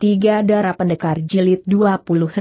Tiga Darah Pendekar Jilid 26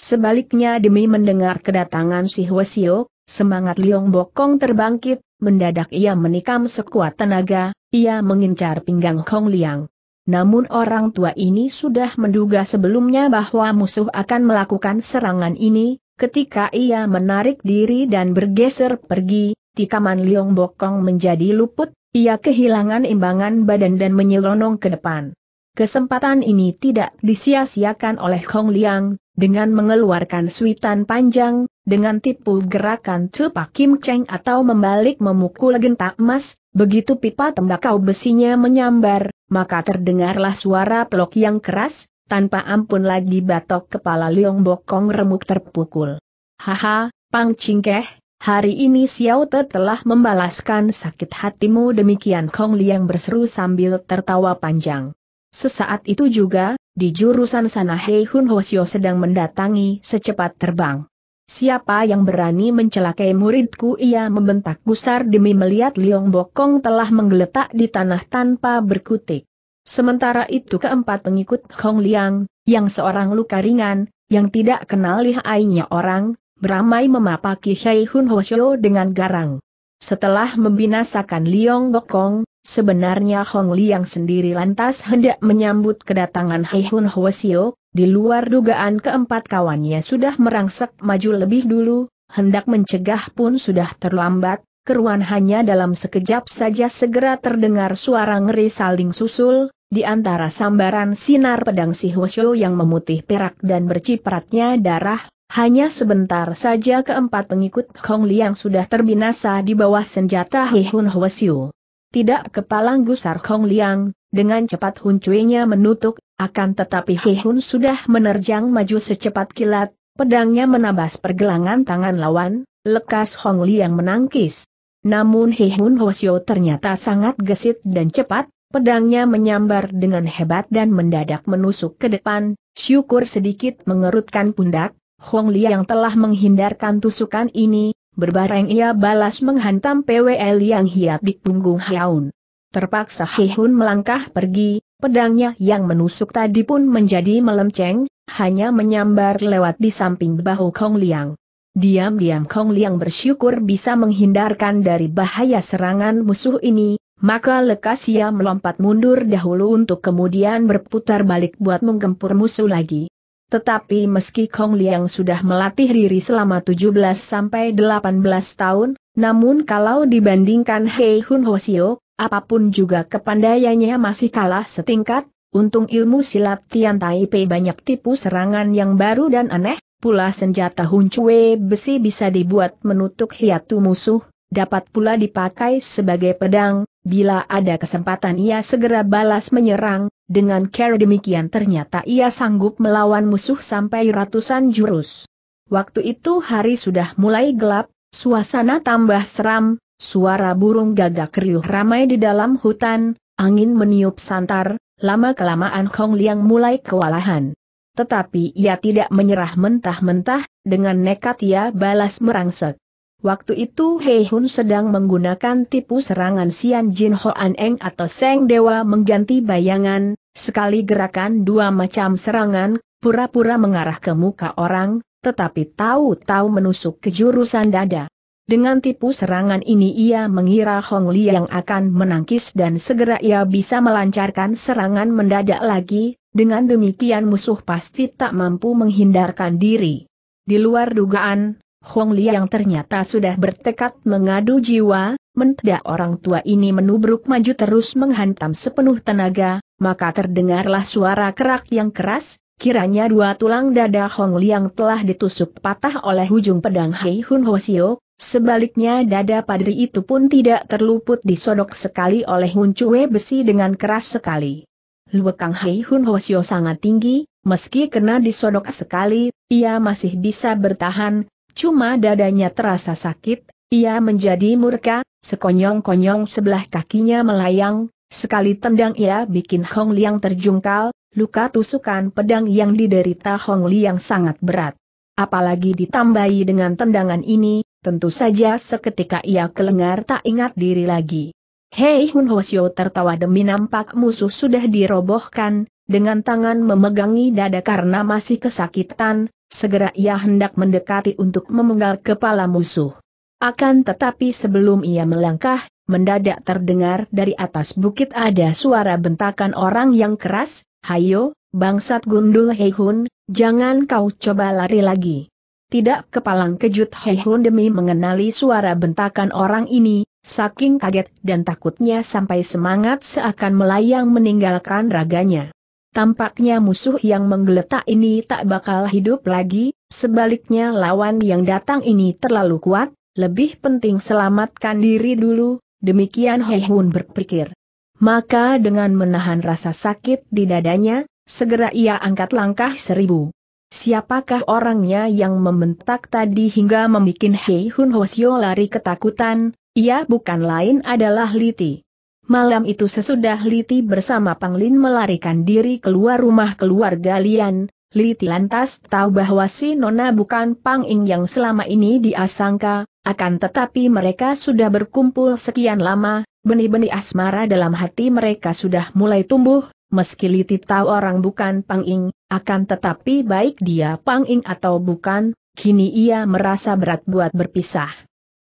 Sebaliknya demi mendengar kedatangan si Hwasio, semangat Liong Bokong terbangkit, mendadak ia menikam sekuat tenaga, ia mengincar pinggang Hong Liang. Namun orang tua ini sudah menduga sebelumnya bahwa musuh akan melakukan serangan ini, ketika ia menarik diri dan bergeser pergi, tikaman Liong Bokong menjadi luput, ia kehilangan imbangan badan dan menyelonong ke depan. Kesempatan ini tidak disia-siakan oleh Hong Liang, dengan mengeluarkan suitan panjang, dengan tipu gerakan cepak Kim Cheng atau membalik memukul gentak emas, begitu pipa tembakau besinya menyambar, maka terdengarlah suara pelok yang keras, tanpa ampun lagi batok kepala Leong Bokong remuk terpukul. Haha, Pang Cingkeh, hari ini Xiao Te telah membalaskan sakit hatimu demikian Kong Liang berseru sambil tertawa panjang. Sesaat itu juga, di jurusan sana Hei Hun Hosio sedang mendatangi secepat terbang. Siapa yang berani mencelakai muridku ia membentak gusar demi melihat Liong Bokong telah menggeletak di tanah tanpa berkutik. Sementara itu keempat pengikut Hong Liang, yang seorang luka ringan, yang tidak kenal lihainya orang, beramai memapaki Hei Hun Hosio dengan garang. Setelah membinasakan Liong Bokong, sebenarnya Hong Liang sendiri lantas hendak menyambut kedatangan Hai Hun Hwasio, di luar dugaan keempat kawannya sudah merangsek maju lebih dulu, hendak mencegah pun sudah terlambat, keruan hanya dalam sekejap saja segera terdengar suara ngeri saling susul, di antara sambaran sinar pedang si Hwasio yang memutih perak dan bercipratnya darah, hanya sebentar saja keempat pengikut Hong Liang sudah terbinasa di bawah senjata Hei Hun Hwesiu. Tidak kepalang gusar Hong Liang, dengan cepat Hun cui menutup, akan tetapi Hei Hun sudah menerjang maju secepat kilat, pedangnya menabas pergelangan tangan lawan, lekas Hong Liang menangkis. Namun Hei Hun Hwesiu ternyata sangat gesit dan cepat, pedangnya menyambar dengan hebat dan mendadak menusuk ke depan, syukur sedikit mengerutkan pundak, Hong Li yang telah menghindarkan tusukan ini, berbareng ia balas menghantam PWL yang hiat di punggung Haun. Terpaksa Hihun melangkah pergi, pedangnya yang menusuk tadi pun menjadi melenceng, hanya menyambar lewat di samping bahu Kong Liang. Diam-diam Kong Liang bersyukur bisa menghindarkan dari bahaya serangan musuh ini, maka lekas ia melompat mundur dahulu untuk kemudian berputar balik buat menggempur musuh lagi. Tetapi meski Kong Liang sudah melatih diri selama 17-18 sampai tahun, namun kalau dibandingkan Hei Hun Sio, apapun juga kepandaiannya masih kalah setingkat, untung ilmu silat Tian Tai Taipei banyak tipu serangan yang baru dan aneh, pula senjata huncue besi bisa dibuat menutup hiatu musuh, dapat pula dipakai sebagai pedang, bila ada kesempatan ia segera balas menyerang, dengan cara demikian ternyata ia sanggup melawan musuh sampai ratusan jurus. Waktu itu hari sudah mulai gelap, suasana tambah seram, suara burung gagak riuh ramai di dalam hutan, angin meniup santar, lama-kelamaan Hong Liang mulai kewalahan. Tetapi ia tidak menyerah mentah-mentah, dengan nekat ia balas merangsek. Waktu itu Hei Hun sedang menggunakan tipu serangan Sian Jin Hoan Eng atau Seng Dewa mengganti bayangan, sekali gerakan dua macam serangan, pura-pura mengarah ke muka orang, tetapi tahu-tahu menusuk ke jurusan dada. Dengan tipu serangan ini ia mengira Hong Li yang akan menangkis dan segera ia bisa melancarkan serangan mendadak lagi, dengan demikian musuh pasti tak mampu menghindarkan diri. Di luar dugaan, Hong Li yang ternyata sudah bertekad mengadu jiwa, mentedak orang tua ini menubruk maju terus menghantam sepenuh tenaga, maka terdengarlah suara kerak yang keras, Kiranya dua tulang dada Hong Liang telah ditusuk patah oleh ujung pedang Hei Hun Sio. sebaliknya dada padri itu pun tidak terluput disodok sekali oleh Hun Cue besi dengan keras sekali. Luekang Hei Hun Sio sangat tinggi, meski kena disodok sekali, ia masih bisa bertahan, Cuma dadanya terasa sakit, ia menjadi murka, sekonyong-konyong sebelah kakinya melayang, sekali tendang ia bikin Hong Liang terjungkal, luka tusukan pedang yang diderita Hong Liang sangat berat. Apalagi ditambahi dengan tendangan ini, tentu saja seketika ia kelengar tak ingat diri lagi. Hei Hun Hosyo tertawa demi nampak musuh sudah dirobohkan, dengan tangan memegangi dada karena masih kesakitan, segera ia hendak mendekati untuk memenggal kepala musuh. Akan tetapi sebelum ia melangkah, mendadak terdengar dari atas bukit ada suara bentakan orang yang keras, Hayo, bangsat gundul Heihun, jangan kau coba lari lagi. Tidak kepalang kejut Heihun demi mengenali suara bentakan orang ini, saking kaget dan takutnya sampai semangat seakan melayang meninggalkan raganya. Tampaknya musuh yang menggeletak ini tak bakal hidup lagi, sebaliknya lawan yang datang ini terlalu kuat, lebih penting selamatkan diri dulu, demikian Hei Hun berpikir. Maka dengan menahan rasa sakit di dadanya, segera ia angkat langkah seribu. Siapakah orangnya yang membentak tadi hingga membuat Hei Hun Hosio lari ketakutan, ia bukan lain adalah Liti. Malam itu sesudah Liti bersama Panglin melarikan diri keluar rumah keluarga Lian, Liti lantas tahu bahwa si Nona bukan Pang Ing yang selama ini diasangka, akan tetapi mereka sudah berkumpul sekian lama, benih-benih asmara dalam hati mereka sudah mulai tumbuh, meski Liti tahu orang bukan Pang Ing, akan tetapi baik dia Pang Ing atau bukan, kini ia merasa berat buat berpisah.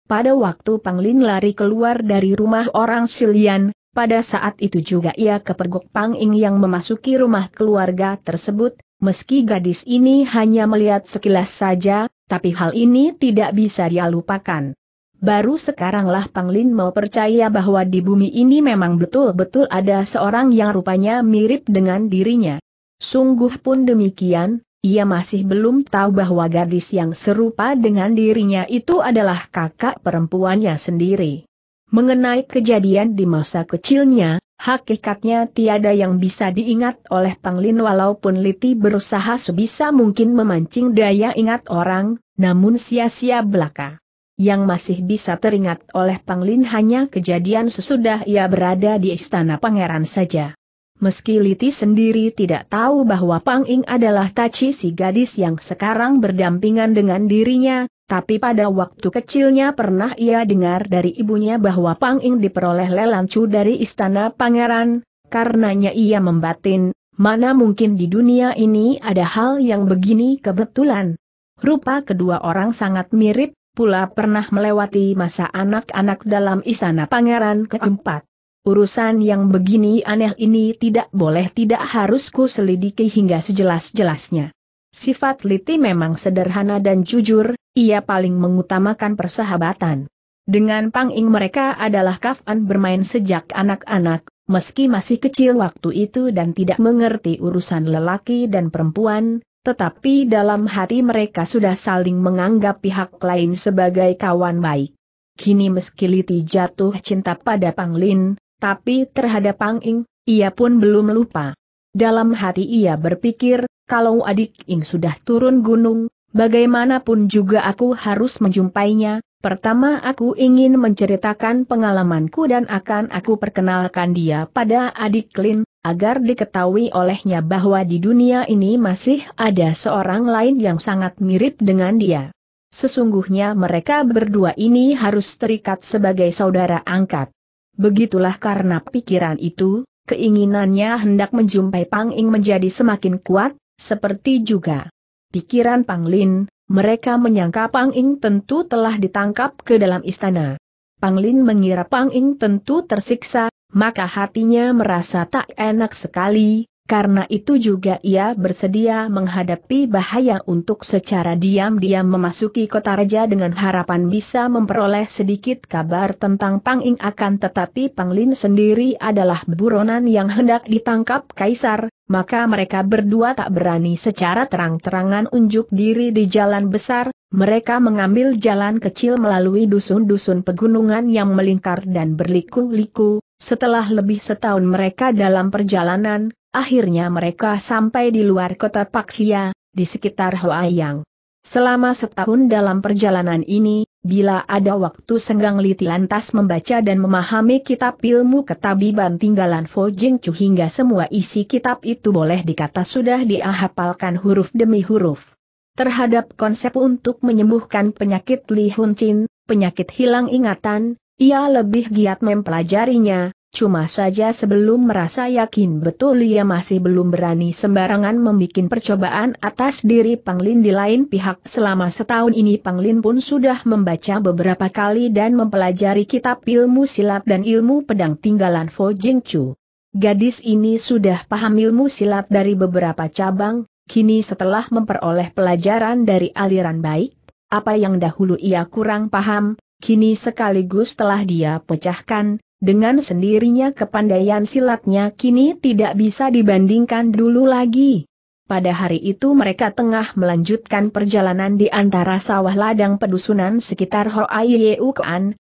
Pada waktu Panglin lari keluar dari rumah orang Silian, pada saat itu juga ia kepergok Pang yang memasuki rumah keluarga tersebut, meski gadis ini hanya melihat sekilas saja, tapi hal ini tidak bisa dia lupakan. Baru sekaranglah Panglin mau percaya bahwa di bumi ini memang betul-betul ada seorang yang rupanya mirip dengan dirinya. Sungguh pun demikian, ia masih belum tahu bahwa gadis yang serupa dengan dirinya itu adalah kakak perempuannya sendiri. Mengenai kejadian di masa kecilnya, hakikatnya tiada yang bisa diingat oleh Panglin walaupun Liti berusaha sebisa mungkin memancing daya ingat orang, namun sia-sia belaka. Yang masih bisa teringat oleh Panglin hanya kejadian sesudah ia berada di istana pangeran saja. Meski Liti sendiri tidak tahu bahwa Pang Ing adalah Taci si gadis yang sekarang berdampingan dengan dirinya, tapi pada waktu kecilnya pernah ia dengar dari ibunya bahwa Pang Ing diperoleh lelancu dari istana pangeran, karenanya ia membatin, mana mungkin di dunia ini ada hal yang begini kebetulan. Rupa kedua orang sangat mirip, pula pernah melewati masa anak-anak dalam istana pangeran keempat. Urusan yang begini aneh ini tidak boleh tidak harus ku selidiki hingga sejelas-jelasnya. Sifat Liti memang sederhana dan jujur, ia paling mengutamakan persahabatan. Dengan Pang Ing mereka adalah kafan bermain sejak anak-anak, meski masih kecil waktu itu dan tidak mengerti urusan lelaki dan perempuan, tetapi dalam hati mereka sudah saling menganggap pihak lain sebagai kawan baik. Kini meski Liti jatuh cinta pada Pang Lin, tapi terhadap Pang Ing, ia pun belum lupa. Dalam hati ia berpikir, kalau adik Ing sudah turun gunung, Bagaimanapun juga aku harus menjumpainya, pertama aku ingin menceritakan pengalamanku dan akan aku perkenalkan dia pada adik Lin, agar diketahui olehnya bahwa di dunia ini masih ada seorang lain yang sangat mirip dengan dia. Sesungguhnya mereka berdua ini harus terikat sebagai saudara angkat. Begitulah karena pikiran itu, keinginannya hendak menjumpai Pang Ing menjadi semakin kuat, seperti juga Pikiran Panglin, mereka menyangka Pang Ing tentu telah ditangkap ke dalam istana. Panglin mengira Pang Ing tentu tersiksa, maka hatinya merasa tak enak sekali, karena itu juga ia bersedia menghadapi bahaya untuk secara diam-diam memasuki kota raja dengan harapan bisa memperoleh sedikit kabar tentang Pang Ing akan tetapi Panglin sendiri adalah buronan yang hendak ditangkap kaisar, maka mereka berdua tak berani secara terang-terangan unjuk diri di jalan besar, mereka mengambil jalan kecil melalui dusun-dusun pegunungan yang melingkar dan berliku-liku. Setelah lebih setahun mereka dalam perjalanan, Akhirnya mereka sampai di luar kota Paksia, di sekitar Hoayang. Selama setahun dalam perjalanan ini, bila ada waktu senggang Liti lantas membaca dan memahami kitab ilmu ketabiban tinggalan Fo Jing Chu hingga semua isi kitab itu boleh dikata sudah dihafalkan huruf demi huruf. Terhadap konsep untuk menyembuhkan penyakit Li Hun Chin, penyakit hilang ingatan, ia lebih giat mempelajarinya, Cuma saja sebelum merasa yakin betul ia masih belum berani sembarangan membuat percobaan atas diri Panglin di lain pihak selama setahun ini Panglin pun sudah membaca beberapa kali dan mempelajari kitab ilmu silat dan ilmu pedang tinggalan Fo Jing Chu. Gadis ini sudah paham ilmu silat dari beberapa cabang, kini setelah memperoleh pelajaran dari aliran baik, apa yang dahulu ia kurang paham, kini sekaligus telah dia pecahkan, dengan sendirinya kepandaian silatnya kini tidak bisa dibandingkan dulu lagi. Pada hari itu mereka tengah melanjutkan perjalanan di antara sawah ladang pedusunan sekitar Hoai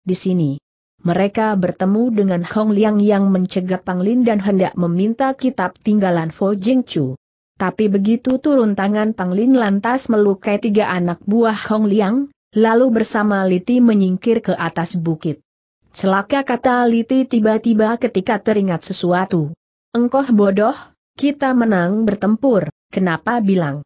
di sini. Mereka bertemu dengan Hong Liang yang mencegah Panglin dan hendak meminta kitab tinggalan Fo Jing Chu. Tapi begitu turun tangan Panglin lantas melukai tiga anak buah Hong Liang, lalu bersama Liti menyingkir ke atas bukit. Celaka kata Liti tiba-tiba ketika teringat sesuatu. Engkoh bodoh, kita menang bertempur, kenapa bilang?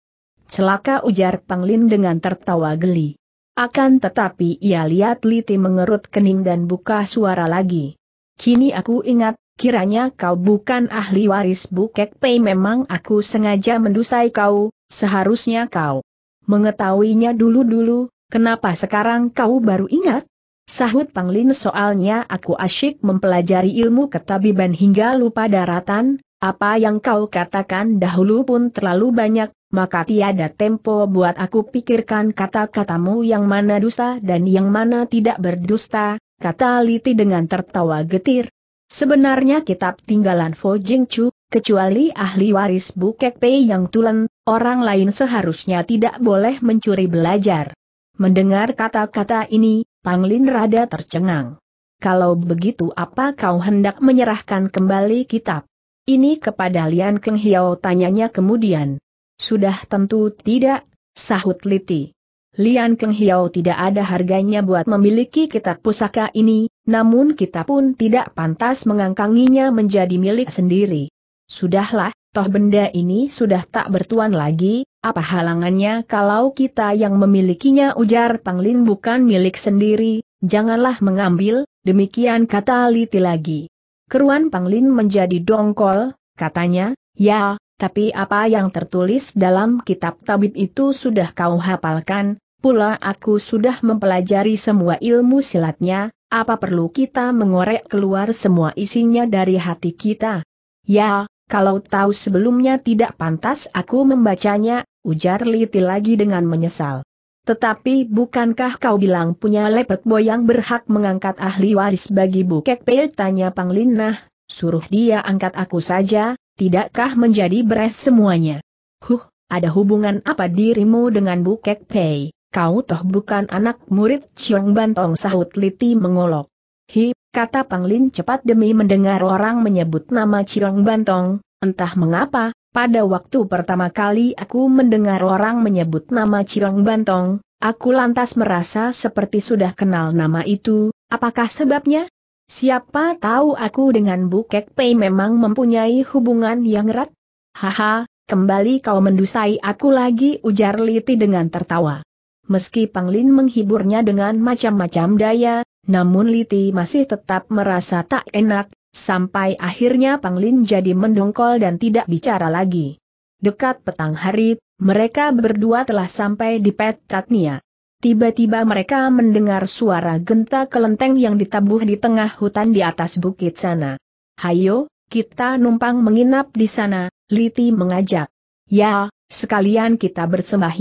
Celaka ujar Panglin dengan tertawa geli. Akan tetapi ia lihat Liti mengerut kening dan buka suara lagi. Kini aku ingat, kiranya kau bukan ahli waris Bukek Pei memang aku sengaja mendusai kau, seharusnya kau mengetahuinya dulu-dulu, kenapa sekarang kau baru ingat? Sahut Panglin soalnya aku asyik mempelajari ilmu ketabiban hingga lupa daratan, apa yang kau katakan dahulu pun terlalu banyak, maka tiada tempo buat aku pikirkan kata-katamu yang mana dusta dan yang mana tidak berdusta, kata Liti dengan tertawa getir. Sebenarnya kitab tinggalan Fo Jing Chu, kecuali ahli waris Bukek Pei yang tulen, orang lain seharusnya tidak boleh mencuri belajar. Mendengar kata-kata ini, Panglin rada tercengang. Kalau begitu apa kau hendak menyerahkan kembali kitab? Ini kepada Lian Keng Hiao tanyanya kemudian. Sudah tentu tidak, sahut Liti. Lian Keng Hiao tidak ada harganya buat memiliki kitab pusaka ini, namun kita pun tidak pantas mengangkanginya menjadi milik sendiri. Sudahlah, toh benda ini sudah tak bertuan lagi, apa halangannya kalau kita yang memilikinya ujar Panglin bukan milik sendiri, janganlah mengambil, demikian kata Liti lagi. Keruan Panglin menjadi dongkol, katanya, ya, tapi apa yang tertulis dalam kitab tabib itu sudah kau hafalkan, pula aku sudah mempelajari semua ilmu silatnya, apa perlu kita mengorek keluar semua isinya dari hati kita? Ya, kalau tahu sebelumnya tidak pantas aku membacanya, ujar Liti lagi dengan menyesal. Tetapi bukankah kau bilang punya lepet boyang berhak mengangkat ahli waris bagi Bukek Pei? Tanya Panglinah, suruh dia angkat aku saja, tidakkah menjadi beres semuanya? Huh, ada hubungan apa dirimu dengan Bukek Pei? Kau toh bukan anak murid Ciong Bantong sahut Liti mengolok. Hi, kata Panglin cepat demi mendengar orang menyebut nama Ciong Bantong, entah mengapa, pada waktu pertama kali aku mendengar orang menyebut nama Cirong Bantong, aku lantas merasa seperti sudah kenal nama itu, apakah sebabnya? Siapa tahu aku dengan Bu Kek Pei memang mempunyai hubungan yang erat? Haha, kembali kau mendusai aku lagi ujar Liti dengan tertawa. Meski Panglin menghiburnya dengan macam-macam daya, namun Liti masih tetap merasa tak enak, Sampai akhirnya Panglin jadi mendongkol dan tidak bicara lagi. Dekat petang hari, mereka berdua telah sampai di Petratnia. Tiba-tiba mereka mendengar suara genta kelenteng yang ditabuh di tengah hutan di atas bukit sana. Hayo, kita numpang menginap di sana, Liti mengajak. Ya, sekalian kita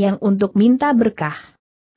yang untuk minta berkah.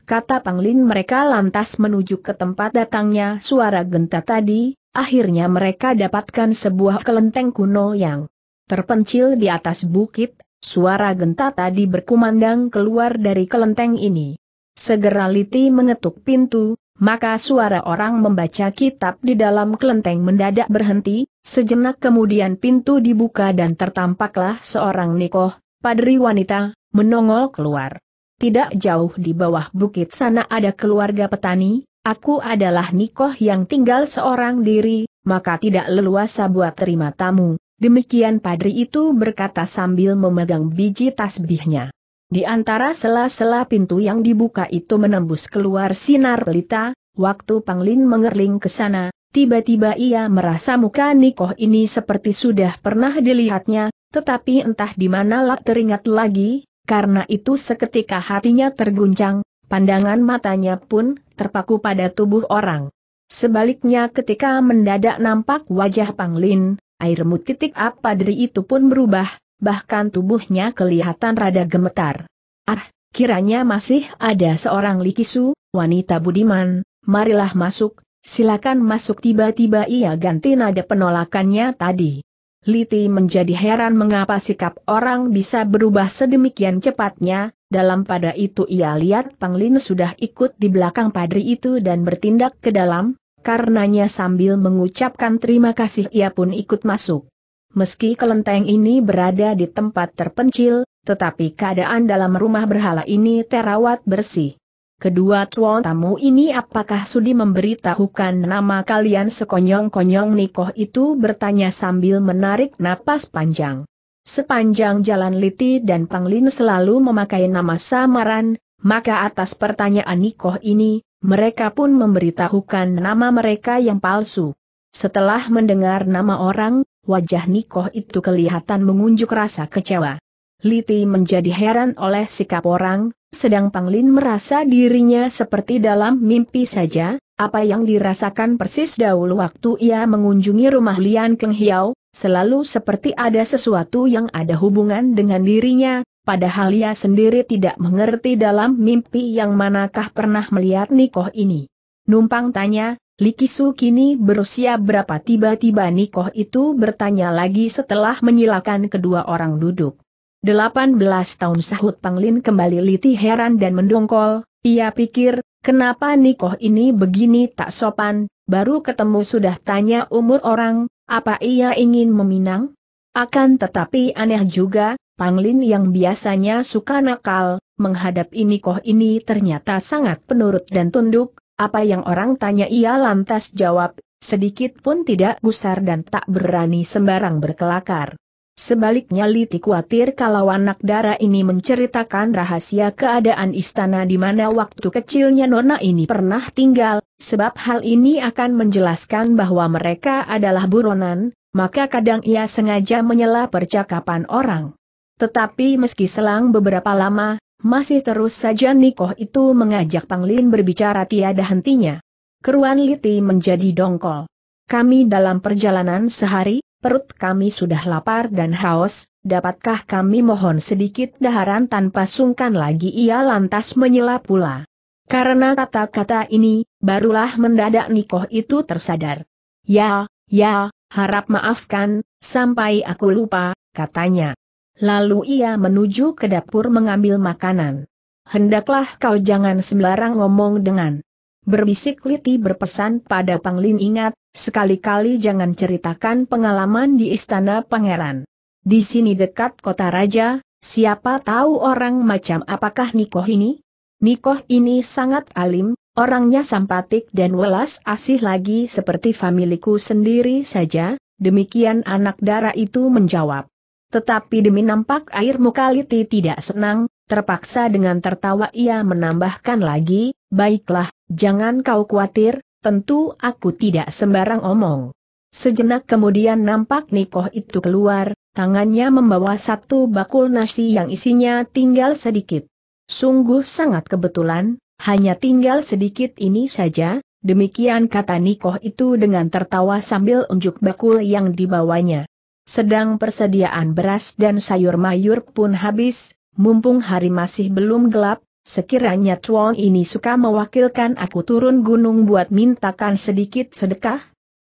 Kata Panglin mereka lantas menuju ke tempat datangnya suara genta tadi, Akhirnya mereka dapatkan sebuah kelenteng kuno yang terpencil di atas bukit, suara genta tadi berkumandang keluar dari kelenteng ini. Segera Liti mengetuk pintu, maka suara orang membaca kitab di dalam kelenteng mendadak berhenti, sejenak kemudian pintu dibuka dan tertampaklah seorang Nikoh, padri wanita, menongol keluar. Tidak jauh di bawah bukit sana ada keluarga petani, Aku adalah Nikoh yang tinggal seorang diri, maka tidak leluasa buat terima tamu. Demikian padri itu berkata sambil memegang biji tasbihnya. Di antara sela-sela pintu yang dibuka itu menembus keluar sinar pelita, waktu Panglin mengerling ke sana, tiba-tiba ia merasa muka Nikoh ini seperti sudah pernah dilihatnya, tetapi entah di mana teringat lagi, karena itu seketika hatinya terguncang, pandangan matanya pun terpaku pada tubuh orang. Sebaliknya ketika mendadak nampak wajah Panglin, air mutitik apa dari itu pun berubah, bahkan tubuhnya kelihatan rada gemetar. Ah, kiranya masih ada seorang likisu, wanita budiman, marilah masuk, silakan masuk tiba-tiba ia ganti nada penolakannya tadi. Liti menjadi heran mengapa sikap orang bisa berubah sedemikian cepatnya, dalam pada itu ia lihat Panglin sudah ikut di belakang padri itu dan bertindak ke dalam, karenanya sambil mengucapkan terima kasih ia pun ikut masuk. Meski kelenteng ini berada di tempat terpencil, tetapi keadaan dalam rumah berhala ini terawat bersih. Kedua tuan tamu ini apakah sudi memberitahukan nama kalian sekonyong-konyong Nikoh itu bertanya sambil menarik napas panjang. Sepanjang jalan Liti dan Panglin selalu memakai nama samaran, maka atas pertanyaan Nikoh ini, mereka pun memberitahukan nama mereka yang palsu. Setelah mendengar nama orang, wajah Nikoh itu kelihatan mengunjuk rasa kecewa. Liti menjadi heran oleh sikap orang, sedang Panglin merasa dirinya seperti dalam mimpi saja, apa yang dirasakan persis dahulu waktu ia mengunjungi rumah Lian Keng Hiao, Selalu seperti ada sesuatu yang ada hubungan dengan dirinya, padahal ia sendiri tidak mengerti dalam mimpi yang manakah pernah melihat Nikoh ini. Numpang tanya, Likisu kini berusia berapa tiba-tiba Nikoh itu bertanya lagi setelah menyilakan kedua orang duduk. 18 tahun sahut Panglin kembali Liti heran dan mendongkol, ia pikir, kenapa Nikoh ini begini tak sopan, baru ketemu sudah tanya umur orang, apa ia ingin meminang? Akan tetapi aneh juga, Panglin yang biasanya suka nakal, menghadap ini koh ini ternyata sangat penurut dan tunduk, apa yang orang tanya ia lantas jawab, sedikit pun tidak gusar dan tak berani sembarang berkelakar. Sebaliknya Liti khawatir kalau anak darah ini menceritakan rahasia keadaan istana di mana waktu kecilnya Nona ini pernah tinggal, sebab hal ini akan menjelaskan bahwa mereka adalah buronan, maka kadang ia sengaja menyela percakapan orang. Tetapi meski selang beberapa lama, masih terus saja Nikoh itu mengajak Panglin berbicara tiada hentinya. Keruan Liti menjadi dongkol. Kami dalam perjalanan sehari, perut kami sudah lapar dan haus, dapatkah kami mohon sedikit daharan tanpa sungkan lagi ia lantas menyela pula. Karena kata-kata ini, barulah mendadak Nikoh itu tersadar. Ya, ya, harap maafkan, sampai aku lupa, katanya. Lalu ia menuju ke dapur mengambil makanan. Hendaklah kau jangan sembarang ngomong dengan Berbisik Liti berpesan pada Panglin ingat, sekali-kali jangan ceritakan pengalaman di istana pangeran. Di sini dekat kota raja, siapa tahu orang macam apakah Nikoh ini? Nikoh ini sangat alim, orangnya sampatik dan welas asih lagi seperti familiku sendiri saja, demikian anak darah itu menjawab. Tetapi demi nampak air muka Liti tidak senang, terpaksa dengan tertawa ia menambahkan lagi, baiklah, jangan kau khawatir, tentu aku tidak sembarang omong. Sejenak kemudian nampak Nikoh itu keluar, tangannya membawa satu bakul nasi yang isinya tinggal sedikit. Sungguh sangat kebetulan, hanya tinggal sedikit ini saja, demikian kata Nikoh itu dengan tertawa sambil unjuk bakul yang dibawanya. Sedang persediaan beras dan sayur mayur pun habis, mumpung hari masih belum gelap, sekiranya Chuan ini suka mewakilkan aku turun gunung buat mintakan sedikit sedekah?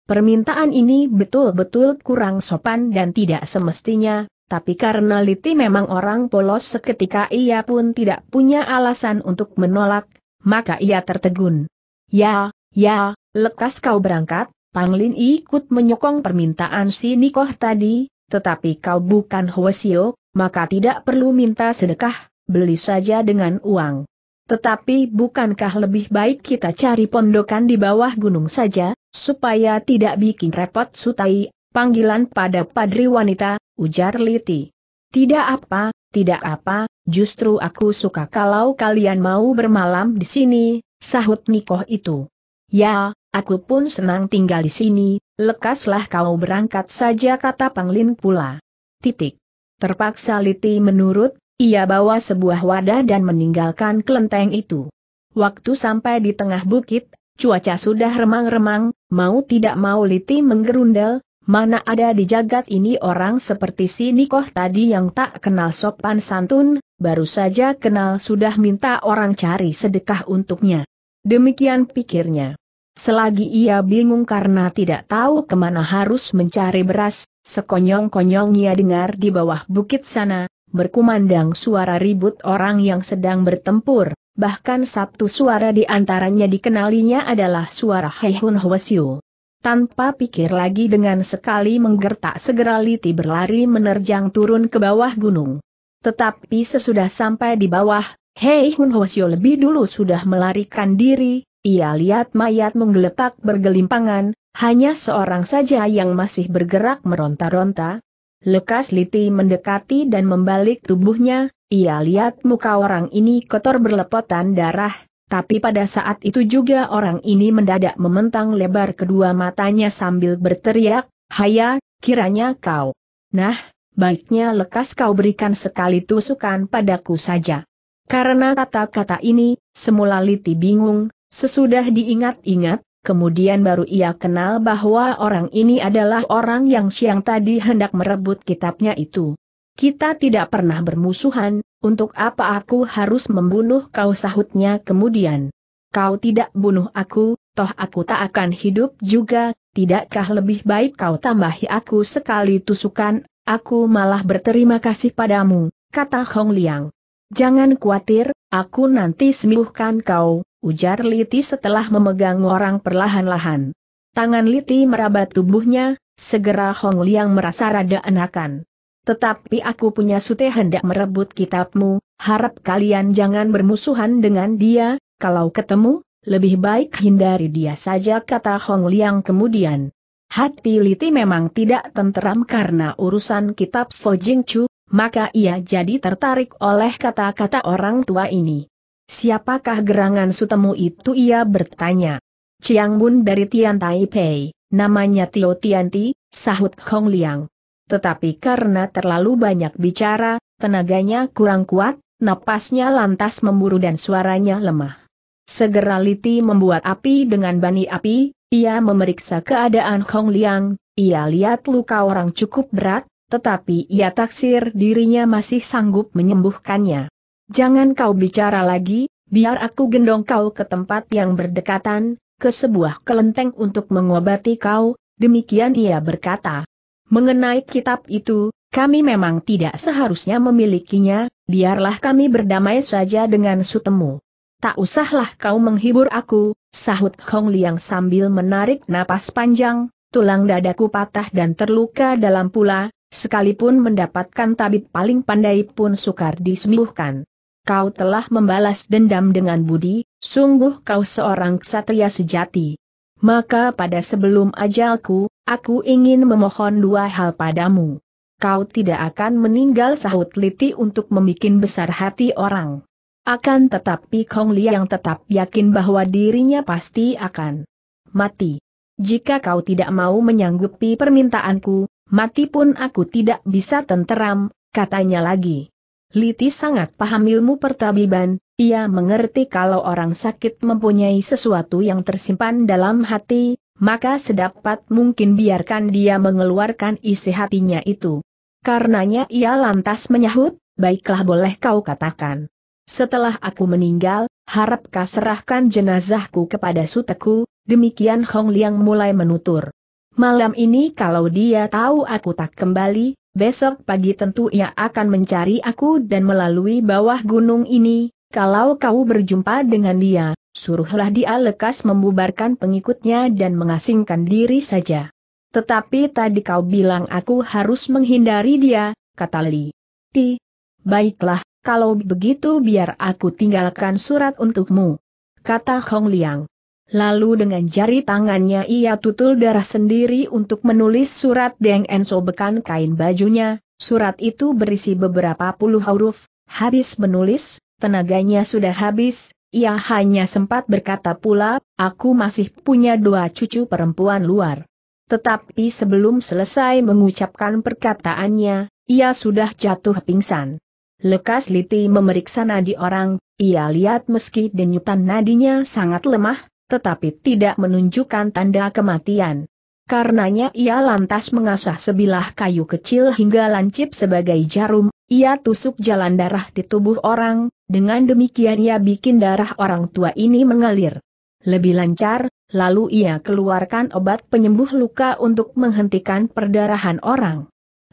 Permintaan ini betul-betul kurang sopan dan tidak semestinya, tapi karena Liti memang orang polos seketika ia pun tidak punya alasan untuk menolak, maka ia tertegun. Ya, ya, lekas kau berangkat, Panglin ikut menyokong permintaan si Nikoh tadi, tetapi kau bukan Hwasio, maka tidak perlu minta sedekah, beli saja dengan uang. Tetapi bukankah lebih baik kita cari pondokan di bawah gunung saja, supaya tidak bikin repot sutai, panggilan pada padri wanita, ujar Liti. Tidak apa, tidak apa, justru aku suka kalau kalian mau bermalam di sini, sahut Nikoh itu. Ya, aku pun senang tinggal di sini, lekaslah kau berangkat saja kata Panglin pula. Titik. Terpaksa Liti menurut, ia bawa sebuah wadah dan meninggalkan kelenteng itu. Waktu sampai di tengah bukit, cuaca sudah remang-remang, mau tidak mau Liti menggerundel, mana ada di jagat ini orang seperti si Nikoh tadi yang tak kenal sopan santun, baru saja kenal sudah minta orang cari sedekah untuknya. Demikian pikirnya. Selagi ia bingung karena tidak tahu kemana harus mencari beras, sekonyong konyong ia dengar di bawah bukit sana, berkumandang suara ribut orang yang sedang bertempur, bahkan satu suara di antaranya dikenalinya adalah suara Heihun Hwasyu. Tanpa pikir lagi dengan sekali menggertak segera Liti berlari menerjang turun ke bawah gunung. Tetapi sesudah sampai di bawah, Heihun Hun lebih dulu sudah melarikan diri, ia lihat mayat menggeletak bergelimpangan, hanya seorang saja yang masih bergerak meronta-ronta. Lekas Liti mendekati dan membalik tubuhnya, ia lihat muka orang ini kotor berlepotan darah, tapi pada saat itu juga orang ini mendadak mementang lebar kedua matanya sambil berteriak, Haya, kiranya kau. Nah, baiknya lekas kau berikan sekali tusukan padaku saja. Karena kata-kata ini, semula Liti bingung, sesudah diingat-ingat, Kemudian baru ia kenal bahwa orang ini adalah orang yang siang tadi hendak merebut kitabnya itu. Kita tidak pernah bermusuhan, untuk apa aku harus membunuh kau sahutnya kemudian. Kau tidak bunuh aku, toh aku tak akan hidup juga, tidakkah lebih baik kau tambahi aku sekali tusukan, aku malah berterima kasih padamu, kata Hong Liang. Jangan khawatir, Aku nanti sembuhkan kau, ujar Liti setelah memegang orang perlahan-lahan. Tangan Liti meraba tubuhnya, segera Hong Liang merasa rada enakan. Tetapi aku punya sute hendak merebut kitabmu, harap kalian jangan bermusuhan dengan dia, kalau ketemu, lebih baik hindari dia saja kata Hong Liang kemudian. Hati Liti memang tidak tenteram karena urusan kitab Fo Jing Chu, maka ia jadi tertarik oleh kata-kata orang tua ini. Siapakah gerangan sutemu itu ia bertanya. Chiang Bun dari Tian Taipei, namanya Tio Tianti, sahut Hong Liang. Tetapi karena terlalu banyak bicara, tenaganya kurang kuat, napasnya lantas memburu dan suaranya lemah. Segera Liti membuat api dengan bani api, ia memeriksa keadaan Hong Liang, ia lihat luka orang cukup berat, tetapi ia taksir dirinya masih sanggup menyembuhkannya. Jangan kau bicara lagi, biar aku gendong kau ke tempat yang berdekatan, ke sebuah kelenteng untuk mengobati kau, demikian ia berkata. Mengenai kitab itu, kami memang tidak seharusnya memilikinya, biarlah kami berdamai saja dengan sutemu. Tak usahlah kau menghibur aku, sahut Hong Liang sambil menarik napas panjang, tulang dadaku patah dan terluka dalam pula, Sekalipun mendapatkan tabib paling pandai pun sukar disembuhkan. Kau telah membalas dendam dengan budi, sungguh kau seorang ksatria sejati. Maka pada sebelum ajalku, aku ingin memohon dua hal padamu. Kau tidak akan meninggal sahut Liti untuk membuat besar hati orang. Akan tetapi Kong yang tetap yakin bahwa dirinya pasti akan mati. Jika kau tidak mau menyanggupi permintaanku, mati pun aku tidak bisa tenteram, katanya lagi. Liti sangat paham ilmu pertabiban, ia mengerti kalau orang sakit mempunyai sesuatu yang tersimpan dalam hati, maka sedapat mungkin biarkan dia mengeluarkan isi hatinya itu. Karenanya ia lantas menyahut, baiklah boleh kau katakan. Setelah aku meninggal, harapkah serahkan jenazahku kepada suteku, demikian Hong Liang mulai menutur. Malam ini kalau dia tahu aku tak kembali, besok pagi tentu ia akan mencari aku dan melalui bawah gunung ini, kalau kau berjumpa dengan dia, suruhlah dia lekas membubarkan pengikutnya dan mengasingkan diri saja. Tetapi tadi kau bilang aku harus menghindari dia, kata Li. Ti. Baiklah, kalau begitu biar aku tinggalkan surat untukmu. Kata Hong Liang. Lalu dengan jari tangannya ia tutul darah sendiri untuk menulis surat Deng Enso bekan kain bajunya, surat itu berisi beberapa puluh huruf, habis menulis, tenaganya sudah habis, ia hanya sempat berkata pula, aku masih punya dua cucu perempuan luar. Tetapi sebelum selesai mengucapkan perkataannya, ia sudah jatuh pingsan. Lekas Liti memeriksa nadi orang, ia lihat meski denyutan nadinya sangat lemah, tetapi tidak menunjukkan tanda kematian. Karenanya ia lantas mengasah sebilah kayu kecil hingga lancip sebagai jarum, ia tusuk jalan darah di tubuh orang, dengan demikian ia bikin darah orang tua ini mengalir. Lebih lancar, lalu ia keluarkan obat penyembuh luka untuk menghentikan perdarahan orang.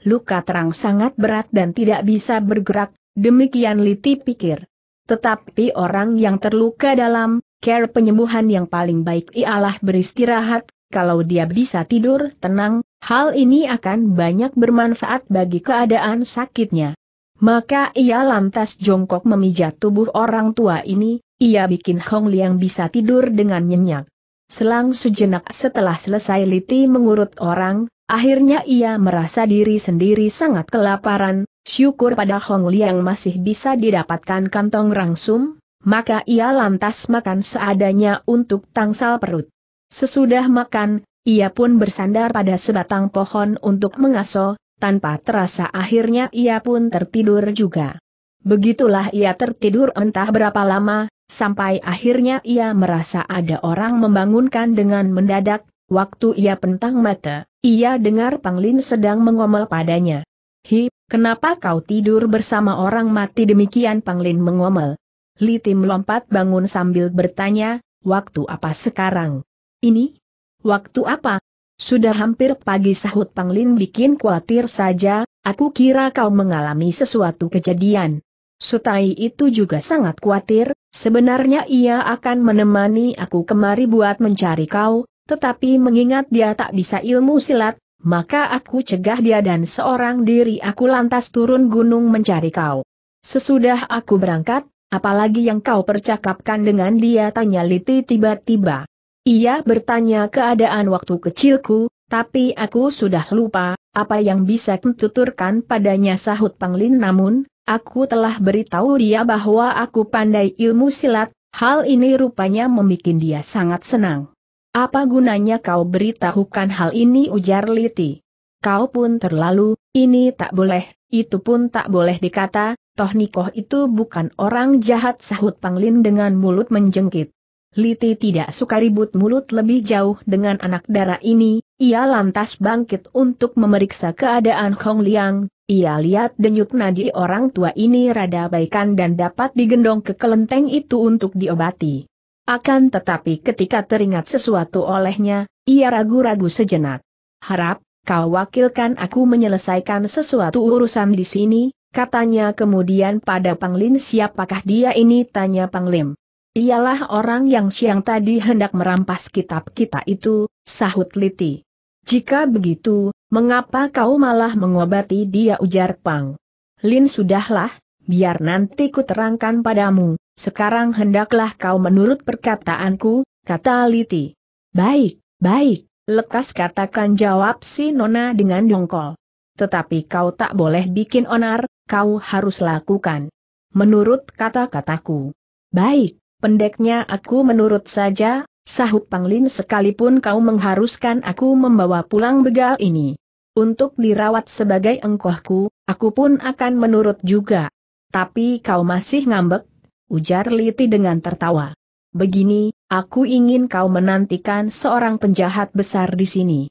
Luka terang sangat berat dan tidak bisa bergerak, demikian Liti pikir. Tetapi orang yang terluka dalam, Care penyembuhan yang paling baik ialah beristirahat, kalau dia bisa tidur tenang, hal ini akan banyak bermanfaat bagi keadaan sakitnya. Maka ia lantas jongkok memijat tubuh orang tua ini, ia bikin Hong Liang bisa tidur dengan nyenyak. Selang sejenak setelah selesai Liti mengurut orang, akhirnya ia merasa diri sendiri sangat kelaparan, syukur pada Hong Liang masih bisa didapatkan kantong rangsum, maka ia lantas makan seadanya untuk tangsal perut. Sesudah makan, ia pun bersandar pada sebatang pohon untuk mengaso, tanpa terasa akhirnya ia pun tertidur juga. Begitulah ia tertidur entah berapa lama, sampai akhirnya ia merasa ada orang membangunkan dengan mendadak, waktu ia pentang mata, ia dengar Panglin sedang mengomel padanya. Hi, kenapa kau tidur bersama orang mati demikian Panglin mengomel, Litim melompat bangun sambil bertanya, waktu apa sekarang? Ini? Waktu apa? Sudah hampir pagi sahut Panglin bikin khawatir saja, aku kira kau mengalami sesuatu kejadian. Sutai itu juga sangat khawatir, sebenarnya ia akan menemani aku kemari buat mencari kau, tetapi mengingat dia tak bisa ilmu silat, maka aku cegah dia dan seorang diri aku lantas turun gunung mencari kau. Sesudah aku berangkat, Apalagi yang kau percakapkan dengan dia tanya Liti tiba-tiba. Ia bertanya keadaan waktu kecilku, tapi aku sudah lupa, apa yang bisa kututurkan padanya sahut Panglin namun, aku telah beritahu dia bahwa aku pandai ilmu silat, hal ini rupanya membuat dia sangat senang. Apa gunanya kau beritahukan hal ini ujar Liti. Kau pun terlalu, ini tak boleh, itu pun tak boleh dikata, Toh Nikoh itu bukan orang jahat sahut Panglin dengan mulut menjengkit. Liti tidak suka ribut mulut lebih jauh dengan anak darah ini, ia lantas bangkit untuk memeriksa keadaan Hong Liang, ia lihat denyut nadi orang tua ini rada baikan dan dapat digendong ke kelenteng itu untuk diobati. Akan tetapi ketika teringat sesuatu olehnya, ia ragu-ragu sejenak. Harap, kau wakilkan aku menyelesaikan sesuatu urusan di sini, Katanya kemudian pada Panglim siapakah dia ini tanya Panglim. Ialah orang yang siang tadi hendak merampas kitab kita itu, sahut Liti. Jika begitu, mengapa kau malah mengobati dia ujar Pang? Lin sudahlah, biar nanti ku terangkan padamu, sekarang hendaklah kau menurut perkataanku, kata Liti. Baik, baik, lekas katakan jawab si Nona dengan dongkol. Tetapi kau tak boleh bikin onar, kau harus lakukan. Menurut kata-kataku. Baik, pendeknya aku menurut saja, sahut Panglin sekalipun kau mengharuskan aku membawa pulang begal ini. Untuk dirawat sebagai engkohku, aku pun akan menurut juga. Tapi kau masih ngambek, ujar Liti dengan tertawa. Begini, aku ingin kau menantikan seorang penjahat besar di sini.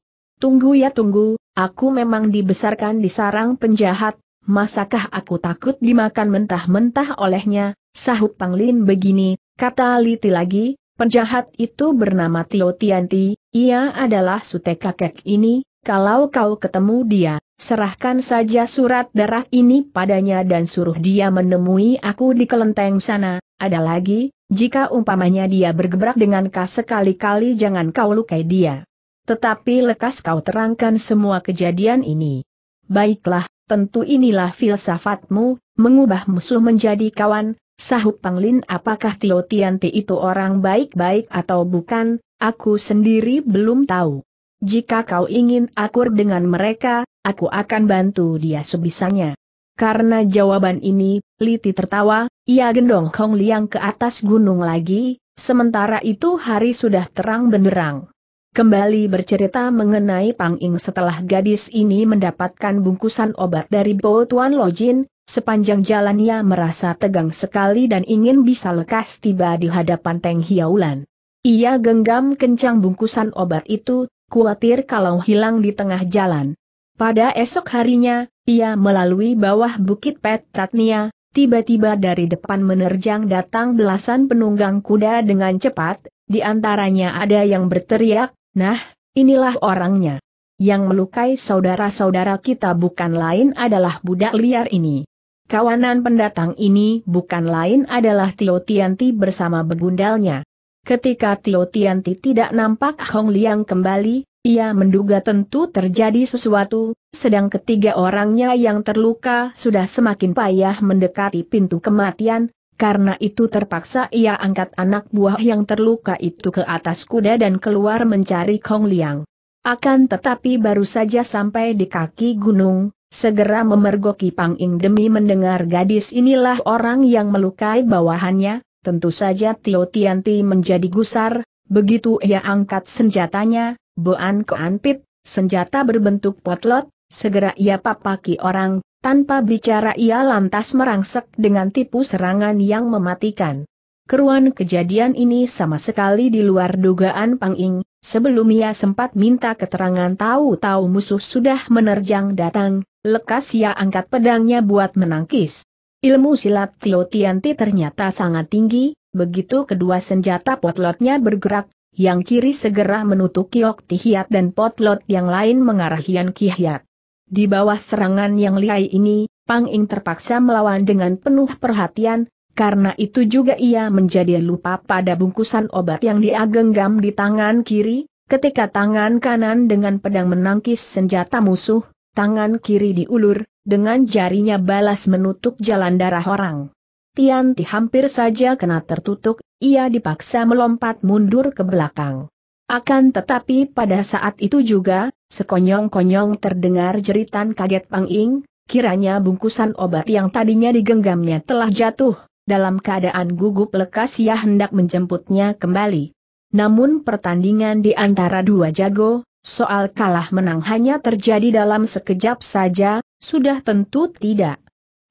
Tunggu ya tunggu, aku memang dibesarkan di sarang penjahat, masakah aku takut dimakan mentah-mentah olehnya, sahut Panglin begini, kata Liti lagi, penjahat itu bernama Tio Tianti, ia adalah sute kakek ini, kalau kau ketemu dia, serahkan saja surat darah ini padanya dan suruh dia menemui aku di kelenteng sana, ada lagi, jika umpamanya dia bergebrak dengan kau sekali-kali jangan kau lukai dia. Tetapi lekas kau terangkan semua kejadian ini. Baiklah, tentu inilah filsafatmu, mengubah musuh menjadi kawan, sahut Panglin apakah Tio Tianti itu orang baik-baik atau bukan, aku sendiri belum tahu. Jika kau ingin akur dengan mereka, aku akan bantu dia sebisanya. Karena jawaban ini, Liti tertawa, ia gendong Kong Liang ke atas gunung lagi, sementara itu hari sudah terang benderang. Kembali bercerita mengenai Pang Ing setelah gadis ini mendapatkan bungkusan obat dari Bo Tuan Lojin, sepanjang jalan ia merasa tegang sekali dan ingin bisa lekas tiba di hadapan Teng Hiaulan. Ia genggam kencang bungkusan obat itu, khawatir kalau hilang di tengah jalan. Pada esok harinya, ia melalui bawah bukit Petratnia, tiba-tiba dari depan menerjang datang belasan penunggang kuda dengan cepat, di antaranya ada yang berteriak, Nah, inilah orangnya. Yang melukai saudara-saudara kita bukan lain adalah budak liar ini. Kawanan pendatang ini bukan lain adalah Tio Tianti bersama begundalnya. Ketika Tio Tianti tidak nampak Hong Liang kembali, ia menduga tentu terjadi sesuatu, sedang ketiga orangnya yang terluka sudah semakin payah mendekati pintu kematian, karena itu terpaksa ia angkat anak buah yang terluka itu ke atas kuda dan keluar mencari Kong Liang. Akan tetapi baru saja sampai di kaki gunung, segera memergoki Pang Ing demi mendengar gadis inilah orang yang melukai bawahannya, tentu saja Tio Tianti menjadi gusar, begitu ia angkat senjatanya, Boan Koan Pit, senjata berbentuk potlot, segera ia papaki orang tanpa bicara ia lantas merangsek dengan tipu serangan yang mematikan. Keruan kejadian ini sama sekali di luar dugaan Pang Ing, sebelum ia sempat minta keterangan tahu-tahu musuh sudah menerjang datang, lekas ia angkat pedangnya buat menangkis. Ilmu silat Tio Tianti ternyata sangat tinggi, begitu kedua senjata potlotnya bergerak, yang kiri segera menutup Kiok Tihiat dan potlot yang lain mengarah Hian Kihiat. Di bawah serangan yang lihai ini, Pang Ing terpaksa melawan dengan penuh perhatian, karena itu juga ia menjadi lupa pada bungkusan obat yang dia genggam di tangan kiri, ketika tangan kanan dengan pedang menangkis senjata musuh, tangan kiri diulur, dengan jarinya balas menutup jalan darah orang. Tian Tianti hampir saja kena tertutup, ia dipaksa melompat mundur ke belakang. Akan tetapi pada saat itu juga, Sekonyong-konyong terdengar jeritan kaget Pang Ing, kiranya bungkusan obat yang tadinya digenggamnya telah jatuh, dalam keadaan gugup lekas ia hendak menjemputnya kembali. Namun pertandingan di antara dua jago, soal kalah menang hanya terjadi dalam sekejap saja, sudah tentu tidak.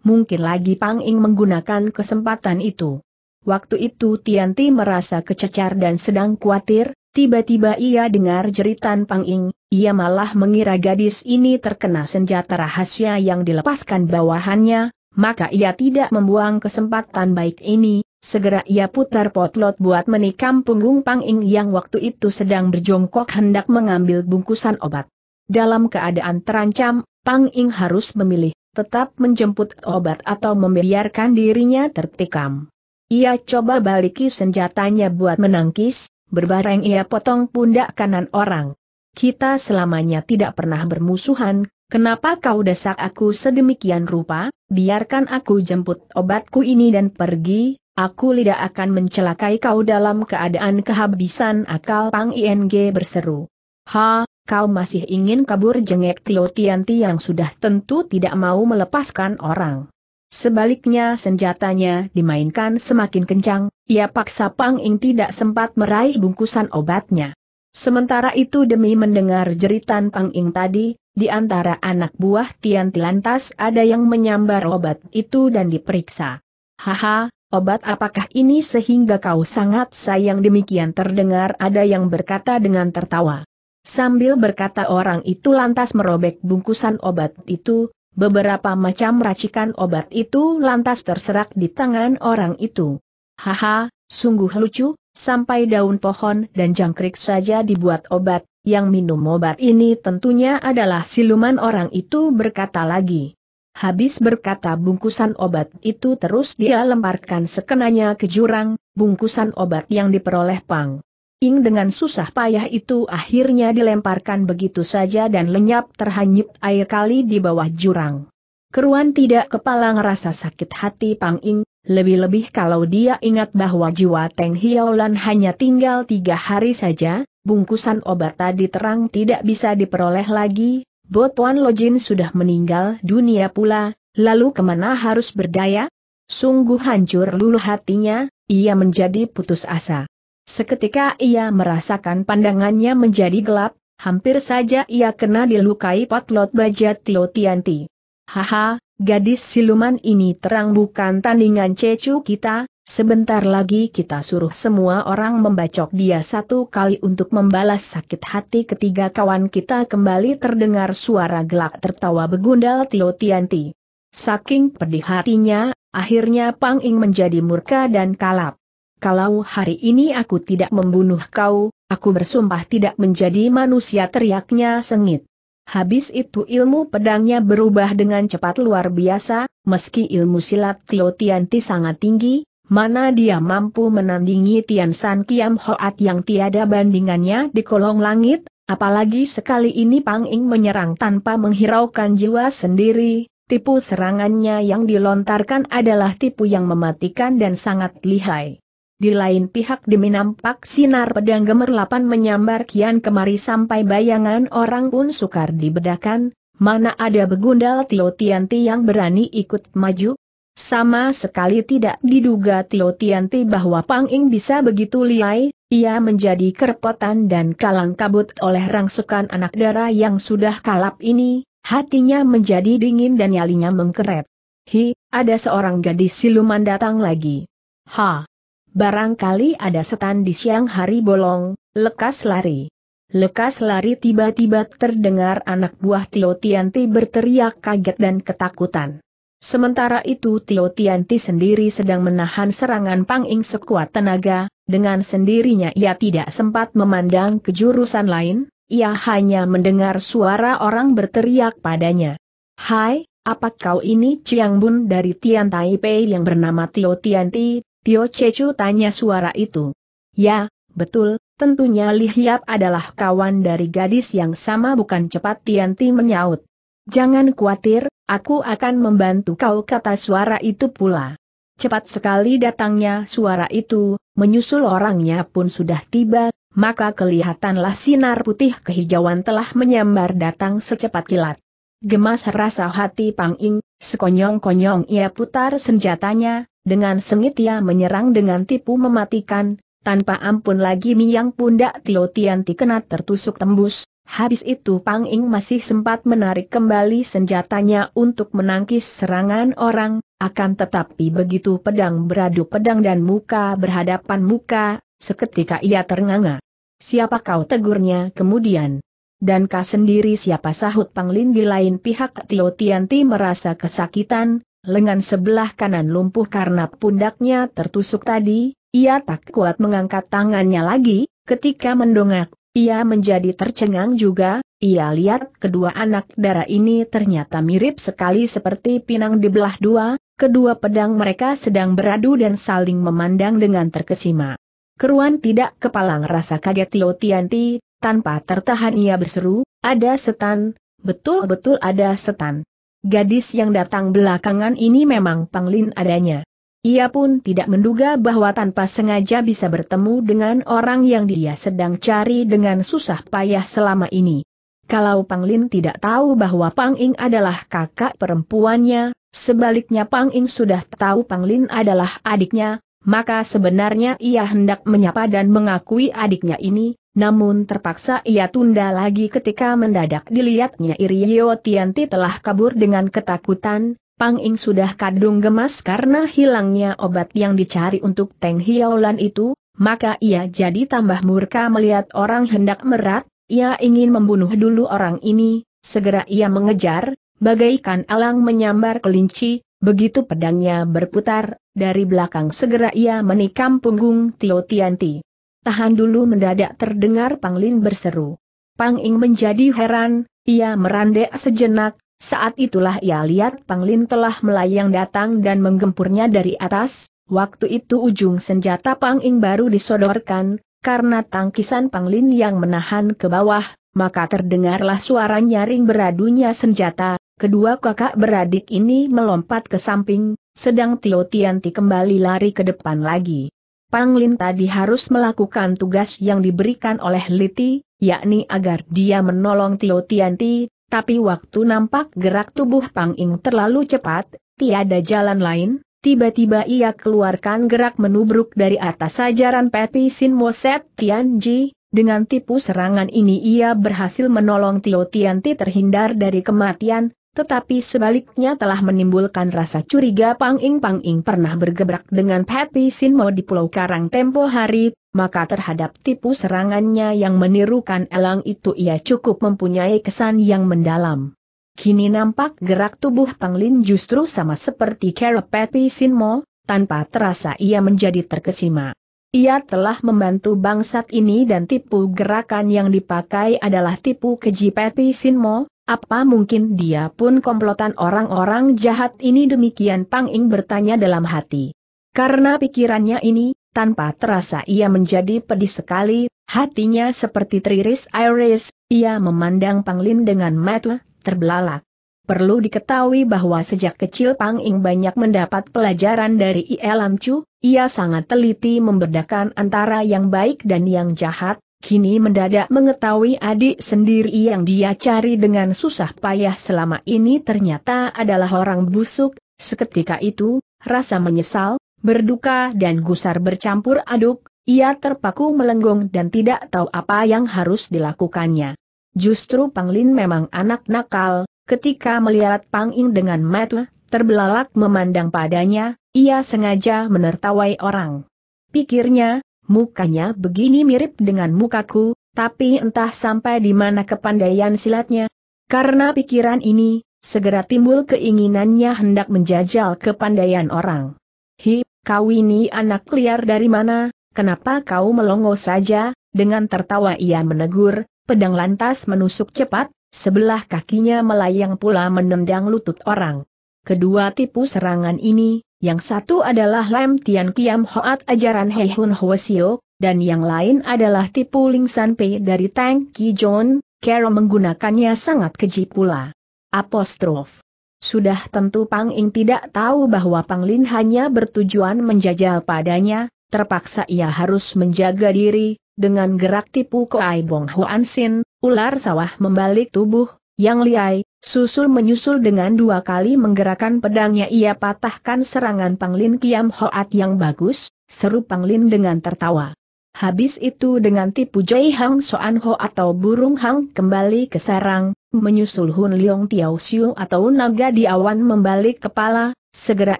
Mungkin lagi Pang Ing menggunakan kesempatan itu. Waktu itu Tianti merasa kececar dan sedang khawatir, Tiba-tiba ia dengar jeritan Pang Ing, ia malah mengira gadis ini terkena senjata rahasia yang dilepaskan bawahannya, maka ia tidak membuang kesempatan baik ini, segera ia putar potlot buat menikam punggung Pang Ing yang waktu itu sedang berjongkok hendak mengambil bungkusan obat. Dalam keadaan terancam, Pang Ing harus memilih, tetap menjemput obat atau membiarkan dirinya tertikam. Ia coba baliki senjatanya buat menangkis, Berbareng ia potong pundak kanan orang. Kita selamanya tidak pernah bermusuhan, kenapa kau desak aku sedemikian rupa, biarkan aku jemput obatku ini dan pergi, aku tidak akan mencelakai kau dalam keadaan kehabisan akal Pang ING berseru. Ha, kau masih ingin kabur jengek Tio Tianti yang sudah tentu tidak mau melepaskan orang. Sebaliknya senjatanya dimainkan semakin kencang, ia paksa Pang Ing tidak sempat meraih bungkusan obatnya. Sementara itu demi mendengar jeritan Pang Ing tadi, di antara anak buah Tian Tilantas ada yang menyambar obat itu dan diperiksa. Haha, obat apakah ini sehingga kau sangat sayang demikian terdengar ada yang berkata dengan tertawa. Sambil berkata orang itu lantas merobek bungkusan obat itu, Beberapa macam racikan obat itu lantas terserak di tangan orang itu. Haha, sungguh lucu, sampai daun pohon dan jangkrik saja dibuat obat, yang minum obat ini tentunya adalah siluman orang itu berkata lagi. Habis berkata bungkusan obat itu terus dia lemparkan sekenanya ke jurang, bungkusan obat yang diperoleh Pang Ing dengan susah payah itu akhirnya dilemparkan begitu saja dan lenyap terhanyut air kali di bawah jurang. Keruan tidak kepala ngerasa sakit hati Pang Ing, lebih-lebih kalau dia ingat bahwa jiwa Teng Hiaulan hanya tinggal tiga hari saja, bungkusan obat tadi terang tidak bisa diperoleh lagi, Botuan Lojin sudah meninggal dunia pula, lalu kemana harus berdaya? Sungguh hancur luluh hatinya, ia menjadi putus asa. Seketika ia merasakan pandangannya menjadi gelap, hampir saja ia kena dilukai potlot baja Tio Tianti. Haha, gadis siluman ini terang bukan tandingan cecu kita, sebentar lagi kita suruh semua orang membacok dia satu kali untuk membalas sakit hati ketiga kawan kita kembali terdengar suara gelak tertawa begundal Tio Tianti. Saking pedih hatinya, akhirnya Pang Ing menjadi murka dan kalap kalau hari ini aku tidak membunuh kau, aku bersumpah tidak menjadi manusia teriaknya sengit. Habis itu ilmu pedangnya berubah dengan cepat luar biasa, meski ilmu silat Tio Tianti sangat tinggi, mana dia mampu menandingi Tian San Kiam Hoat yang tiada bandingannya di kolong langit, apalagi sekali ini Pang Ing menyerang tanpa menghiraukan jiwa sendiri, tipu serangannya yang dilontarkan adalah tipu yang mematikan dan sangat lihai. Di lain pihak demi nampak sinar pedang gemerlapan menyambar kian kemari sampai bayangan orang pun sukar dibedakan, mana ada begundal Tio Tianti yang berani ikut maju? Sama sekali tidak diduga Tio Tianti bahwa Pang Ing bisa begitu liai, ia menjadi kerepotan dan kalang kabut oleh rangsukan anak dara yang sudah kalap ini, hatinya menjadi dingin dan nyalinya mengkeret. Hi, ada seorang gadis siluman datang lagi. Ha! Barangkali ada setan di siang hari bolong, lekas lari. Lekas lari tiba-tiba terdengar anak buah Tio Tianti berteriak kaget dan ketakutan. Sementara itu Tio Tianti sendiri sedang menahan serangan Pang sekuat tenaga, dengan sendirinya ia tidak sempat memandang ke jurusan lain, ia hanya mendengar suara orang berteriak padanya. Hai, apa kau ini Chiang Bun dari Tian Taipei yang bernama Tio Tianti, Tio Cecu tanya suara itu. Ya, betul, tentunya Li Hiap adalah kawan dari gadis yang sama bukan cepat Tianti menyaut. Jangan khawatir, aku akan membantu kau kata suara itu pula. Cepat sekali datangnya suara itu, menyusul orangnya pun sudah tiba, maka kelihatanlah sinar putih kehijauan telah menyambar datang secepat kilat. Gemas rasa hati Pang Ing, sekonyong-konyong ia putar senjatanya, dengan sengit ia menyerang dengan tipu mematikan, tanpa ampun lagi Miyang pundak Tio Tianti kena tertusuk tembus. Habis itu Pang Ing masih sempat menarik kembali senjatanya untuk menangkis serangan orang, akan tetapi begitu pedang beradu pedang dan muka berhadapan muka, seketika ia ternganga. Siapa kau tegurnya kemudian? Dan kau sendiri siapa sahut Pang Lin di lain pihak Tio Tianti merasa kesakitan, lengan sebelah kanan lumpuh karena pundaknya tertusuk tadi, ia tak kuat mengangkat tangannya lagi, ketika mendongak, ia menjadi tercengang juga, ia lihat kedua anak darah ini ternyata mirip sekali seperti pinang di belah dua, kedua pedang mereka sedang beradu dan saling memandang dengan terkesima. Keruan tidak kepalang rasa kaget Tio Tianti, tanpa tertahan ia berseru, ada setan, betul-betul ada setan. Gadis yang datang belakangan ini memang Panglin adanya. Ia pun tidak menduga bahwa tanpa sengaja bisa bertemu dengan orang yang dia sedang cari dengan susah payah selama ini. Kalau Panglin tidak tahu bahwa Pang Ing adalah kakak perempuannya, sebaliknya Pang Ing sudah tahu Panglin adalah adiknya, maka sebenarnya ia hendak menyapa dan mengakui adiknya ini, namun terpaksa ia tunda lagi ketika mendadak dilihatnya Iriyo Tianti telah kabur dengan ketakutan, Pang Ing sudah kadung gemas karena hilangnya obat yang dicari untuk Teng Hiaulan itu, maka ia jadi tambah murka melihat orang hendak merat, ia ingin membunuh dulu orang ini, segera ia mengejar, bagaikan alang menyambar kelinci, begitu pedangnya berputar, dari belakang segera ia menikam punggung Tio Tianti. Tahan dulu mendadak terdengar Panglin berseru. Pang Ing menjadi heran, ia merandek sejenak, saat itulah ia lihat Panglin telah melayang datang dan menggempurnya dari atas, waktu itu ujung senjata Pang Ing baru disodorkan, karena tangkisan Panglin yang menahan ke bawah, maka terdengarlah suara nyaring beradunya senjata, kedua kakak beradik ini melompat ke samping, sedang Tio Tianti kembali lari ke depan lagi. Pang Lin tadi harus melakukan tugas yang diberikan oleh Liti, yakni agar dia menolong Tio Tianti, tapi waktu nampak gerak tubuh Pang Ing terlalu cepat, tiada jalan lain, tiba-tiba ia keluarkan gerak menubruk dari atas sajaran Peti Sin Moset Tianji, dengan tipu serangan ini ia berhasil menolong Tio Tianti terhindar dari kematian, tetapi sebaliknya telah menimbulkan rasa curiga Pang Ing Pang Ing pernah bergebrak dengan Patty Sinmo di Pulau Karang tempo hari, maka terhadap tipu serangannya yang menirukan elang itu ia cukup mempunyai kesan yang mendalam. Kini nampak gerak tubuh Pang Lin justru sama seperti Kara Patty Sinmo, tanpa terasa ia menjadi terkesima. Ia telah membantu bangsat ini dan tipu gerakan yang dipakai adalah tipu keji Patty Sinmo, apa mungkin dia pun komplotan orang-orang jahat ini demikian Pang Ing bertanya dalam hati. Karena pikirannya ini, tanpa terasa ia menjadi pedih sekali, hatinya seperti teriris iris, ia memandang Pang Lin dengan mata terbelalak. Perlu diketahui bahwa sejak kecil Pang Ing banyak mendapat pelajaran dari Ie Lam Chu, ia sangat teliti membedakan antara yang baik dan yang jahat, kini mendadak mengetahui adik sendiri yang dia cari dengan susah payah selama ini ternyata adalah orang busuk, seketika itu, rasa menyesal, berduka dan gusar bercampur aduk, ia terpaku melenggong dan tidak tahu apa yang harus dilakukannya. Justru Panglin memang anak nakal, ketika melihat Pang Panging dengan metu, terbelalak memandang padanya, ia sengaja menertawai orang. Pikirnya, Mukanya begini mirip dengan mukaku, tapi entah sampai di mana kepandaian silatnya. Karena pikiran ini, segera timbul keinginannya hendak menjajal kepandaian orang. Hi, kau ini anak liar dari mana, kenapa kau melongo saja, dengan tertawa ia menegur, pedang lantas menusuk cepat, sebelah kakinya melayang pula menendang lutut orang. Kedua tipu serangan ini, yang satu adalah Lem Tian Kiam Hoat ajaran Hei Hun Hwasio, dan yang lain adalah tipu Ling San Pei dari Tang Ki John, Carol menggunakannya sangat keji pula. Apostrof. Sudah tentu Pang Ing tidak tahu bahwa Pang Lin hanya bertujuan menjajal padanya, terpaksa ia harus menjaga diri, dengan gerak tipu Koai Bong Huan Sin, ular sawah membalik tubuh, yang liai, Susul menyusul dengan dua kali menggerakkan pedangnya ia patahkan serangan Panglin Kiam Hoat yang bagus, seru Panglin dengan tertawa. Habis itu dengan tipu Jai Hang Soan Ho atau Burung Hang kembali ke sarang, menyusul Hun Leong Tiao Xiu atau naga di awan membalik kepala, segera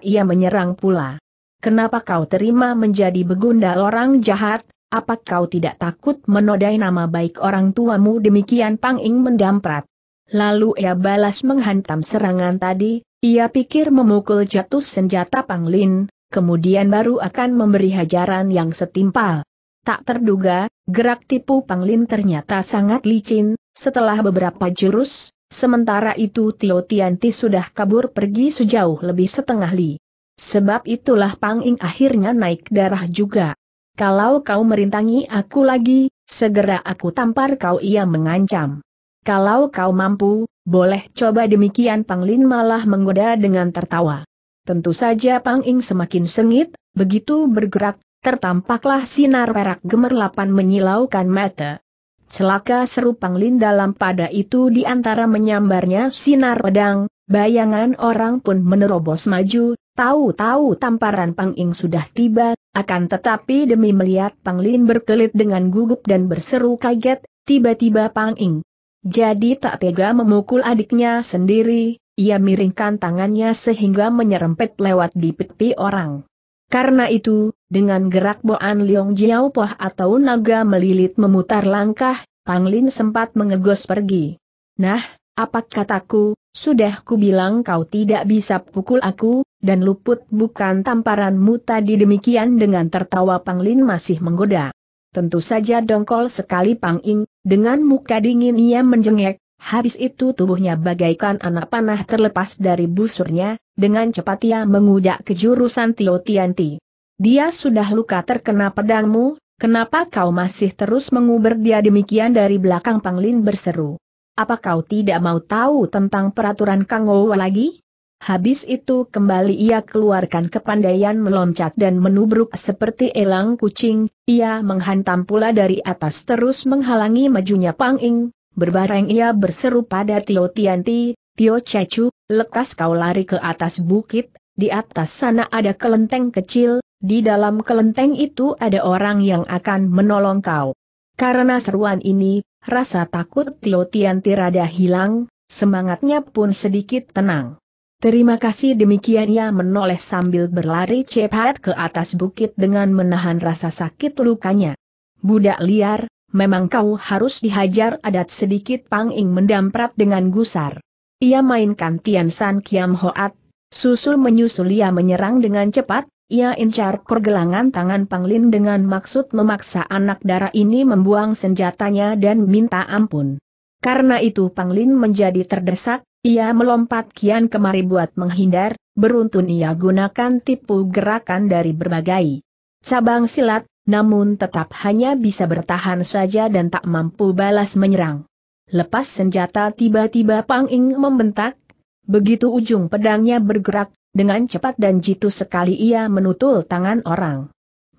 ia menyerang pula. Kenapa kau terima menjadi begunda orang jahat, apa kau tidak takut menodai nama baik orang tuamu demikian Pang Ing mendamprat. Lalu ia balas menghantam serangan tadi, ia pikir memukul jatuh senjata Panglin, kemudian baru akan memberi hajaran yang setimpal. Tak terduga, gerak tipu Panglin ternyata sangat licin, setelah beberapa jurus, sementara itu Tio Tianti sudah kabur pergi sejauh lebih setengah li. Sebab itulah Pang Ing akhirnya naik darah juga. Kalau kau merintangi aku lagi, segera aku tampar kau ia mengancam. Kalau kau mampu, boleh coba demikian Panglin malah menggoda dengan tertawa. Tentu saja Pang Ing semakin sengit, begitu bergerak, tertampaklah sinar perak gemerlapan menyilaukan mata. Celaka seru Panglin dalam pada itu di antara menyambarnya sinar pedang, bayangan orang pun menerobos maju, tahu-tahu tamparan Pang Ing sudah tiba, akan tetapi demi melihat Panglin berkelit dengan gugup dan berseru kaget, tiba-tiba Pang Ing jadi tak tega memukul adiknya sendiri, ia miringkan tangannya sehingga menyerempet lewat di pipi orang. Karena itu, dengan gerak Boan Liong Jiao Poh atau naga melilit memutar langkah, Panglin sempat mengegos pergi. Nah, apa kataku, sudah ku bilang kau tidak bisa pukul aku, dan luput bukan tamparanmu tadi demikian dengan tertawa Panglin masih menggoda. Tentu saja dongkol sekali Pang Ing, dengan muka dingin ia menjengek, habis itu tubuhnya bagaikan anak panah terlepas dari busurnya, dengan cepat ia mengudak ke jurusan Tio Tianti. Dia sudah luka terkena pedangmu, kenapa kau masih terus menguber dia demikian dari belakang Panglin berseru. Apa kau tidak mau tahu tentang peraturan Kang Owa lagi? Habis itu kembali ia keluarkan kepandaian meloncat dan menubruk seperti elang kucing, ia menghantam pula dari atas terus menghalangi majunya Pang Ing, berbareng ia berseru pada Tio Tianti, Tio Cecu, lekas kau lari ke atas bukit, di atas sana ada kelenteng kecil, di dalam kelenteng itu ada orang yang akan menolong kau. Karena seruan ini, rasa takut Tio Tianti rada hilang, semangatnya pun sedikit tenang. Terima kasih demikian ia menoleh sambil berlari cepat ke atas bukit dengan menahan rasa sakit lukanya. Budak liar, memang kau harus dihajar adat sedikit Pang Ing mendamprat dengan gusar. Ia mainkan Tian San Kiam Hoat, susul menyusul ia menyerang dengan cepat, ia incar pergelangan tangan Panglin dengan maksud memaksa anak darah ini membuang senjatanya dan minta ampun. Karena itu Panglin menjadi terdesak, ia melompat kian kemari buat menghindar, beruntun ia gunakan tipu gerakan dari berbagai cabang silat, namun tetap hanya bisa bertahan saja dan tak mampu balas menyerang. Lepas senjata tiba-tiba Pang Ing membentak, begitu ujung pedangnya bergerak, dengan cepat dan jitu sekali ia menutul tangan orang.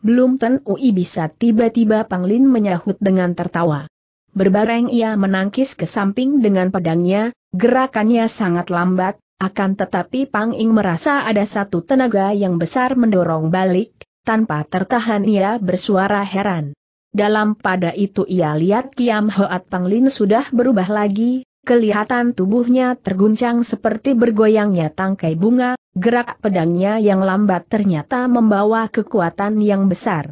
Belum Ui bisa tiba-tiba Pang Lin menyahut dengan tertawa. Berbareng ia menangkis ke samping dengan pedangnya, gerakannya sangat lambat, akan tetapi Pang Ing merasa ada satu tenaga yang besar mendorong balik, tanpa tertahan ia bersuara heran. Dalam pada itu ia lihat Kiam Hoat Lin sudah berubah lagi, kelihatan tubuhnya terguncang seperti bergoyangnya tangkai bunga, gerak pedangnya yang lambat ternyata membawa kekuatan yang besar.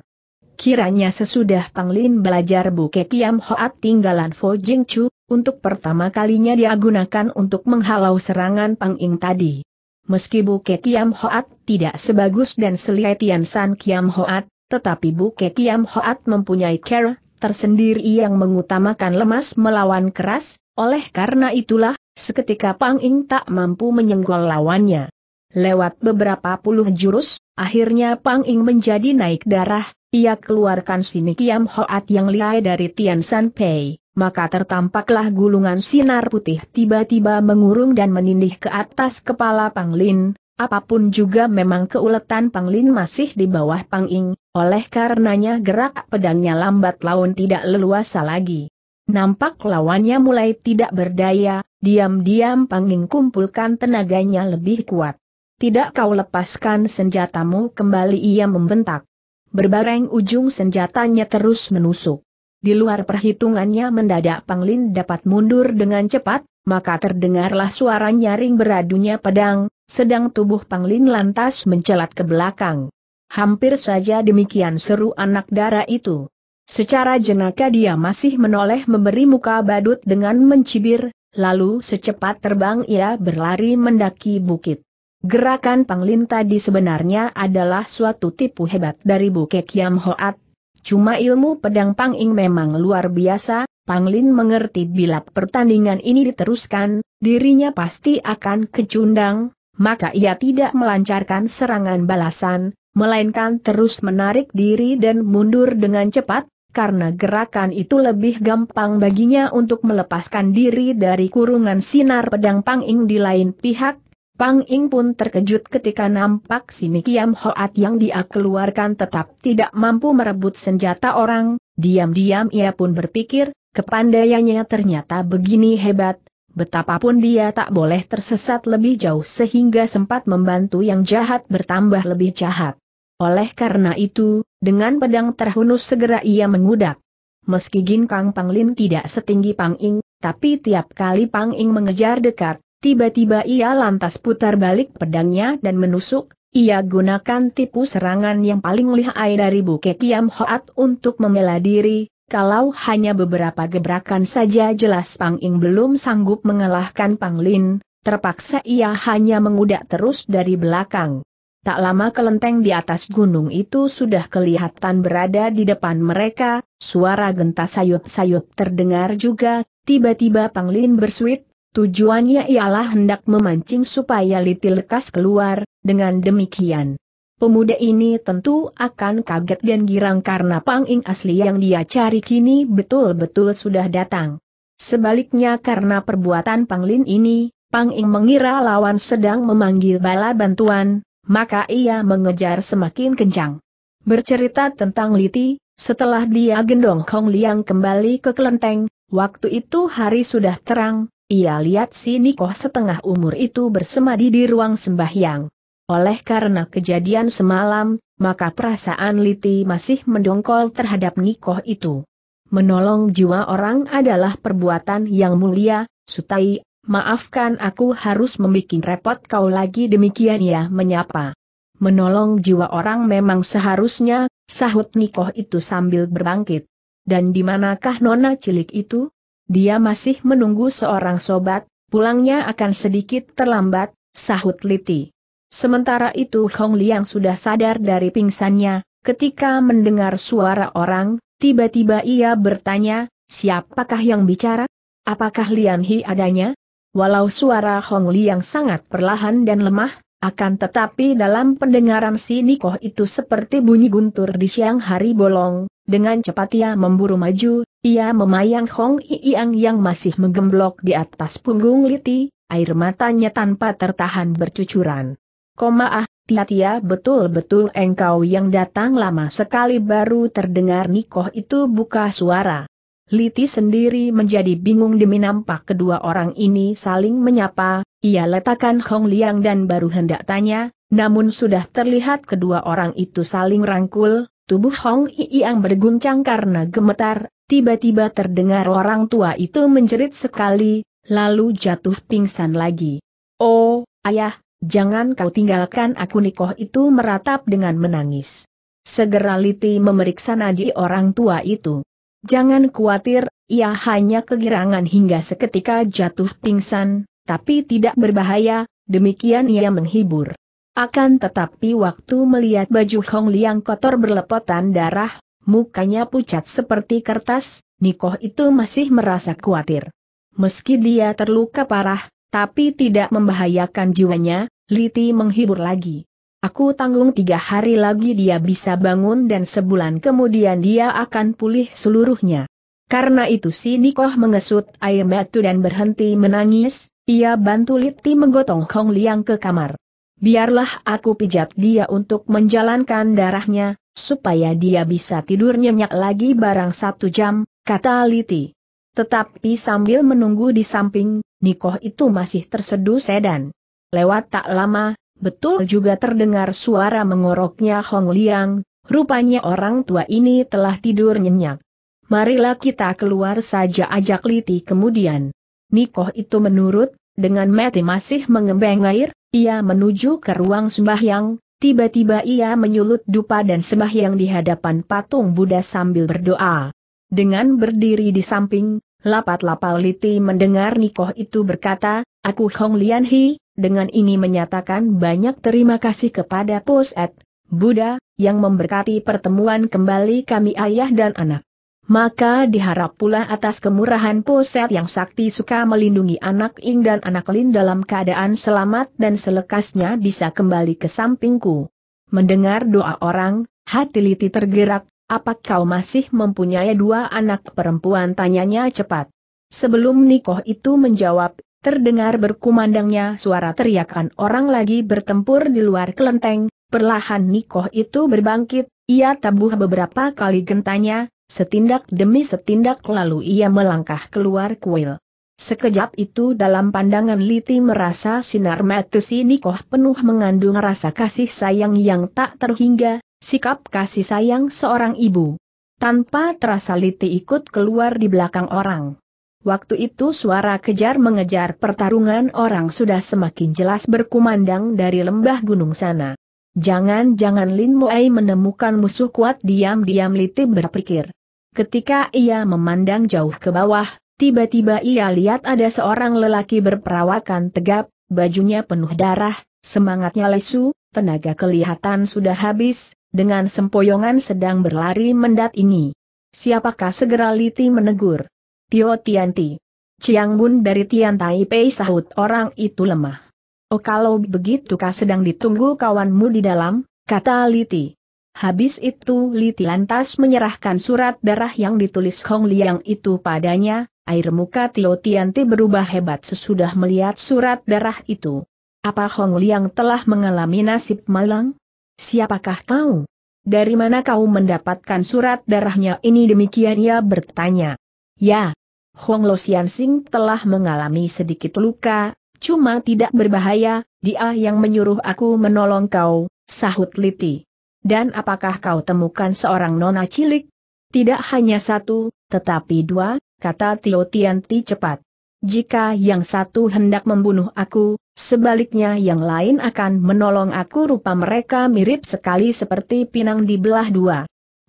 Kiranya sesudah Panglin belajar buke Kiam Hoat tinggalan Fo Jing Chu, untuk pertama kalinya dia gunakan untuk menghalau serangan Pang Ing tadi. Meski buke Kiam Hoat tidak sebagus dan selai Tian San Kiam Hoat, tetapi buke Kiam Hoat mempunyai cara tersendiri yang mengutamakan lemas melawan keras, oleh karena itulah, seketika Pang Ing tak mampu menyenggol lawannya. Lewat beberapa puluh jurus, akhirnya Pang Ing menjadi naik darah, ia keluarkan Simi Kiam Hoat yang liai dari Tian San Pei, maka tertampaklah gulungan sinar putih tiba-tiba mengurung dan menindih ke atas kepala Panglin, apapun juga memang keuletan Panglin masih di bawah Panging, oleh karenanya gerak pedangnya lambat laun tidak leluasa lagi. Nampak lawannya mulai tidak berdaya, diam-diam Panging kumpulkan tenaganya lebih kuat. Tidak kau lepaskan senjatamu kembali ia membentak. Berbareng ujung senjatanya terus menusuk. Di luar perhitungannya mendadak Panglin dapat mundur dengan cepat, maka terdengarlah suara nyaring beradunya pedang, sedang tubuh Panglin lantas mencelat ke belakang. Hampir saja demikian seru anak darah itu. Secara jenaka dia masih menoleh memberi muka badut dengan mencibir, lalu secepat terbang ia berlari mendaki bukit. Gerakan Panglin tadi sebenarnya adalah suatu tipu hebat dari Bukit Yam Hoat. Cuma ilmu pedang Panging memang luar biasa, Panglin mengerti bila pertandingan ini diteruskan, dirinya pasti akan kecundang, maka ia tidak melancarkan serangan balasan, melainkan terus menarik diri dan mundur dengan cepat, karena gerakan itu lebih gampang baginya untuk melepaskan diri dari kurungan sinar pedang Panging di lain pihak, Pang Ing pun terkejut ketika nampak si Mikiam Hoat yang dia keluarkan tetap tidak mampu merebut senjata orang, diam-diam ia pun berpikir, kepandaiannya ternyata begini hebat, betapapun dia tak boleh tersesat lebih jauh sehingga sempat membantu yang jahat bertambah lebih jahat. Oleh karena itu, dengan pedang terhunus segera ia mengudak. Meski Ginkang Panglin tidak setinggi Pang Ing, tapi tiap kali Pang Ing mengejar dekat, Tiba-tiba ia lantas putar balik pedangnya dan menusuk, ia gunakan tipu serangan yang paling lihai dari Buke Kiam Hoat untuk membela diri, kalau hanya beberapa gebrakan saja jelas Pang Ing belum sanggup mengalahkan Pang Lin, terpaksa ia hanya mengudak terus dari belakang. Tak lama kelenteng di atas gunung itu sudah kelihatan berada di depan mereka, suara genta sayup-sayup terdengar juga, tiba-tiba Pang Lin bersuit, Tujuannya ialah hendak memancing supaya Liti lekas keluar, dengan demikian. Pemuda ini tentu akan kaget dan girang karena Pang asli yang dia cari kini betul-betul sudah datang. Sebaliknya karena perbuatan Panglin ini, Pang mengira lawan sedang memanggil bala bantuan, maka ia mengejar semakin kencang. Bercerita tentang Liti, setelah dia gendong Hong Liang kembali ke kelenteng, waktu itu hari sudah terang, ia lihat si Nikoh setengah umur itu bersemadi di ruang sembahyang. Oleh karena kejadian semalam, maka perasaan Liti masih mendongkol terhadap Nikoh itu. Menolong jiwa orang adalah perbuatan yang mulia, Sutai, maafkan aku harus membuat repot kau lagi demikian ya menyapa. Menolong jiwa orang memang seharusnya, sahut Nikoh itu sambil berbangkit. Dan di manakah nona cilik itu? Dia masih menunggu seorang sobat, pulangnya akan sedikit terlambat, sahut Liti. Sementara itu Hong Liang sudah sadar dari pingsannya, ketika mendengar suara orang, tiba-tiba ia bertanya, siapakah yang bicara? Apakah Lian Hi adanya? Walau suara Hong Liang sangat perlahan dan lemah, akan tetapi dalam pendengaran si Nikoh itu seperti bunyi guntur di siang hari bolong, dengan cepat ia memburu maju, ia memayang Hong Iang yang masih menggemblok di atas punggung Liti, air matanya tanpa tertahan bercucuran. Koma ah, Tia-tia betul-betul engkau yang datang lama sekali baru terdengar Nikoh itu buka suara. Liti sendiri menjadi bingung demi nampak kedua orang ini saling menyapa, ia letakkan Hong Liang dan baru hendak tanya, namun sudah terlihat kedua orang itu saling rangkul, Tubuh Hong Yi yang berguncang karena gemetar, tiba-tiba terdengar orang tua itu menjerit sekali, lalu jatuh pingsan lagi. Oh, ayah, jangan kau tinggalkan aku Nikoh itu meratap dengan menangis. Segera Liti memeriksa nadi orang tua itu. Jangan khawatir, ia hanya kegirangan hingga seketika jatuh pingsan, tapi tidak berbahaya, demikian ia menghibur. Akan tetapi waktu melihat baju Hong Liang kotor berlepotan darah, mukanya pucat seperti kertas, Nikoh itu masih merasa khawatir. Meski dia terluka parah, tapi tidak membahayakan jiwanya, Liti menghibur lagi. Aku tanggung tiga hari lagi dia bisa bangun dan sebulan kemudian dia akan pulih seluruhnya. Karena itu si Nikoh mengesut air mata dan berhenti menangis, ia bantu Liti menggotong Hong Liang ke kamar biarlah aku pijat dia untuk menjalankan darahnya, supaya dia bisa tidur nyenyak lagi barang satu jam, kata Liti. Tetapi sambil menunggu di samping, Nikoh itu masih terseduh sedan. Lewat tak lama, betul juga terdengar suara mengoroknya Hong Liang, rupanya orang tua ini telah tidur nyenyak. Marilah kita keluar saja ajak Liti kemudian. Nikoh itu menurut, dengan mati masih mengembang air, ia menuju ke ruang sembahyang, tiba-tiba ia menyulut dupa dan sembahyang di hadapan patung Buddha sambil berdoa. Dengan berdiri di samping, lapat-lapal Liti mendengar Nikoh itu berkata, Aku Hong Lian Hi, dengan ini menyatakan banyak terima kasih kepada Poset, Buddha, yang memberkati pertemuan kembali kami ayah dan anak maka diharap pula atas kemurahan poset yang sakti suka melindungi anak Ing dan anak Lin dalam keadaan selamat dan selekasnya bisa kembali ke sampingku. Mendengar doa orang, hati Liti tergerak, apa kau masih mempunyai dua anak perempuan tanyanya cepat. Sebelum Nikoh itu menjawab, terdengar berkumandangnya suara teriakan orang lagi bertempur di luar kelenteng, perlahan Nikoh itu berbangkit, ia tabuh beberapa kali gentanya, Setindak demi setindak lalu ia melangkah keluar kuil. Sekejap itu dalam pandangan Liti merasa sinar si Nikoh penuh mengandung rasa kasih sayang yang tak terhingga, sikap kasih sayang seorang ibu. Tanpa terasa Liti ikut keluar di belakang orang. Waktu itu suara kejar-mengejar pertarungan orang sudah semakin jelas berkumandang dari lembah gunung sana. Jangan-jangan Lin Muai menemukan musuh kuat diam-diam Liti berpikir. Ketika ia memandang jauh ke bawah, tiba-tiba ia lihat ada seorang lelaki berperawakan tegap, bajunya penuh darah, semangatnya lesu, tenaga kelihatan sudah habis, dengan sempoyongan sedang berlari mendat ini. Siapakah segera Liti menegur? Tio Tianti. Ciang Bun dari Tian Taipei sahut orang itu lemah. Oh kalau begitu kah sedang ditunggu kawanmu di dalam, kata Liti. Habis itu Li lantas menyerahkan surat darah yang ditulis Hong Liang itu padanya, air muka Tio Tianti berubah hebat sesudah melihat surat darah itu. Apa Hong Liang telah mengalami nasib malang? Siapakah kau? Dari mana kau mendapatkan surat darahnya ini demikian ia bertanya. Ya, Hong Lo Sian Sing telah mengalami sedikit luka, cuma tidak berbahaya, dia yang menyuruh aku menolong kau, sahut Liti. Dan apakah kau temukan seorang nona cilik? Tidak hanya satu, tetapi dua, kata Tio Tianti cepat. Jika yang satu hendak membunuh aku, sebaliknya yang lain akan menolong aku rupa mereka mirip sekali seperti pinang di belah dua.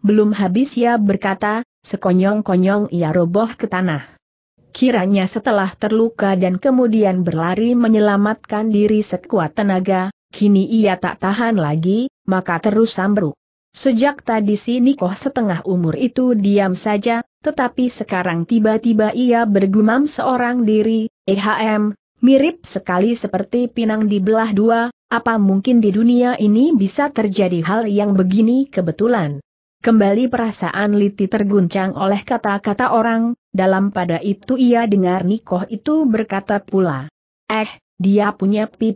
Belum habis ia berkata, sekonyong-konyong ia roboh ke tanah. Kiranya setelah terluka dan kemudian berlari menyelamatkan diri sekuat tenaga, Kini ia tak tahan lagi, maka terus sambruk. Sejak tadi si Nikoh setengah umur itu diam saja, tetapi sekarang tiba-tiba ia bergumam seorang diri, EHM, mirip sekali seperti pinang di belah dua, apa mungkin di dunia ini bisa terjadi hal yang begini kebetulan. Kembali perasaan Liti terguncang oleh kata-kata orang, dalam pada itu ia dengar Nikoh itu berkata pula. Eh, dia punya pi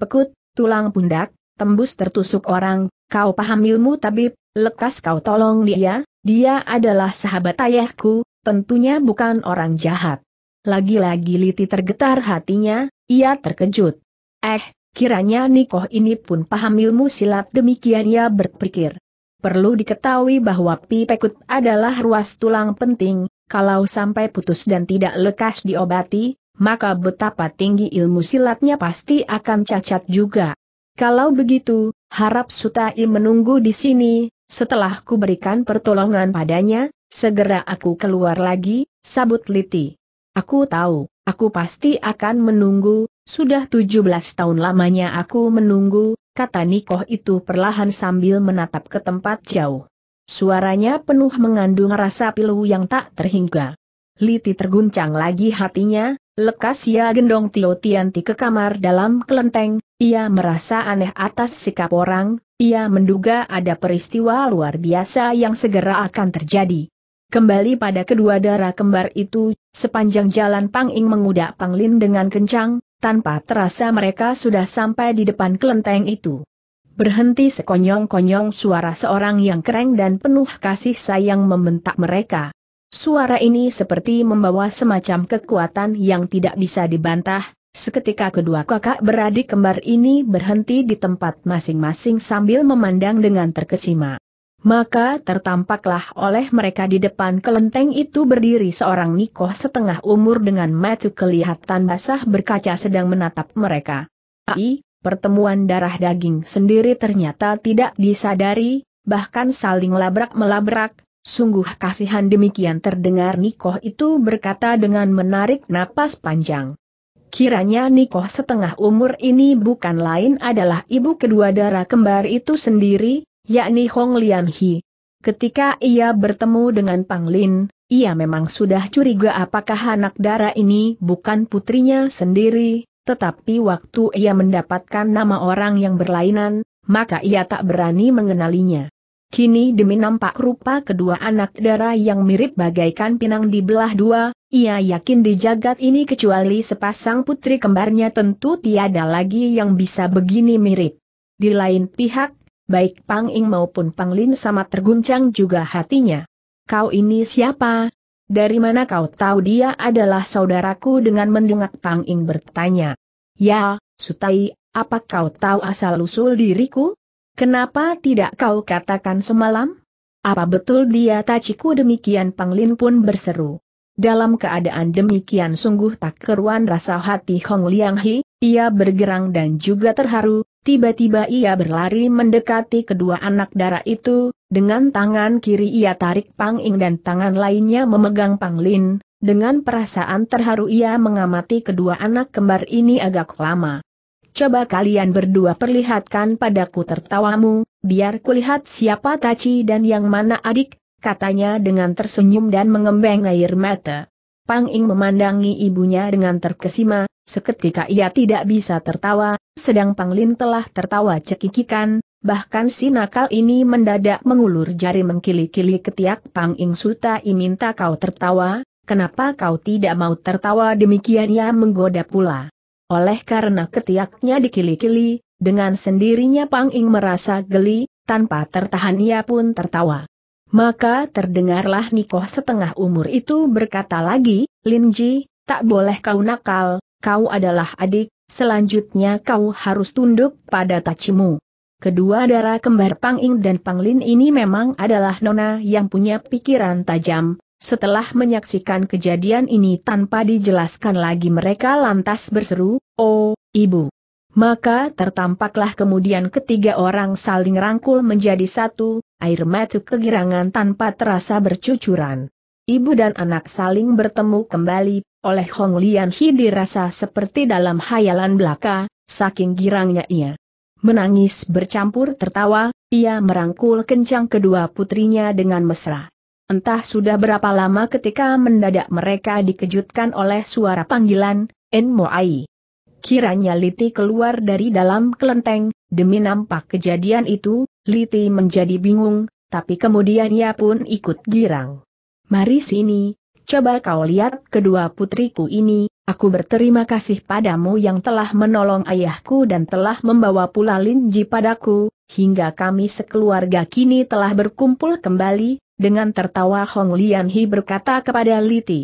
tulang pundak, tembus tertusuk orang, kau paham ilmu tabib, lekas kau tolong dia, ya. dia adalah sahabat ayahku, tentunya bukan orang jahat. Lagi-lagi Liti tergetar hatinya, ia terkejut. Eh, kiranya Nikoh ini pun paham ilmu silat demikian ia berpikir. Perlu diketahui bahwa pipekut adalah ruas tulang penting, kalau sampai putus dan tidak lekas diobati, maka betapa tinggi ilmu silatnya pasti akan cacat juga. Kalau begitu, harap Sutai menunggu di sini, setelah ku berikan pertolongan padanya, segera aku keluar lagi, sabut Liti. Aku tahu, aku pasti akan menunggu, sudah 17 tahun lamanya aku menunggu, kata Nikoh itu perlahan sambil menatap ke tempat jauh. Suaranya penuh mengandung rasa pilu yang tak terhingga. Liti terguncang lagi hatinya, Lekas ia gendong Tio Tianti ke kamar dalam kelenteng, ia merasa aneh atas sikap orang, ia menduga ada peristiwa luar biasa yang segera akan terjadi. Kembali pada kedua darah kembar itu, sepanjang jalan Pang Ing mengudak Pang Lin dengan kencang, tanpa terasa mereka sudah sampai di depan kelenteng itu. Berhenti sekonyong-konyong suara seorang yang kereng dan penuh kasih sayang membentak mereka. Suara ini seperti membawa semacam kekuatan yang tidak bisa dibantah, Seketika kedua kakak beradik kembar ini berhenti di tempat masing-masing sambil memandang dengan terkesima. Maka tertampaklah oleh mereka di depan kelenteng itu berdiri seorang Nikoh setengah umur dengan mata kelihatan basah berkaca sedang menatap mereka. Ai, pertemuan darah daging sendiri ternyata tidak disadari, bahkan saling labrak-melabrak, Sungguh kasihan demikian terdengar Nikoh itu berkata dengan menarik napas panjang. Kiranya Nikoh setengah umur ini bukan lain adalah ibu kedua darah kembar itu sendiri, yakni Hong Lianhi. Ketika ia bertemu dengan Panglin, ia memang sudah curiga apakah anak darah ini bukan putrinya sendiri, tetapi waktu ia mendapatkan nama orang yang berlainan, maka ia tak berani mengenalinya. Kini demi nampak rupa kedua anak dara yang mirip bagaikan pinang di belah dua, ia yakin di jagat ini kecuali sepasang putri kembarnya tentu tiada lagi yang bisa begini mirip. Di lain pihak, baik Pang Ing maupun Pang Lin sama terguncang juga hatinya. Kau ini siapa? Dari mana kau tahu dia adalah saudaraku dengan mendungak Pang Ing bertanya. Ya, Sutai, apa kau tahu asal-usul diriku? Kenapa tidak kau katakan semalam? Apa betul dia taciku demikian Panglin pun berseru. Dalam keadaan demikian sungguh tak keruan rasa hati Hong Liang Hi, ia bergerang dan juga terharu, tiba-tiba ia berlari mendekati kedua anak darah itu, dengan tangan kiri ia tarik Pang Ing dan tangan lainnya memegang Panglin, dengan perasaan terharu ia mengamati kedua anak kembar ini agak lama. Coba kalian berdua perlihatkan padaku tertawamu, biar kulihat siapa Taci dan yang mana adik, katanya dengan tersenyum dan mengembang air mata. Pang Ing memandangi ibunya dengan terkesima, seketika ia tidak bisa tertawa, sedang Pang Lin telah tertawa cekikikan, bahkan si nakal ini mendadak mengulur jari mengkili-kili ketiak Pang Ing suta. minta kau tertawa, kenapa kau tidak mau tertawa demikian ia menggoda pula. Oleh karena ketiaknya dikili-kili, dengan sendirinya Pang Ing merasa geli, tanpa tertahan ia pun tertawa. Maka terdengarlah Niko setengah umur itu berkata lagi, Lin Ji, tak boleh kau nakal, kau adalah adik, selanjutnya kau harus tunduk pada tacimu. Kedua darah kembar Pang Ing dan Pang Lin ini memang adalah nona yang punya pikiran tajam, setelah menyaksikan kejadian ini tanpa dijelaskan lagi mereka lantas berseru, Oh, Ibu! Maka tertampaklah kemudian ketiga orang saling rangkul menjadi satu, air mata kegirangan tanpa terasa bercucuran. Ibu dan anak saling bertemu kembali, oleh Hong Lian Hi dirasa seperti dalam hayalan belaka, saking girangnya ia. Menangis bercampur tertawa, ia merangkul kencang kedua putrinya dengan mesra. Entah sudah berapa lama ketika mendadak mereka dikejutkan oleh suara panggilan, En Enmoai. Kiranya Liti keluar dari dalam kelenteng, demi nampak kejadian itu, Liti menjadi bingung, tapi kemudian ia pun ikut girang. Mari sini, coba kau lihat kedua putriku ini, aku berterima kasih padamu yang telah menolong ayahku dan telah membawa pula Linji padaku, hingga kami sekeluarga kini telah berkumpul kembali, dengan tertawa Hong Lian berkata kepada Li Ti.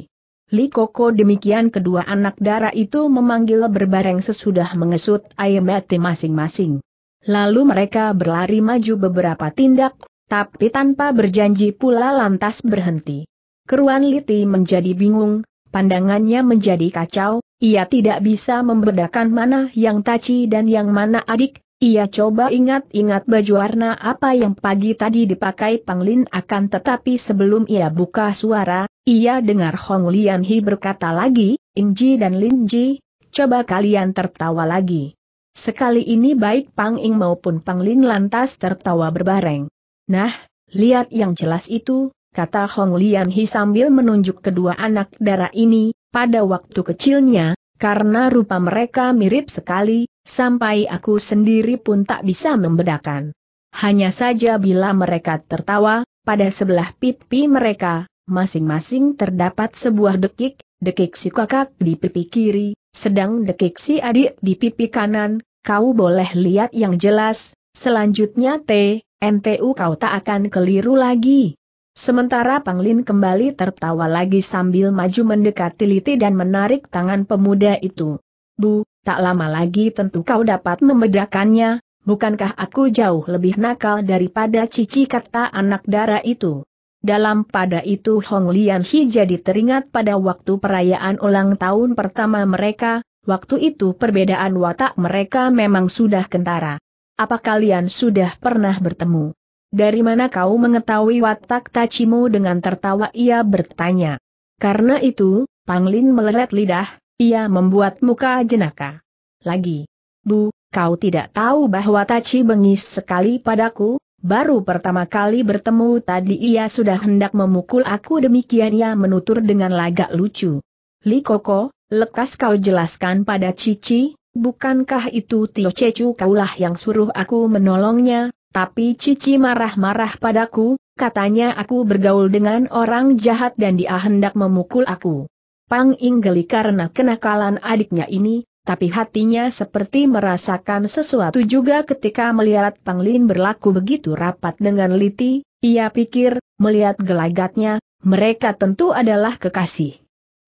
Li Koko demikian kedua anak dara itu memanggil berbareng sesudah mengesut air mati masing-masing. Lalu mereka berlari maju beberapa tindak, tapi tanpa berjanji pula lantas berhenti. Keruan Liti menjadi bingung, pandangannya menjadi kacau, ia tidak bisa membedakan mana yang Taci dan yang mana adik, ia coba ingat-ingat baju warna apa yang pagi tadi dipakai Panglin akan tetapi sebelum ia buka suara, ia dengar Hong Lian Hi berkata lagi, Inji dan Linji, coba kalian tertawa lagi. Sekali ini baik Pang Ing maupun Pang Lin lantas tertawa berbareng. Nah, lihat yang jelas itu, kata Hong Lian Hi sambil menunjuk kedua anak darah ini, pada waktu kecilnya, karena rupa mereka mirip sekali, sampai aku sendiri pun tak bisa membedakan. Hanya saja bila mereka tertawa, pada sebelah pipi mereka, masing-masing terdapat sebuah dekik, dekik si kakak di pipi kiri, sedang dekik si adik di pipi kanan, kau boleh lihat yang jelas, selanjutnya T, NTU kau tak akan keliru lagi. Sementara Panglin kembali tertawa lagi sambil maju mendekati Liti dan menarik tangan pemuda itu. Bu, tak lama lagi tentu kau dapat membedakannya, bukankah aku jauh lebih nakal daripada cici kata anak dara itu? Dalam pada itu Hong Lian Hi jadi teringat pada waktu perayaan ulang tahun pertama mereka, waktu itu perbedaan watak mereka memang sudah kentara. Apa kalian sudah pernah bertemu? Dari mana kau mengetahui watak tacimu dengan tertawa ia bertanya. Karena itu, Panglin melelet lidah, ia membuat muka jenaka. Lagi. Bu, kau tidak tahu bahwa Taci bengis sekali padaku, baru pertama kali bertemu tadi ia sudah hendak memukul aku demikian ia menutur dengan lagak lucu. Li Koko, lekas kau jelaskan pada Cici, bukankah itu Tio Cecu kaulah yang suruh aku menolongnya, tapi Cici marah-marah padaku, katanya aku bergaul dengan orang jahat dan dia hendak memukul aku. Pang Inggeli karena kenakalan adiknya ini, tapi hatinya seperti merasakan sesuatu juga ketika melihat Pang Lin berlaku begitu rapat dengan Liti, ia pikir, melihat gelagatnya, mereka tentu adalah kekasih.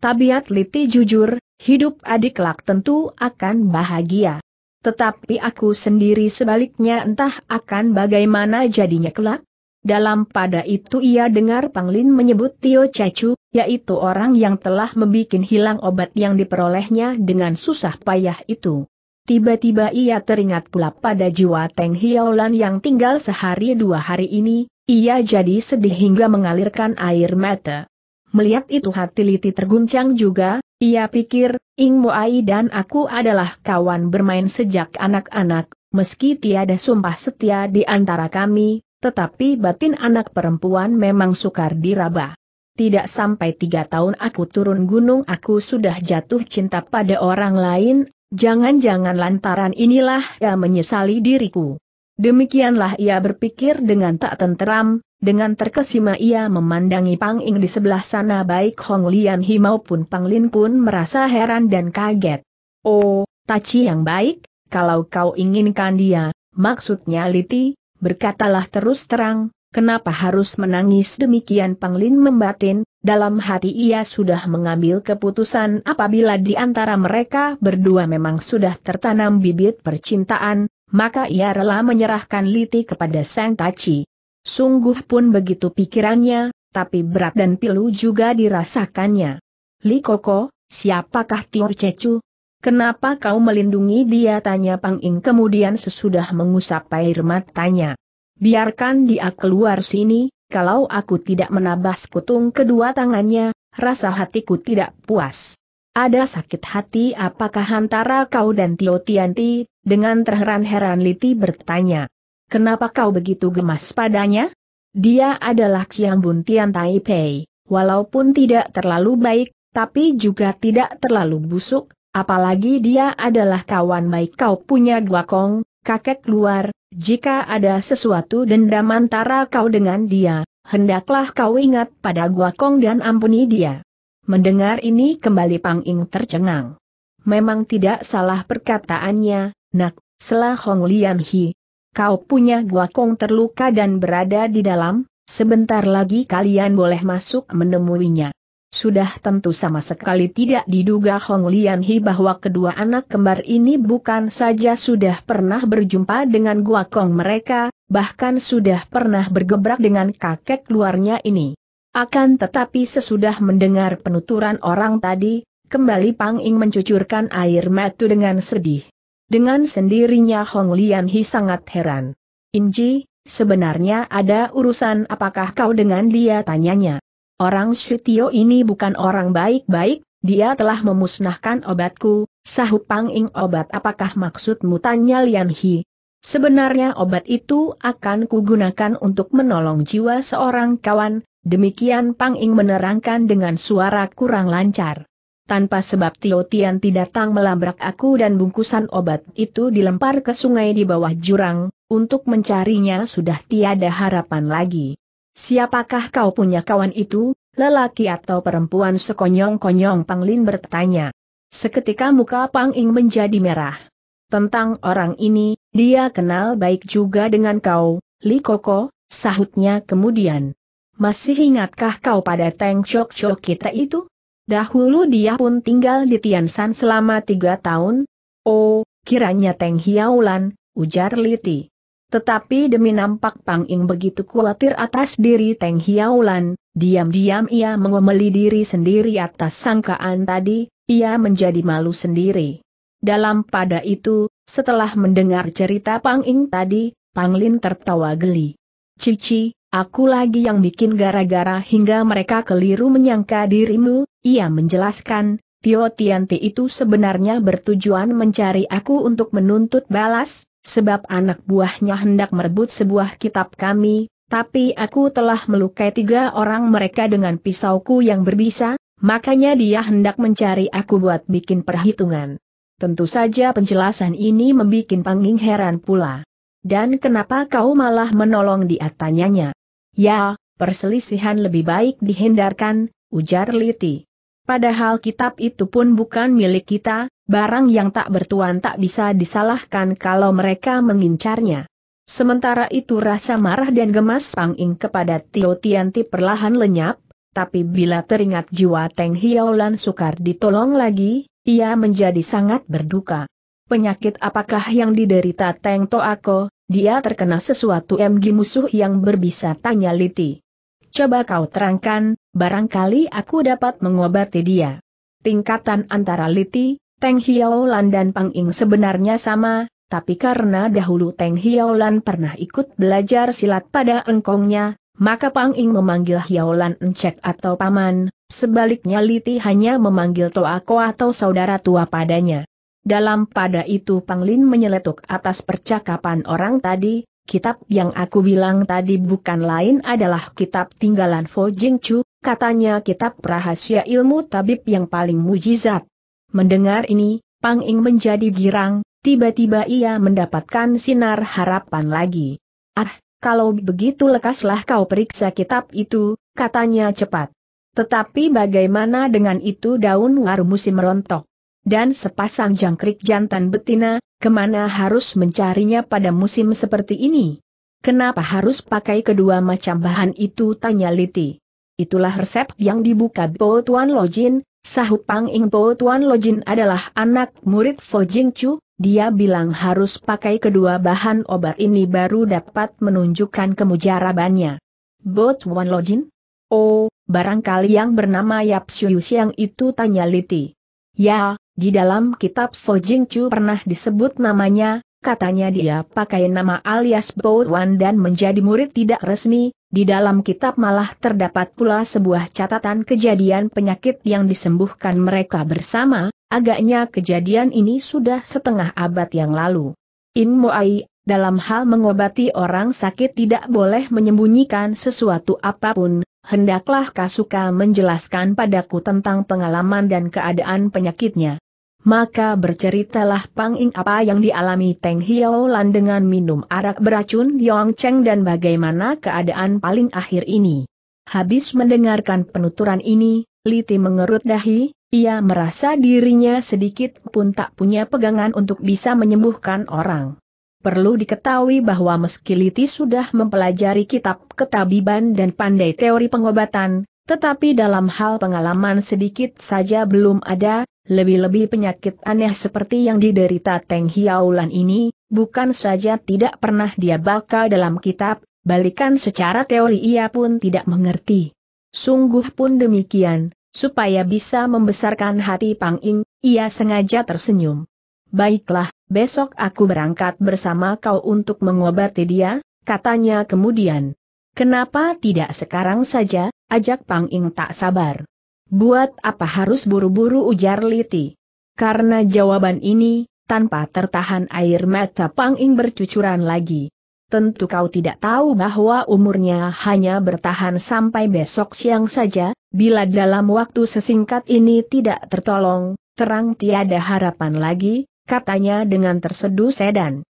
Tabiat Liti jujur, hidup adik kelak tentu akan bahagia. Tetapi aku sendiri sebaliknya entah akan bagaimana jadinya kelak. Dalam pada itu ia dengar Panglin menyebut Tio Cecu, yaitu orang yang telah membuat hilang obat yang diperolehnya dengan susah payah itu. Tiba-tiba ia teringat pula pada jiwa Teng Hiaolan yang tinggal sehari dua hari ini, ia jadi sedih hingga mengalirkan air mata. Melihat itu hati Liti terguncang juga, ia pikir, Ing Moai dan aku adalah kawan bermain sejak anak-anak, meski tiada sumpah setia di antara kami, tetapi batin anak perempuan memang sukar diraba. Tidak sampai tiga tahun aku turun gunung aku sudah jatuh cinta pada orang lain, jangan-jangan lantaran inilah yang menyesali diriku. Demikianlah ia berpikir dengan tak tenteram, dengan terkesima ia memandangi Pang Ing di sebelah sana baik Hong Lian Hi maupun Pang Lin pun merasa heran dan kaget. Oh, Taci yang baik, kalau kau inginkan dia, maksudnya Liti, berkatalah terus terang, kenapa harus menangis demikian Pang Lin membatin, dalam hati ia sudah mengambil keputusan apabila di antara mereka berdua memang sudah tertanam bibit percintaan, maka ia rela menyerahkan Liti kepada Sang Taci. Sungguh pun begitu pikirannya, tapi berat dan pilu juga dirasakannya. Li Koko, siapakah Tio Cecu? Kenapa kau melindungi dia tanya Pang Ing kemudian sesudah mengusap air matanya. Biarkan dia keluar sini, kalau aku tidak menabas kutung kedua tangannya, rasa hatiku tidak puas. Ada sakit hati apakah antara kau dan Tio Tianti, dengan terheran-heran Liti bertanya. Kenapa kau begitu gemas padanya? Dia adalah Xiang Bun Tian Taipei, walaupun tidak terlalu baik, tapi juga tidak terlalu busuk, apalagi dia adalah kawan baik kau punya Guakong, kakek luar, jika ada sesuatu dendam antara kau dengan dia, hendaklah kau ingat pada Guakong dan ampuni dia. Mendengar ini kembali Pang Ing tercengang. Memang tidak salah perkataannya, nak, selah Hong Lian Hi. Kau punya Gua Kong terluka dan berada di dalam, sebentar lagi kalian boleh masuk menemuinya. Sudah tentu sama sekali tidak diduga Hong Lian Hi bahwa kedua anak kembar ini bukan saja sudah pernah berjumpa dengan Gua Kong mereka, bahkan sudah pernah bergebrak dengan kakek luarnya ini. Akan tetapi sesudah mendengar penuturan orang tadi, kembali Pang Ing mencucurkan air mata dengan sedih. Dengan sendirinya Hong Lian Hi sangat heran. Inji, sebenarnya ada urusan apakah kau dengan dia tanyanya. Orang Sitio ini bukan orang baik-baik, dia telah memusnahkan obatku, sahut Pang Ing obat apakah maksudmu tanya Lian Hi. Sebenarnya obat itu akan kugunakan untuk menolong jiwa seorang kawan, Demikian Pang Ing menerangkan dengan suara kurang lancar. Tanpa sebab Tio Tian datang melabrak aku dan bungkusan obat itu dilempar ke sungai di bawah jurang, untuk mencarinya sudah tiada harapan lagi. Siapakah kau punya kawan itu, lelaki atau perempuan sekonyong-konyong Pang Lin bertanya. Seketika muka Pang Ing menjadi merah. Tentang orang ini, dia kenal baik juga dengan kau, Li Koko, sahutnya kemudian. Masih ingatkah kau pada Teng Chok Chok kita itu? Dahulu dia pun tinggal di Tiansan selama tiga tahun. Oh, kiranya Teng Hiaulan, ujar Liti. Tetapi demi nampak Pang Ing begitu khawatir atas diri Teng Hiaulan, diam-diam ia mengomeli diri sendiri atas sangkaan tadi, ia menjadi malu sendiri. Dalam pada itu, setelah mendengar cerita Pang Ing tadi, Pang Lin tertawa geli. Cici, Aku lagi yang bikin gara-gara hingga mereka keliru menyangka dirimu, ia menjelaskan, Tio Tianti itu sebenarnya bertujuan mencari aku untuk menuntut balas, sebab anak buahnya hendak merebut sebuah kitab kami, tapi aku telah melukai tiga orang mereka dengan pisauku yang berbisa, makanya dia hendak mencari aku buat bikin perhitungan. Tentu saja penjelasan ini membuat Panging heran pula. Dan kenapa kau malah menolong dia tanyanya? Ya, perselisihan lebih baik dihindarkan, ujar Liti. Padahal kitab itu pun bukan milik kita, barang yang tak bertuan tak bisa disalahkan kalau mereka mengincarnya. Sementara itu rasa marah dan gemas Pang Ing kepada Tio Tianti perlahan lenyap, tapi bila teringat jiwa Teng Hiaulan sukar ditolong lagi, ia menjadi sangat berduka. Penyakit apakah yang diderita Teng Toako, dia terkena sesuatu MG musuh yang berbisa tanya Liti. Coba kau terangkan, barangkali aku dapat mengobati dia. Tingkatan antara Liti, Teng Hiaolan dan Pang Ing sebenarnya sama, tapi karena dahulu Teng Hiaolan pernah ikut belajar silat pada engkongnya, maka Pang Ing memanggil Hiaolan Encek atau Paman, sebaliknya Liti hanya memanggil Toako atau saudara tua padanya. Dalam pada itu Panglin menyeletuk atas percakapan orang tadi, kitab yang aku bilang tadi bukan lain adalah kitab tinggalan Fo Jing Chu, katanya kitab rahasia ilmu tabib yang paling mujizat. Mendengar ini, Pang Ing menjadi girang, tiba-tiba ia mendapatkan sinar harapan lagi. Ah, kalau begitu lekaslah kau periksa kitab itu, katanya cepat. Tetapi bagaimana dengan itu daun waru musim rontok? dan sepasang jangkrik jantan betina, kemana harus mencarinya pada musim seperti ini? Kenapa harus pakai kedua macam bahan itu tanya Liti. Itulah resep yang dibuka Bo Tuan Lojin, Sahut Pang Ing Bo Tuan Lojin adalah anak murid Fo Jing Chu, dia bilang harus pakai kedua bahan obat ini baru dapat menunjukkan kemujarabannya. Bo Tuan Lojin? Oh, barangkali yang bernama Yap Siu Siang itu tanya Liti. Ya, di dalam kitab So Jing Chu pernah disebut namanya, katanya dia pakai nama alias Bo Wan dan menjadi murid tidak resmi, di dalam kitab malah terdapat pula sebuah catatan kejadian penyakit yang disembuhkan mereka bersama, agaknya kejadian ini sudah setengah abad yang lalu. In Moai, dalam hal mengobati orang sakit tidak boleh menyembunyikan sesuatu apapun, hendaklah Kasuka menjelaskan padaku tentang pengalaman dan keadaan penyakitnya. Maka berceritalah Pang Ing apa yang dialami Teng Hiaolan dengan minum arak beracun Yong Cheng dan bagaimana keadaan paling akhir ini. Habis mendengarkan penuturan ini, Liti mengerut dahi, ia merasa dirinya sedikit pun tak punya pegangan untuk bisa menyembuhkan orang. Perlu diketahui bahwa meski Liti sudah mempelajari kitab ketabiban dan pandai teori pengobatan, tetapi dalam hal pengalaman sedikit saja belum ada, lebih-lebih penyakit aneh seperti yang diderita Teng Hiaulan ini, bukan saja tidak pernah dia baca dalam kitab, balikan secara teori ia pun tidak mengerti. Sungguh pun demikian, supaya bisa membesarkan hati Pang Ing, ia sengaja tersenyum. Baiklah, besok aku berangkat bersama kau untuk mengobati dia, katanya kemudian. Kenapa tidak sekarang saja, ajak Pang Ing tak sabar. Buat apa harus buru-buru ujar Liti? Karena jawaban ini, tanpa tertahan air mata Pang Ing bercucuran lagi. Tentu kau tidak tahu bahwa umurnya hanya bertahan sampai besok siang saja, bila dalam waktu sesingkat ini tidak tertolong, terang tiada harapan lagi, katanya dengan terseduh sedan.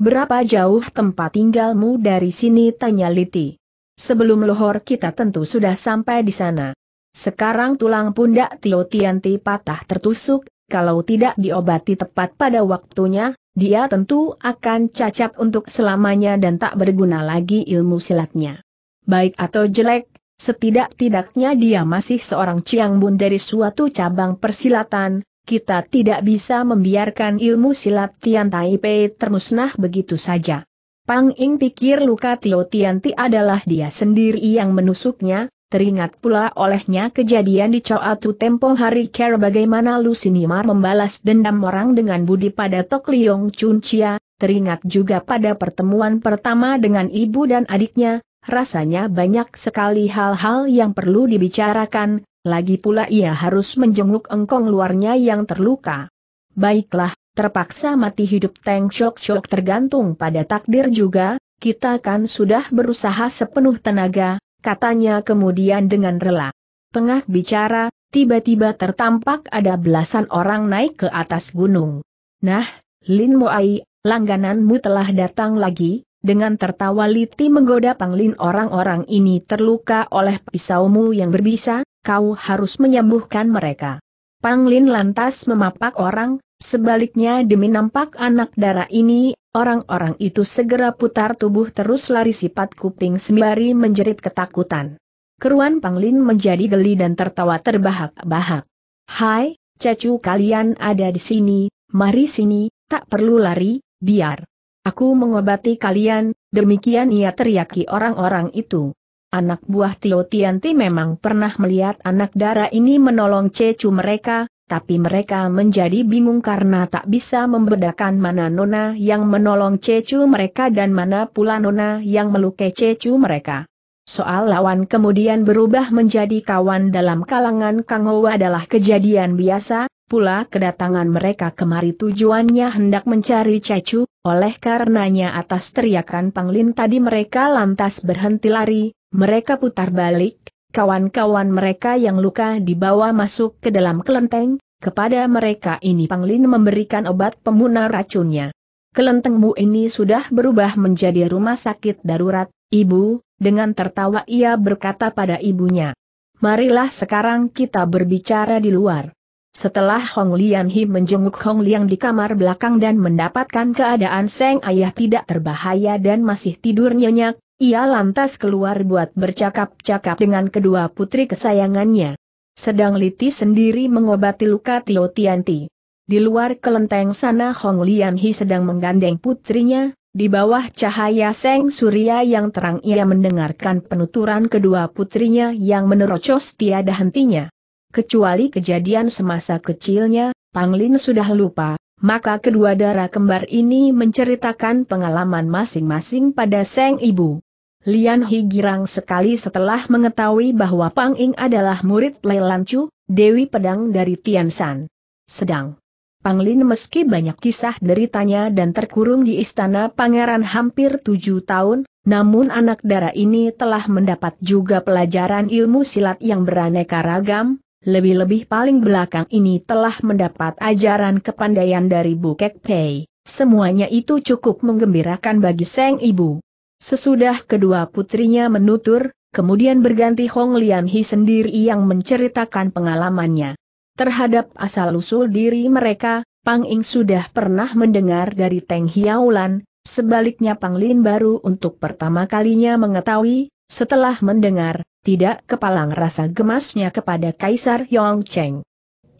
Berapa jauh tempat tinggalmu dari sini tanya Liti. Sebelum lohor kita tentu sudah sampai di sana. Sekarang tulang pundak Tio Tianti patah tertusuk, kalau tidak diobati tepat pada waktunya, dia tentu akan cacat untuk selamanya dan tak berguna lagi ilmu silatnya. Baik atau jelek, setidak-tidaknya dia masih seorang ciang dari suatu cabang persilatan, kita tidak bisa membiarkan ilmu silat Tian Taipei termusnah begitu saja. Pang Ing pikir luka Tio Tian Ti adalah dia sendiri yang menusuknya, Teringat pula olehnya kejadian di Coatu tempo hari care bagaimana Lu Sinimar membalas dendam orang dengan budi pada Tok Liong Chun Chia, teringat juga pada pertemuan pertama dengan ibu dan adiknya, rasanya banyak sekali hal-hal yang perlu dibicarakan, lagi pula ia harus menjenguk engkong luarnya yang terluka. Baiklah, terpaksa mati hidup Teng Shok Shok tergantung pada takdir juga, kita kan sudah berusaha sepenuh tenaga, katanya kemudian dengan rela. Tengah bicara, tiba-tiba tertampak ada belasan orang naik ke atas gunung. Nah, Lin Moai, langgananmu telah datang lagi, dengan tertawa liti menggoda Panglin orang-orang ini terluka oleh pisaumu yang berbisa, kau harus menyembuhkan mereka. Panglin lantas memapak orang, sebaliknya demi nampak anak darah ini, orang-orang itu segera putar tubuh terus lari sifat kuping sembari menjerit ketakutan. Keruan Panglin menjadi geli dan tertawa terbahak-bahak. Hai, cacu kalian ada di sini, mari sini, tak perlu lari, biar. Aku mengobati kalian, demikian ia teriaki orang-orang itu. Anak buah Tio Tianti memang pernah melihat anak dara ini menolong cecu mereka, tapi mereka menjadi bingung karena tak bisa membedakan mana Nona yang menolong cecu mereka dan mana pula Nona yang melukai cecu mereka. Soal lawan kemudian berubah menjadi kawan dalam kalangan Kang Ho adalah kejadian biasa, pula kedatangan mereka kemari tujuannya hendak mencari cecu, oleh karenanya atas teriakan Panglin tadi mereka lantas berhenti lari, mereka putar balik, kawan-kawan mereka yang luka dibawa masuk ke dalam kelenteng, kepada mereka ini Panglin memberikan obat pembunuh racunnya. Kelentengmu ini sudah berubah menjadi rumah sakit darurat, ibu, dengan tertawa ia berkata pada ibunya. Marilah sekarang kita berbicara di luar. Setelah Hong Lian Hi menjenguk Hong Liang di kamar belakang dan mendapatkan keadaan Seng Ayah tidak terbahaya dan masih tidur nyenyak, ia lantas keluar buat bercakap-cakap dengan kedua putri kesayangannya. Sedang Liti sendiri mengobati luka Tio Tianti. Di luar kelenteng sana Hong Lianhi sedang menggandeng putrinya, di bawah cahaya Seng Surya yang terang ia mendengarkan penuturan kedua putrinya yang menerocos tiada hentinya. Kecuali kejadian semasa kecilnya, Panglin sudah lupa, maka kedua darah kembar ini menceritakan pengalaman masing-masing pada Seng Ibu. Lian Hi girang sekali setelah mengetahui bahwa Pang Ing adalah murid Lelan Chu, Dewi Pedang dari Tian San. Sedang Pang Lin meski banyak kisah deritanya dan terkurung di istana pangeran hampir tujuh tahun, namun anak dara ini telah mendapat juga pelajaran ilmu silat yang beraneka ragam, lebih-lebih paling belakang ini telah mendapat ajaran kepandaian dari Bukek Pei. Semuanya itu cukup menggembirakan bagi Seng Ibu. Sesudah kedua putrinya menutur, kemudian berganti Hong Lian Hi sendiri yang menceritakan pengalamannya. Terhadap asal-usul diri mereka, Pang Ing sudah pernah mendengar dari Teng Hiaulan, sebaliknya Pang Lin baru untuk pertama kalinya mengetahui, setelah mendengar, tidak kepalang rasa gemasnya kepada Kaisar Yong Cheng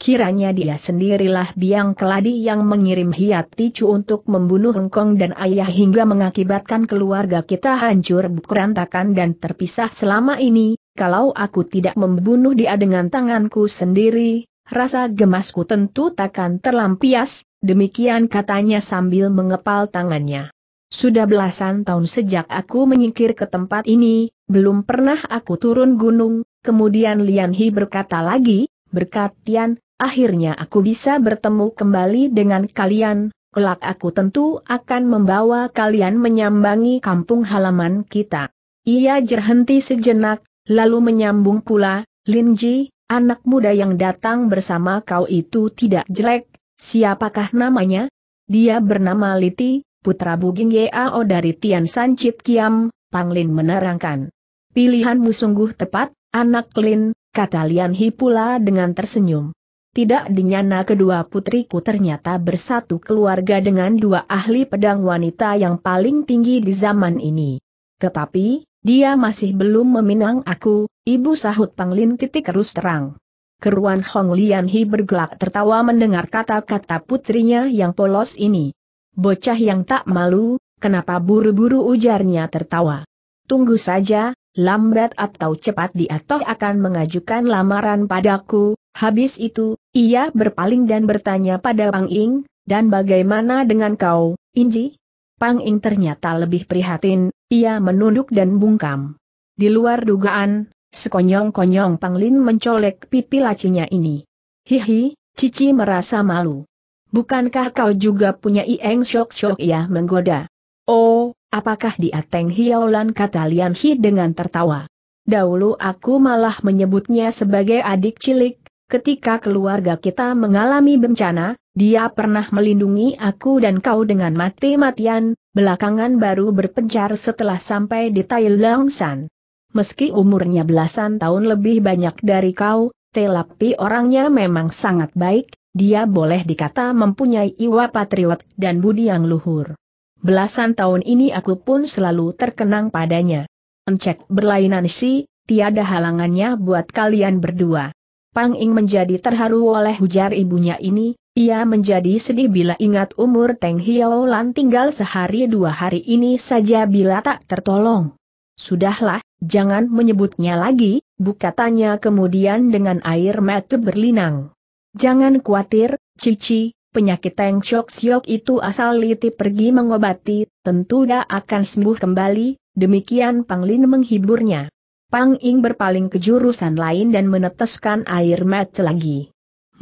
kiranya dia sendirilah biang keladi yang mengirim hiat ticu untuk membunuh Hongkong dan ayah hingga mengakibatkan keluarga kita hancur berantakan dan terpisah selama ini, kalau aku tidak membunuh dia dengan tanganku sendiri, rasa gemasku tentu takkan terlampias, demikian katanya sambil mengepal tangannya. Sudah belasan tahun sejak aku menyingkir ke tempat ini, belum pernah aku turun gunung, kemudian Lian Hi berkata lagi, berkat Tian, akhirnya aku bisa bertemu kembali dengan kalian, kelak aku tentu akan membawa kalian menyambangi kampung halaman kita. Ia jerhenti sejenak, lalu menyambung pula, Linji, anak muda yang datang bersama kau itu tidak jelek, siapakah namanya? Dia bernama Liti, putra Buging Yao dari Tian San Chit Kiam, Panglin menerangkan. Pilihanmu sungguh tepat, anak Lin, kata Lian Hi pula dengan tersenyum. Tidak dinyana kedua putriku ternyata bersatu keluarga dengan dua ahli pedang wanita yang paling tinggi di zaman ini. Tetapi, dia masih belum meminang aku, ibu sahut Panglin titik terus terang. Keruan Hong Lian Hi bergelak tertawa mendengar kata-kata putrinya yang polos ini. Bocah yang tak malu, kenapa buru-buru ujarnya tertawa. Tunggu saja, lambat atau cepat dia toh akan mengajukan lamaran padaku, Habis itu, ia berpaling dan bertanya pada Pang Ing, dan bagaimana dengan kau, Inji? Pang Ing ternyata lebih prihatin, ia menunduk dan bungkam. Di luar dugaan, sekonyong-konyong Pang Lin mencolek pipi lacinya ini. Hihi, Cici merasa malu. Bukankah kau juga punya Ieng Shok Shok ia ya, menggoda? Oh, apakah dia Teng Hiaulan kata Lian Hi dengan tertawa. Dahulu aku malah menyebutnya sebagai adik cilik, ketika keluarga kita mengalami bencana, dia pernah melindungi aku dan kau dengan mati-matian, belakangan baru berpencar setelah sampai di Thailand. San. Meski umurnya belasan tahun lebih banyak dari kau, tetapi orangnya memang sangat baik, dia boleh dikata mempunyai iwa patriot dan budi yang luhur. Belasan tahun ini aku pun selalu terkenang padanya. Encek berlainan si, tiada halangannya buat kalian berdua. Pang Ing menjadi terharu oleh hujar ibunya ini, ia menjadi sedih bila ingat umur Teng Lan tinggal sehari dua hari ini saja bila tak tertolong. Sudahlah, jangan menyebutnya lagi, bukatanya kemudian dengan air mata berlinang. Jangan khawatir, Cici, penyakit Teng Chok Siok itu asal Liti pergi mengobati, tentu dia akan sembuh kembali, demikian Pang Lin menghiburnya. Pang Ing berpaling ke jurusan lain dan meneteskan air mata lagi.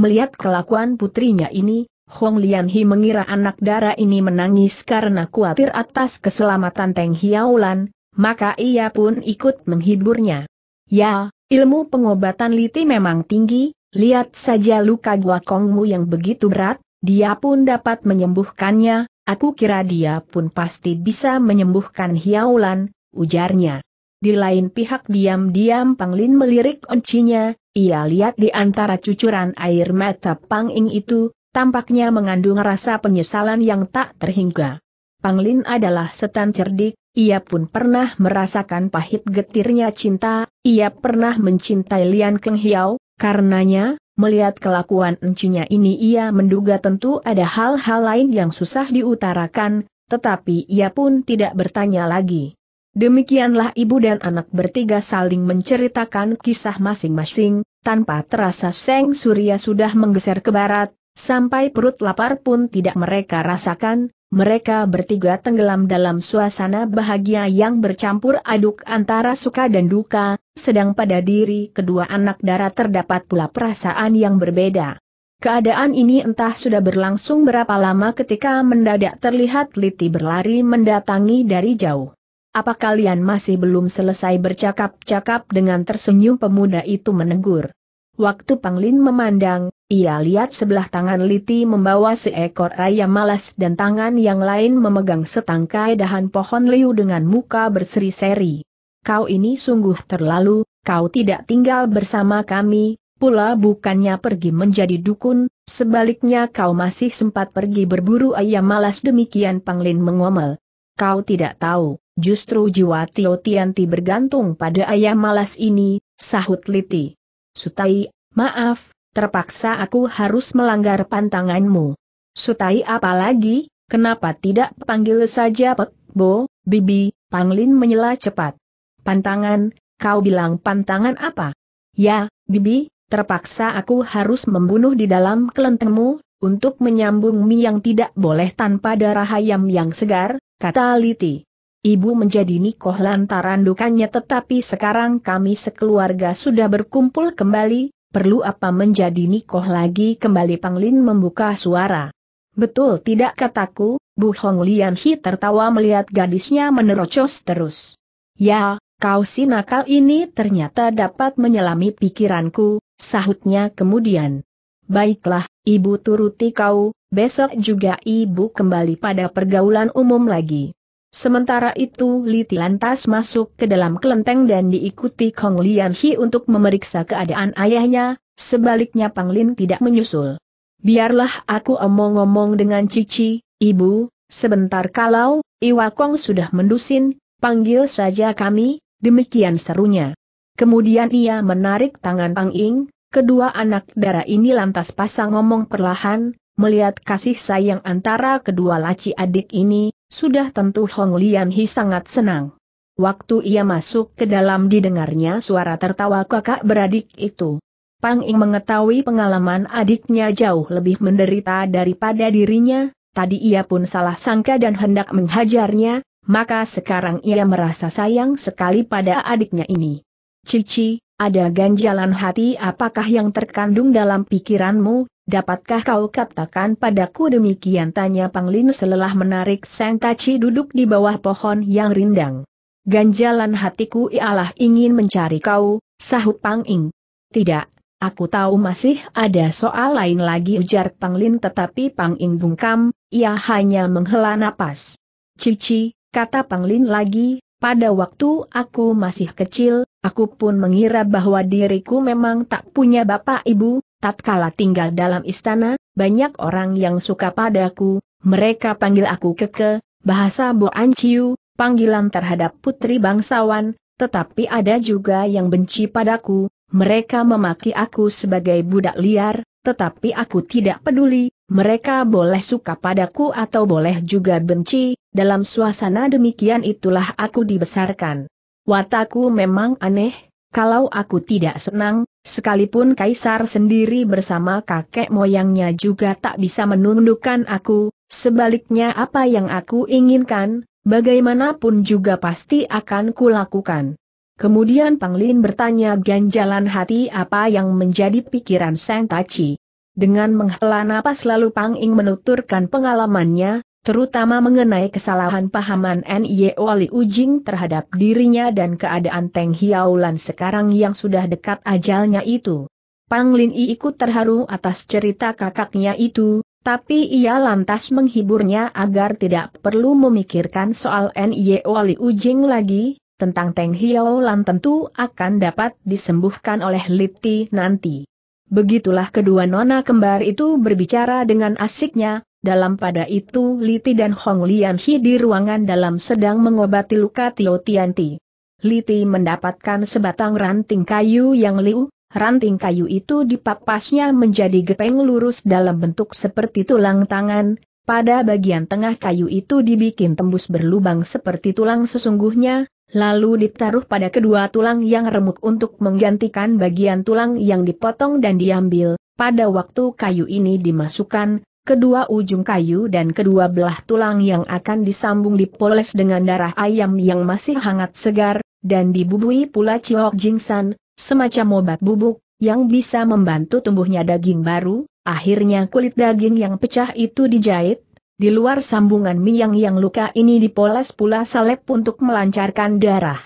Melihat kelakuan putrinya ini, Hong Lianhi mengira anak dara ini menangis karena khawatir atas keselamatan Teng Hiaulan, maka ia pun ikut menghiburnya. Ya, ilmu pengobatan Liti memang tinggi, lihat saja luka Kongmu yang begitu berat, dia pun dapat menyembuhkannya, aku kira dia pun pasti bisa menyembuhkan Hiaulan, ujarnya. Di lain pihak diam-diam Panglin melirik oncinya, ia lihat di antara cucuran air mata Pang Panging itu, tampaknya mengandung rasa penyesalan yang tak terhingga. Panglin adalah setan cerdik, ia pun pernah merasakan pahit getirnya cinta, ia pernah mencintai Lian Keng Hiao, karenanya, melihat kelakuan encinya ini ia menduga tentu ada hal-hal lain yang susah diutarakan, tetapi ia pun tidak bertanya lagi. Demikianlah ibu dan anak bertiga saling menceritakan kisah masing-masing, tanpa terasa Seng Surya sudah menggeser ke barat, sampai perut lapar pun tidak mereka rasakan, mereka bertiga tenggelam dalam suasana bahagia yang bercampur aduk antara suka dan duka, sedang pada diri kedua anak dara terdapat pula perasaan yang berbeda. Keadaan ini entah sudah berlangsung berapa lama ketika mendadak terlihat Liti berlari mendatangi dari jauh apa kalian masih belum selesai bercakap-cakap dengan tersenyum pemuda itu menegur. Waktu Panglin memandang, ia lihat sebelah tangan Liti membawa seekor ayam malas dan tangan yang lain memegang setangkai dahan pohon liu dengan muka berseri-seri. Kau ini sungguh terlalu, kau tidak tinggal bersama kami, pula bukannya pergi menjadi dukun, sebaliknya kau masih sempat pergi berburu ayam malas demikian Panglin mengomel. Kau tidak tahu, Justru jiwa Tio Tianti bergantung pada ayah malas ini, sahut Liti. Sutai, maaf, terpaksa aku harus melanggar pantanganmu. Sutai apalagi, kenapa tidak panggil saja Pek, Bo, Bibi, Panglin menyela cepat. Pantangan, kau bilang pantangan apa? Ya, Bibi, terpaksa aku harus membunuh di dalam kelentengmu, untuk menyambung mie yang tidak boleh tanpa darah ayam yang segar, kata Liti ibu menjadi nikoh lantaran dukanya tetapi sekarang kami sekeluarga sudah berkumpul kembali, perlu apa menjadi nikoh lagi kembali Panglin membuka suara. Betul tidak kataku, Bu Hong Lian Hi tertawa melihat gadisnya menerocos terus. Ya, kau si nakal ini ternyata dapat menyelami pikiranku, sahutnya kemudian. Baiklah, ibu turuti kau, besok juga ibu kembali pada pergaulan umum lagi. Sementara itu Li lantas masuk ke dalam kelenteng dan diikuti Kong Lian Hi untuk memeriksa keadaan ayahnya, sebaliknya Pang Lin tidak menyusul. Biarlah aku omong-omong dengan Cici, Ibu, sebentar kalau, Iwa Kong sudah mendusin, panggil saja kami, demikian serunya. Kemudian ia menarik tangan Pang Ing, kedua anak darah ini lantas pasang ngomong perlahan, melihat kasih sayang antara kedua laci adik ini, sudah tentu Hong Lian Hi sangat senang. Waktu ia masuk ke dalam didengarnya suara tertawa kakak beradik itu. Pang Ing mengetahui pengalaman adiknya jauh lebih menderita daripada dirinya, tadi ia pun salah sangka dan hendak menghajarnya, maka sekarang ia merasa sayang sekali pada adiknya ini. Cici, ada ganjalan hati apakah yang terkandung dalam pikiranmu, Dapatkah kau katakan padaku demikian? Tanya Pang Lin selelah menarik Sang Taci duduk di bawah pohon yang rindang. Ganjalan hatiku ialah ingin mencari kau, sahut Pang Ing. Tidak, aku tahu masih ada soal lain lagi ujar Pang Lin. tetapi Pang Ing bungkam, ia hanya menghela napas. Cici, kata Pang Lin lagi, pada waktu aku masih kecil, Aku pun mengira bahwa diriku memang tak punya bapak ibu, tatkala tinggal dalam istana, banyak orang yang suka padaku, mereka panggil aku keke, bahasa Boanciu, Anciu, panggilan terhadap putri bangsawan, tetapi ada juga yang benci padaku, mereka memaki aku sebagai budak liar, tetapi aku tidak peduli, mereka boleh suka padaku atau boleh juga benci, dalam suasana demikian itulah aku dibesarkan. Wataku memang aneh, kalau aku tidak senang, sekalipun Kaisar sendiri bersama kakek moyangnya juga tak bisa menundukkan aku, sebaliknya apa yang aku inginkan, bagaimanapun juga pasti akan kulakukan. Kemudian Panglin bertanya ganjalan hati apa yang menjadi pikiran Sang Taci. Dengan menghela napas lalu Pang Ing menuturkan pengalamannya, terutama mengenai kesalahan pahaman N.Y.O. Li Ujing terhadap dirinya dan keadaan Teng Hiaulan sekarang yang sudah dekat ajalnya itu. Pang Lin I ikut terharu atas cerita kakaknya itu, tapi ia lantas menghiburnya agar tidak perlu memikirkan soal N.Y.O. Li Ujing lagi, tentang Teng Hiaulan tentu akan dapat disembuhkan oleh Liti nanti. Begitulah kedua nona kembar itu berbicara dengan asiknya, dalam pada itu Liti dan Hong Lian di ruangan dalam sedang mengobati luka Tio Tianti. Li Ti mendapatkan sebatang ranting kayu yang liu, ranting kayu itu dipapasnya menjadi gepeng lurus dalam bentuk seperti tulang tangan, pada bagian tengah kayu itu dibikin tembus berlubang seperti tulang sesungguhnya, lalu ditaruh pada kedua tulang yang remuk untuk menggantikan bagian tulang yang dipotong dan diambil, pada waktu kayu ini dimasukkan, kedua ujung kayu dan kedua belah tulang yang akan disambung dipoles dengan darah ayam yang masih hangat segar, dan dibubui pula ciok jingsan, semacam obat bubuk, yang bisa membantu tumbuhnya daging baru, akhirnya kulit daging yang pecah itu dijahit, di luar sambungan miang yang luka ini dipoles pula salep untuk melancarkan darah.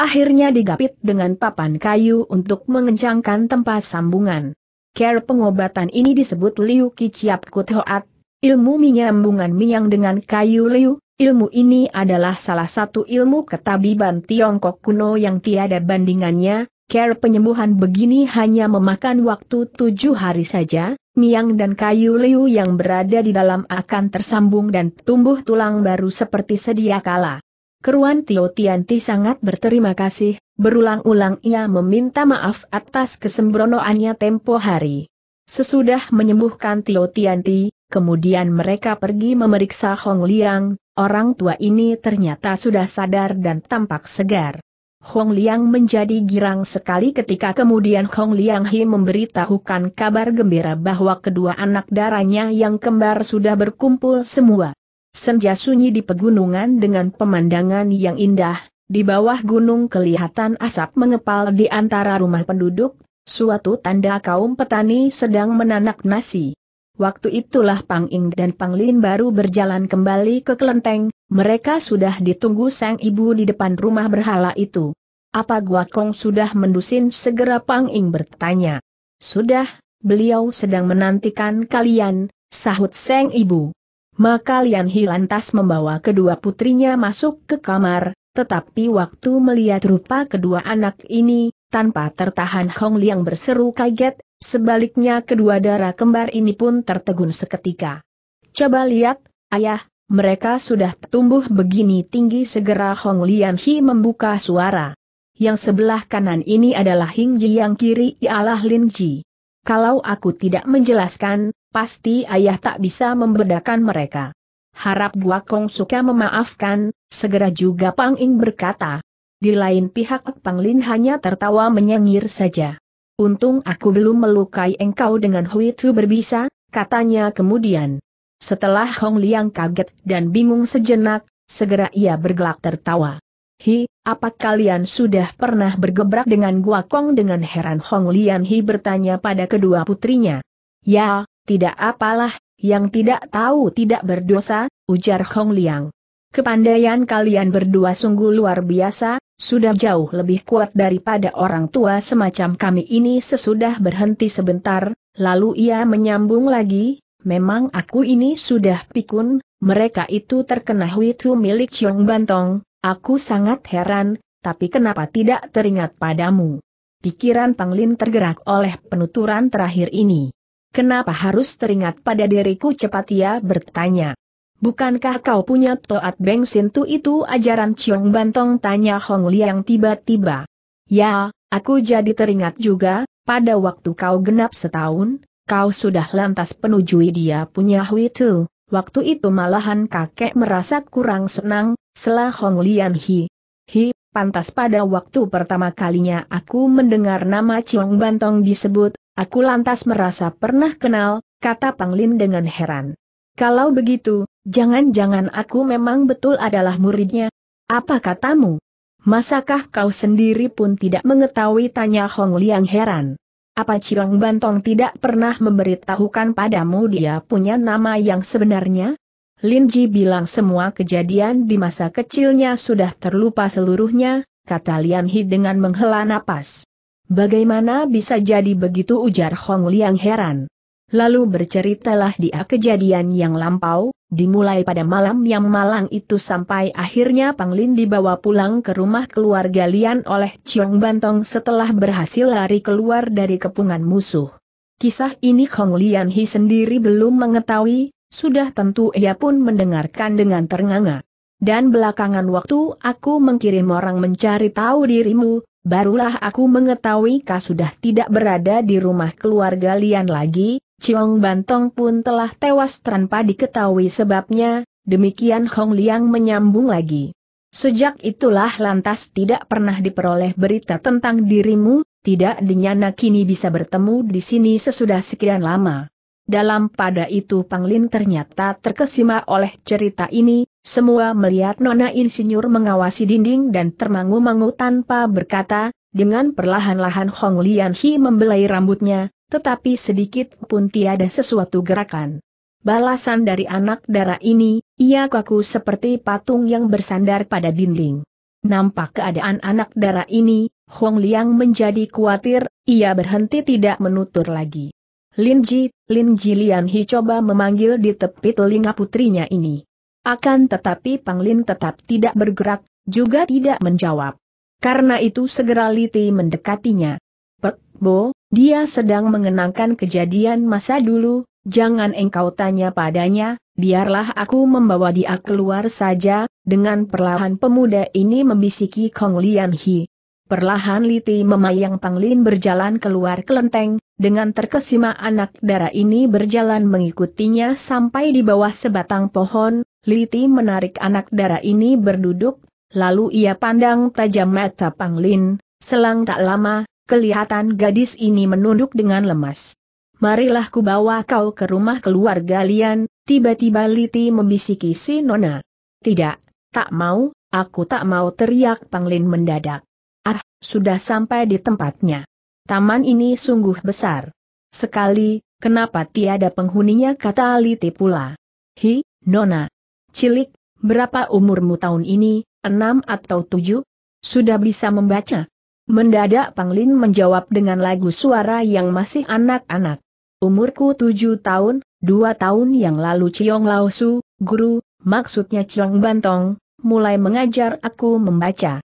Akhirnya digapit dengan papan kayu untuk mengencangkan tempat sambungan. Care pengobatan ini disebut Liu Kiciap Kuthoat, ilmu menyambungan miang dengan kayu liu, ilmu ini adalah salah satu ilmu ketabiban Tiongkok kuno yang tiada bandingannya, Care penyembuhan begini hanya memakan waktu tujuh hari saja, miang dan kayu liu yang berada di dalam akan tersambung dan tumbuh tulang baru seperti sedia kala. Keruan Tio Tianti sangat berterima kasih, berulang-ulang ia meminta maaf atas kesembronoannya tempo hari. Sesudah menyembuhkan Tio Tianti, kemudian mereka pergi memeriksa Hong Liang, orang tua ini ternyata sudah sadar dan tampak segar. Hong Liang menjadi girang sekali ketika kemudian Hong Liang Hi memberitahukan kabar gembira bahwa kedua anak darahnya yang kembar sudah berkumpul semua. Senja sunyi di pegunungan dengan pemandangan yang indah, di bawah gunung kelihatan asap mengepal di antara rumah penduduk, suatu tanda kaum petani sedang menanak nasi. Waktu itulah Pang Ing dan Pang Lin baru berjalan kembali ke kelenteng, mereka sudah ditunggu sang ibu di depan rumah berhala itu. Apa Kong sudah mendusin segera Pang Ing bertanya. Sudah, beliau sedang menantikan kalian, sahut sang ibu. Maka Lian Hi lantas membawa kedua putrinya masuk ke kamar, tetapi waktu melihat rupa kedua anak ini, tanpa tertahan Hong Liang berseru kaget, sebaliknya kedua darah kembar ini pun tertegun seketika. Coba lihat, ayah, mereka sudah tumbuh begini tinggi segera Hong Lian Hi membuka suara. Yang sebelah kanan ini adalah Hing Ji yang kiri ialah Lin Ji. Kalau aku tidak menjelaskan, pasti ayah tak bisa membedakan mereka. Harap Gua Kong suka memaafkan, segera juga Pang Ing berkata. Di lain pihak Pang Lin hanya tertawa menyengir saja. Untung aku belum melukai engkau dengan Hui Tu berbisa, katanya kemudian. Setelah Hong Liang kaget dan bingung sejenak, segera ia bergelak tertawa. Hi, apa kalian sudah pernah bergebrak dengan Gua Kong dengan heran Hong Liang Hi bertanya pada kedua putrinya. Ya, tidak apalah, yang tidak tahu tidak berdosa, ujar Hong Liang. Kepandaian kalian berdua sungguh luar biasa, sudah jauh lebih kuat daripada orang tua semacam kami ini sesudah berhenti sebentar, lalu ia menyambung lagi, memang aku ini sudah pikun, mereka itu terkena tu milik Chiong Bantong, aku sangat heran, tapi kenapa tidak teringat padamu? Pikiran Panglin tergerak oleh penuturan terakhir ini. Kenapa harus teringat pada diriku cepat ia bertanya. Bukankah kau punya toat Beng Sintu itu ajaran Ciong Bantong tanya Hong Liang tiba-tiba. Ya, aku jadi teringat juga, pada waktu kau genap setahun, kau sudah lantas penujui dia punya Hui Tu. Waktu itu malahan kakek merasa kurang senang, selah Hong Lian Hi. Hi, pantas pada waktu pertama kalinya aku mendengar nama Ciong Bantong disebut, Aku lantas merasa pernah kenal, kata Panglin dengan heran. Kalau begitu, jangan-jangan aku memang betul adalah muridnya. Apa katamu? Masakah kau sendiri pun tidak mengetahui tanya Hong Liang heran. Apa Cirong Bantong tidak pernah memberitahukan padamu dia punya nama yang sebenarnya? Lin Ji bilang semua kejadian di masa kecilnya sudah terlupa seluruhnya, kata Lian Hi dengan menghela napas. Bagaimana bisa jadi begitu ujar Hong Liang heran. Lalu berceritalah dia kejadian yang lampau, dimulai pada malam yang malang itu sampai akhirnya Panglin dibawa pulang ke rumah keluarga Lian oleh Chiong Bantong setelah berhasil lari keluar dari kepungan musuh. Kisah ini Hong Lian Hi sendiri belum mengetahui, sudah tentu ia pun mendengarkan dengan ternganga. Dan belakangan waktu aku mengirim orang mencari tahu dirimu, Barulah aku mengetahui kau sudah tidak berada di rumah keluarga Lian lagi, Ciong Bantong pun telah tewas tanpa diketahui sebabnya, demikian Hong Liang menyambung lagi. Sejak itulah lantas tidak pernah diperoleh berita tentang dirimu, tidak dinyana kini bisa bertemu di sini sesudah sekian lama. Dalam pada itu Panglin ternyata terkesima oleh cerita ini, semua melihat Nona Insinyur mengawasi dinding dan termangu-mangu tanpa berkata, dengan perlahan-lahan Hong Lian Hi membelai rambutnya, tetapi sedikit pun tiada sesuatu gerakan. Balasan dari anak darah ini, ia kaku seperti patung yang bersandar pada dinding. Nampak keadaan anak darah ini, Hong Liang menjadi khawatir, ia berhenti tidak menutur lagi. Lin Ji, Lin Ji Lian Hi coba memanggil di tepi telinga putrinya ini. Akan tetapi Panglin tetap tidak bergerak, juga tidak menjawab. Karena itu segera Li Ti mendekatinya. Pek, Bo, dia sedang mengenangkan kejadian masa dulu, jangan engkau tanya padanya, biarlah aku membawa dia keluar saja, dengan perlahan pemuda ini membisiki Kong Lian Hi. Perlahan Liti memayang Panglin berjalan keluar kelenteng, dengan terkesima anak darah ini berjalan mengikutinya sampai di bawah sebatang pohon, Liti menarik anak darah ini berduduk, lalu ia pandang tajam mata Panglin, selang tak lama, kelihatan gadis ini menunduk dengan lemas. Marilah ku bawa kau ke rumah keluarga Lian, tiba-tiba Liti membisiki si Nona. Tidak, tak mau, aku tak mau teriak Panglin mendadak. Ah, sudah sampai di tempatnya. Taman ini sungguh besar. Sekali, kenapa tiada penghuninya kata Liti pula. Hi, Nona, Cilik, berapa umurmu tahun ini, enam atau tujuh? Sudah bisa membaca? Mendadak Panglin menjawab dengan lagu suara yang masih anak-anak. Umurku tujuh tahun, dua tahun yang lalu Ciong Laosu, guru, maksudnya Ciong Bantong, mulai mengajar aku membaca.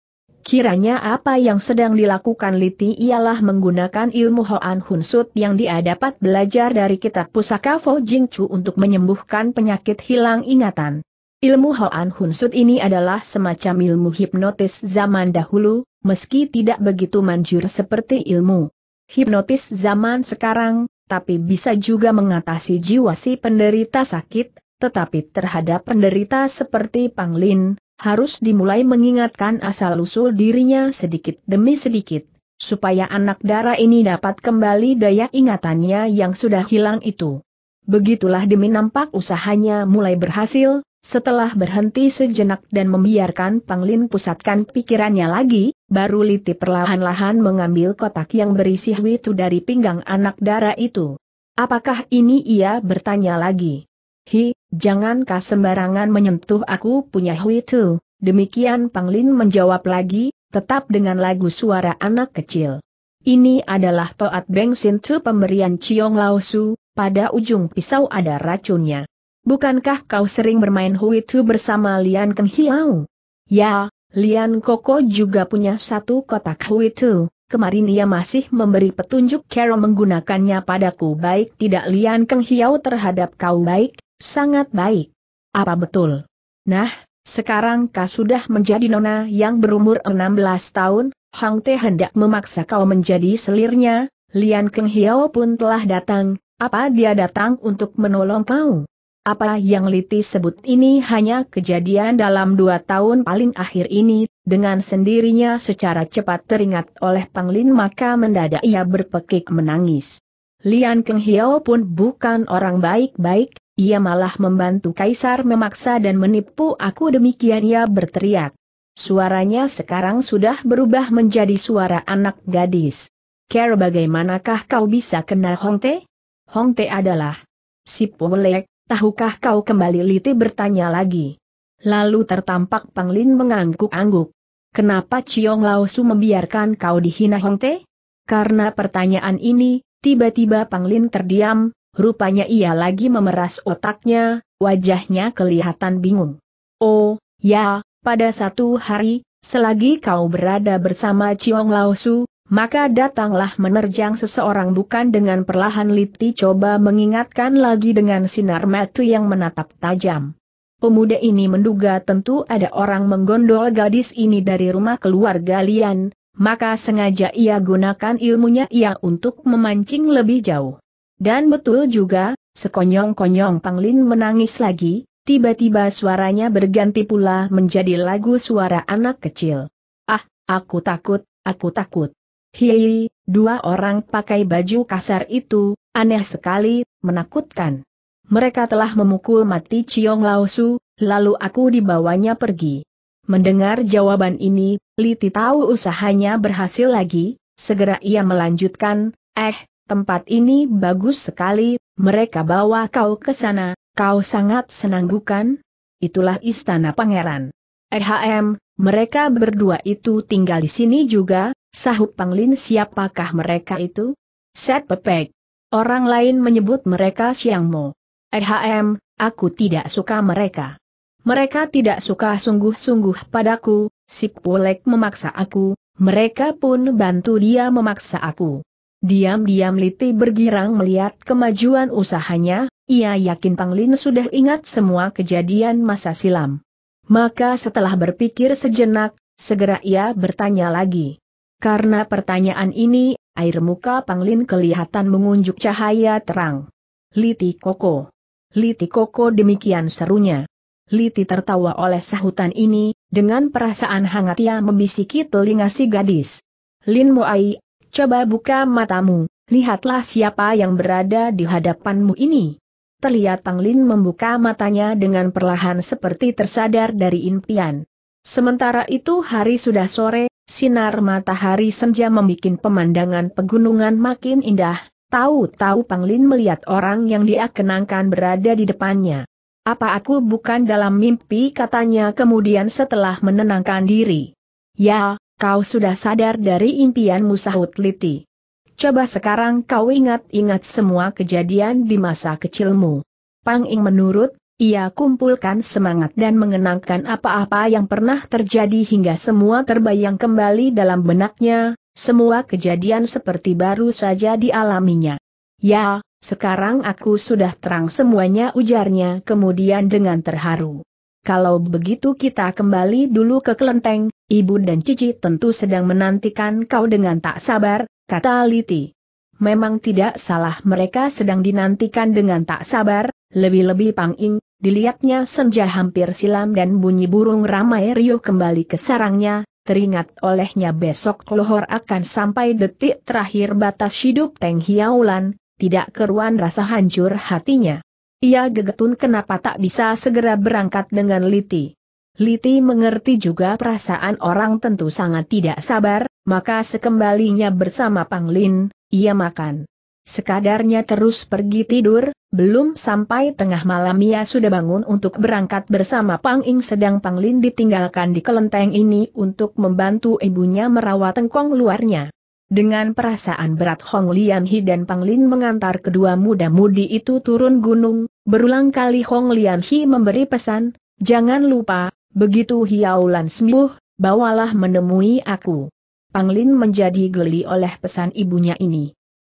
Kiranya apa yang sedang dilakukan Liti ialah menggunakan ilmu Hoan Hun Sut yang dia dapat belajar dari kitab pusaka Fo Jing Chu untuk menyembuhkan penyakit hilang ingatan. Ilmu Hoan Hun Sut ini adalah semacam ilmu hipnotis zaman dahulu, meski tidak begitu manjur seperti ilmu hipnotis zaman sekarang, tapi bisa juga mengatasi jiwa si penderita sakit, tetapi terhadap penderita seperti Panglin, harus dimulai mengingatkan asal-usul dirinya sedikit demi sedikit, supaya anak darah ini dapat kembali daya ingatannya yang sudah hilang itu. Begitulah demi nampak usahanya mulai berhasil, setelah berhenti sejenak dan membiarkan Panglin pusatkan pikirannya lagi, baru Liti perlahan-lahan mengambil kotak yang berisi Witu dari pinggang anak dara itu. Apakah ini ia bertanya lagi? Hi, jangankah sembarangan menyentuh aku punya Witu? Demikian Panglin menjawab lagi, tetap dengan lagu suara anak kecil. Ini adalah Toat Beng Sintu pemberian Ciong Lausu, pada ujung pisau ada racunnya. Bukankah kau sering bermain Hui Tu bersama Lian Keng Hiau? Ya, Lian Koko juga punya satu kotak Hui Tu. Kemarin ia masih memberi petunjuk Carol menggunakannya padaku baik tidak Lian Keng Hiau terhadap kau baik, sangat baik. Apa betul? Nah, sekarang kau sudah menjadi nona yang berumur 16 tahun, Hang Teh hendak memaksa kau menjadi selirnya, Lian Keng Hiau pun telah datang, apa dia datang untuk menolong kau? Apa yang Liti sebut ini hanya kejadian dalam dua tahun paling akhir ini, dengan sendirinya secara cepat teringat oleh Panglin maka mendadak ia berpekik menangis. Lian Keng Hiao pun bukan orang baik-baik, ia malah membantu Kaisar memaksa dan menipu aku demikian ia berteriak. Suaranya sekarang sudah berubah menjadi suara anak gadis. Care bagaimanakah kau bisa kenal Hong Te? Hong Te adalah si polek. Tahukah kau kembali Liti bertanya lagi. Lalu tertampak Panglin mengangguk-angguk. Kenapa Ciong Laosu membiarkan kau dihina Hongte? Karena pertanyaan ini, tiba-tiba Panglin terdiam, rupanya ia lagi memeras otaknya, wajahnya kelihatan bingung. Oh, ya, pada satu hari, selagi kau berada bersama Ciong Laosu maka datanglah menerjang seseorang bukan dengan perlahan liti coba mengingatkan lagi dengan sinar mata yang menatap tajam. Pemuda ini menduga tentu ada orang menggondol gadis ini dari rumah keluarga Lian, maka sengaja ia gunakan ilmunya ia untuk memancing lebih jauh. Dan betul juga, sekonyong-konyong Panglin menangis lagi, tiba-tiba suaranya berganti pula menjadi lagu suara anak kecil. Ah, aku takut, aku takut. Hi, dua orang pakai baju kasar itu, aneh sekali, menakutkan. Mereka telah memukul mati Ciong Laosu, lalu aku dibawanya pergi. Mendengar jawaban ini, Li Liti tahu usahanya berhasil lagi, segera ia melanjutkan, eh, tempat ini bagus sekali, mereka bawa kau ke sana, kau sangat senang bukan? Itulah istana pangeran. Hm, mereka berdua itu tinggal di sini juga, Sahut Panglin siapakah mereka itu? Set Pepek. Orang lain menyebut mereka Siang Mo. Ehm, aku tidak suka mereka. Mereka tidak suka sungguh-sungguh padaku, si Polek memaksa aku, mereka pun bantu dia memaksa aku. Diam-diam Liti bergirang melihat kemajuan usahanya, ia yakin Panglin sudah ingat semua kejadian masa silam. Maka setelah berpikir sejenak, segera ia bertanya lagi. Karena pertanyaan ini, air muka Panglin kelihatan mengunjuk cahaya terang. Liti Koko. Liti Koko demikian serunya. Liti tertawa oleh sahutan ini, dengan perasaan hangat ia membisiki telinga si gadis. Lin Moai, coba buka matamu, lihatlah siapa yang berada di hadapanmu ini. Terlihat Panglin membuka matanya dengan perlahan seperti tersadar dari impian. Sementara itu hari sudah sore, Sinar matahari senja membuat pemandangan pegunungan makin indah, tahu-tahu Panglin melihat orang yang dia kenangkan berada di depannya. Apa aku bukan dalam mimpi katanya kemudian setelah menenangkan diri. Ya, kau sudah sadar dari impianmu sahut Liti. Coba sekarang kau ingat-ingat semua kejadian di masa kecilmu. Pang Ing menurut ia kumpulkan semangat dan mengenangkan apa-apa yang pernah terjadi hingga semua terbayang kembali dalam benaknya, semua kejadian seperti baru saja dialaminya. Ya, sekarang aku sudah terang semuanya ujarnya kemudian dengan terharu. Kalau begitu kita kembali dulu ke kelenteng, ibu dan cici tentu sedang menantikan kau dengan tak sabar, kata Liti. Memang tidak salah mereka sedang dinantikan dengan tak sabar, lebih-lebih Pang Ing, dilihatnya senja hampir silam dan bunyi burung ramai Rio kembali ke sarangnya, teringat olehnya besok lohor akan sampai detik terakhir batas hidup Teng Hiaulan, tidak keruan rasa hancur hatinya. Ia gegetun kenapa tak bisa segera berangkat dengan Liti. Liti mengerti juga perasaan orang tentu sangat tidak sabar, maka sekembalinya bersama Panglin, ia makan. Sekadarnya terus pergi tidur, belum sampai tengah malam ia sudah bangun untuk berangkat bersama Pang Ing sedang Pang Lin ditinggalkan di kelenteng ini untuk membantu ibunya merawat tengkong luarnya. Dengan perasaan berat Hong Lian Hi dan Pang Lin mengantar kedua muda-mudi itu turun gunung, berulang kali Hong Lian Hi memberi pesan, jangan lupa, begitu Hiao Lan sembuh, bawalah menemui aku. Pang Lin menjadi geli oleh pesan ibunya ini.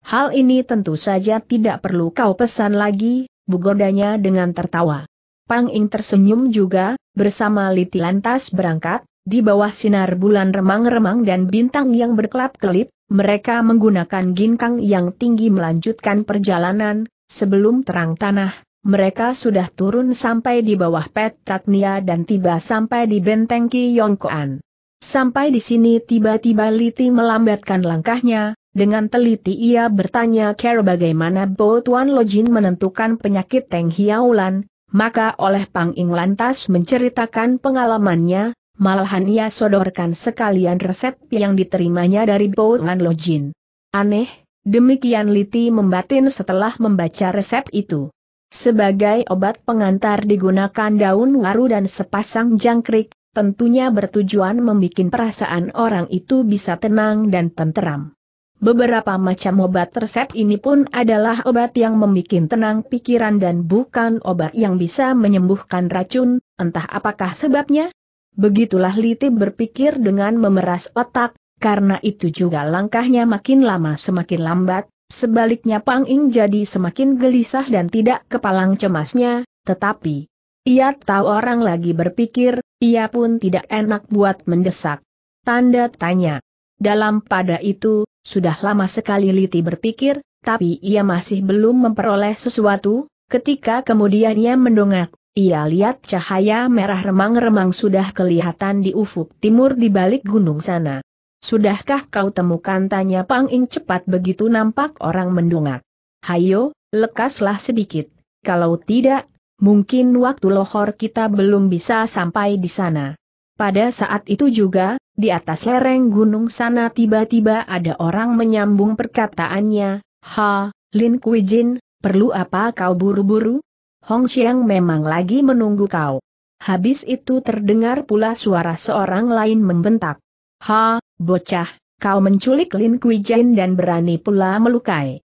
Hal ini tentu saja tidak perlu kau pesan lagi, bugodanya dengan tertawa. Pang Ing tersenyum juga, bersama Liti lantas berangkat, di bawah sinar bulan remang-remang dan bintang yang berkelap-kelip, mereka menggunakan ginkang yang tinggi melanjutkan perjalanan, sebelum terang tanah, mereka sudah turun sampai di bawah Pet Tatnia dan tiba sampai di benteng Ki Yongkoan. Sampai di sini tiba-tiba Liti melambatkan langkahnya, dengan teliti ia bertanya Care bagaimana Bo Tuan Jin menentukan penyakit Teng Hiaulan, maka oleh Pang Ing lantas menceritakan pengalamannya, malahan ia sodorkan sekalian resep yang diterimanya dari Bo Tuan Jin. Aneh, demikian Liti membatin setelah membaca resep itu. Sebagai obat pengantar digunakan daun waru dan sepasang jangkrik, tentunya bertujuan membuat perasaan orang itu bisa tenang dan tenteram. Beberapa macam obat resep ini pun adalah obat yang membuat tenang pikiran dan bukan obat yang bisa menyembuhkan racun, entah apakah sebabnya. Begitulah Liti berpikir dengan memeras otak, karena itu juga langkahnya makin lama semakin lambat, sebaliknya Pang Ing jadi semakin gelisah dan tidak kepalang cemasnya, tetapi ia tahu orang lagi berpikir, ia pun tidak enak buat mendesak. Tanda tanya. Dalam pada itu, sudah lama sekali Liti berpikir, tapi ia masih belum memperoleh sesuatu, ketika kemudian ia mendongak, ia lihat cahaya merah remang-remang sudah kelihatan di ufuk timur di balik gunung sana. Sudahkah kau temukan tanya Pang Ing cepat begitu nampak orang mendongak. Hayo, lekaslah sedikit, kalau tidak, mungkin waktu lohor kita belum bisa sampai di sana. Pada saat itu juga, di atas lereng gunung sana tiba-tiba ada orang menyambung perkataannya, Ha, Lin Kuijin, perlu apa kau buru-buru? Hong Xiang memang lagi menunggu kau. Habis itu terdengar pula suara seorang lain membentak. Ha, bocah, kau menculik Lin Kuijin dan berani pula melukai.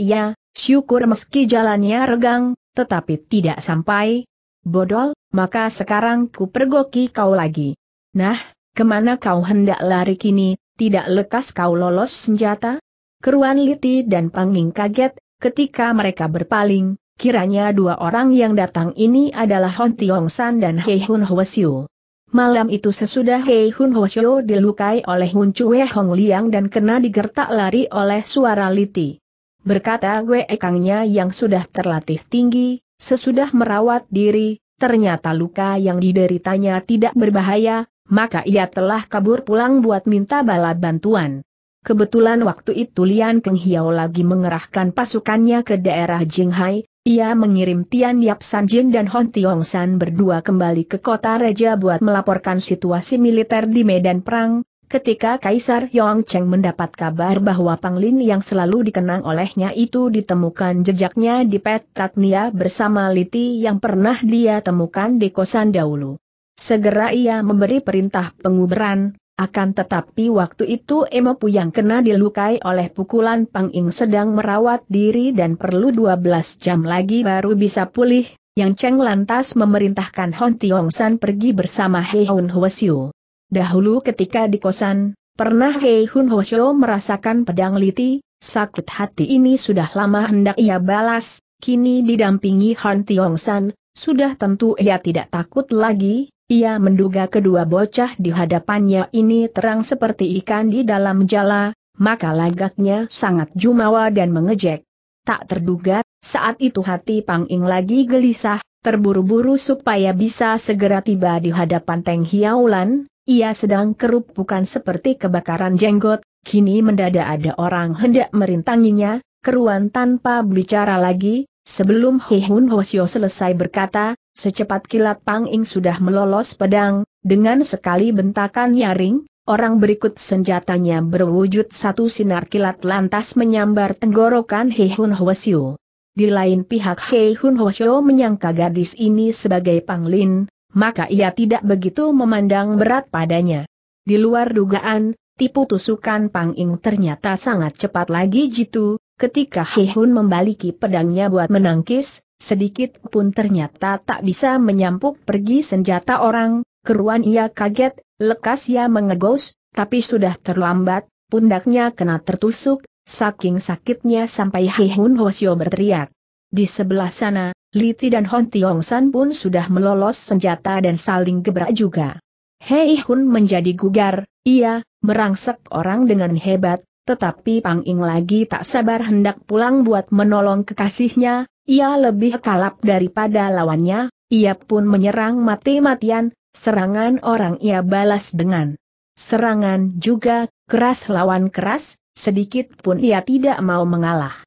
ya, syukur meski jalannya regang, tetapi tidak sampai. Bodol, maka sekarang ku pergoki kau lagi. Nah, Kemana kau hendak lari kini, tidak lekas kau lolos senjata? Keruan Liti dan Panging kaget, ketika mereka berpaling, kiranya dua orang yang datang ini adalah Hon Tiong San dan Hei Hun Hwasyu. Malam itu sesudah Hei Hun Hwasyu dilukai oleh Hun Chue Hong Liang dan kena digertak lari oleh suara Liti. Berkata gue ekangnya yang sudah terlatih tinggi, sesudah merawat diri, ternyata luka yang dideritanya tidak berbahaya, maka ia telah kabur pulang buat minta bala bantuan. Kebetulan waktu itu Lian Keng Hiao lagi mengerahkan pasukannya ke daerah Jinghai, ia mengirim Tian Yap San Jin dan Hon Tiong San berdua kembali ke kota Reja buat melaporkan situasi militer di medan perang, Ketika Kaisar Yong Cheng mendapat kabar bahwa Panglin yang selalu dikenang olehnya itu ditemukan jejaknya di Petatnia bersama Liti yang pernah dia temukan di kosan dahulu. Segera ia memberi perintah penguburan, akan tetapi waktu itu Emopu yang kena dilukai oleh pukulan Pang Ing sedang merawat diri dan perlu 12 jam lagi baru bisa pulih, Yang Cheng lantas memerintahkan Hon Tiong San pergi bersama Hei Hun Hwasyu. Dahulu ketika di kosan, pernah Hei Hun Hwasyu merasakan pedang liti, sakit hati ini sudah lama hendak ia balas, kini didampingi Hon Tiong San, sudah tentu ia tidak takut lagi, ia menduga kedua bocah di hadapannya ini terang seperti ikan di dalam jala, maka lagaknya sangat jumawa dan mengejek. Tak terduga, saat itu hati Pang Ing lagi gelisah, terburu-buru supaya bisa segera tiba di hadapan Teng Hiaulan, ia sedang kerup bukan seperti kebakaran jenggot, kini mendadak ada orang hendak merintanginya, keruan tanpa bicara lagi, sebelum Hihun Hosio selesai berkata, Secepat kilat Pang Ing sudah melolos pedang, dengan sekali bentakan nyaring, orang berikut senjatanya berwujud satu sinar kilat lantas menyambar tenggorokan Hei Hun Hwasyo. Di lain pihak Hei Hun Hwasyo menyangka gadis ini sebagai Panglin, maka ia tidak begitu memandang berat padanya. Di luar dugaan, tipu tusukan Pang Ing ternyata sangat cepat lagi jitu, ketika Hei Hun membaliki pedangnya buat menangkis, Sedikit pun ternyata tak bisa menyampuk pergi senjata orang, keruan ia kaget, lekas ia mengegos, tapi sudah terlambat, pundaknya kena tertusuk, saking sakitnya sampai Hei Hun Hosio berteriak. Di sebelah sana, Liti dan Hon Tiong San pun sudah melolos senjata dan saling gebrak juga. Hei Hun menjadi gugar, ia, merangsek orang dengan hebat, tetapi Pang Ing lagi tak sabar hendak pulang buat menolong kekasihnya, ia lebih kalap daripada lawannya, ia pun menyerang mati-matian, serangan orang ia balas dengan serangan juga, keras lawan keras, sedikit pun ia tidak mau mengalah.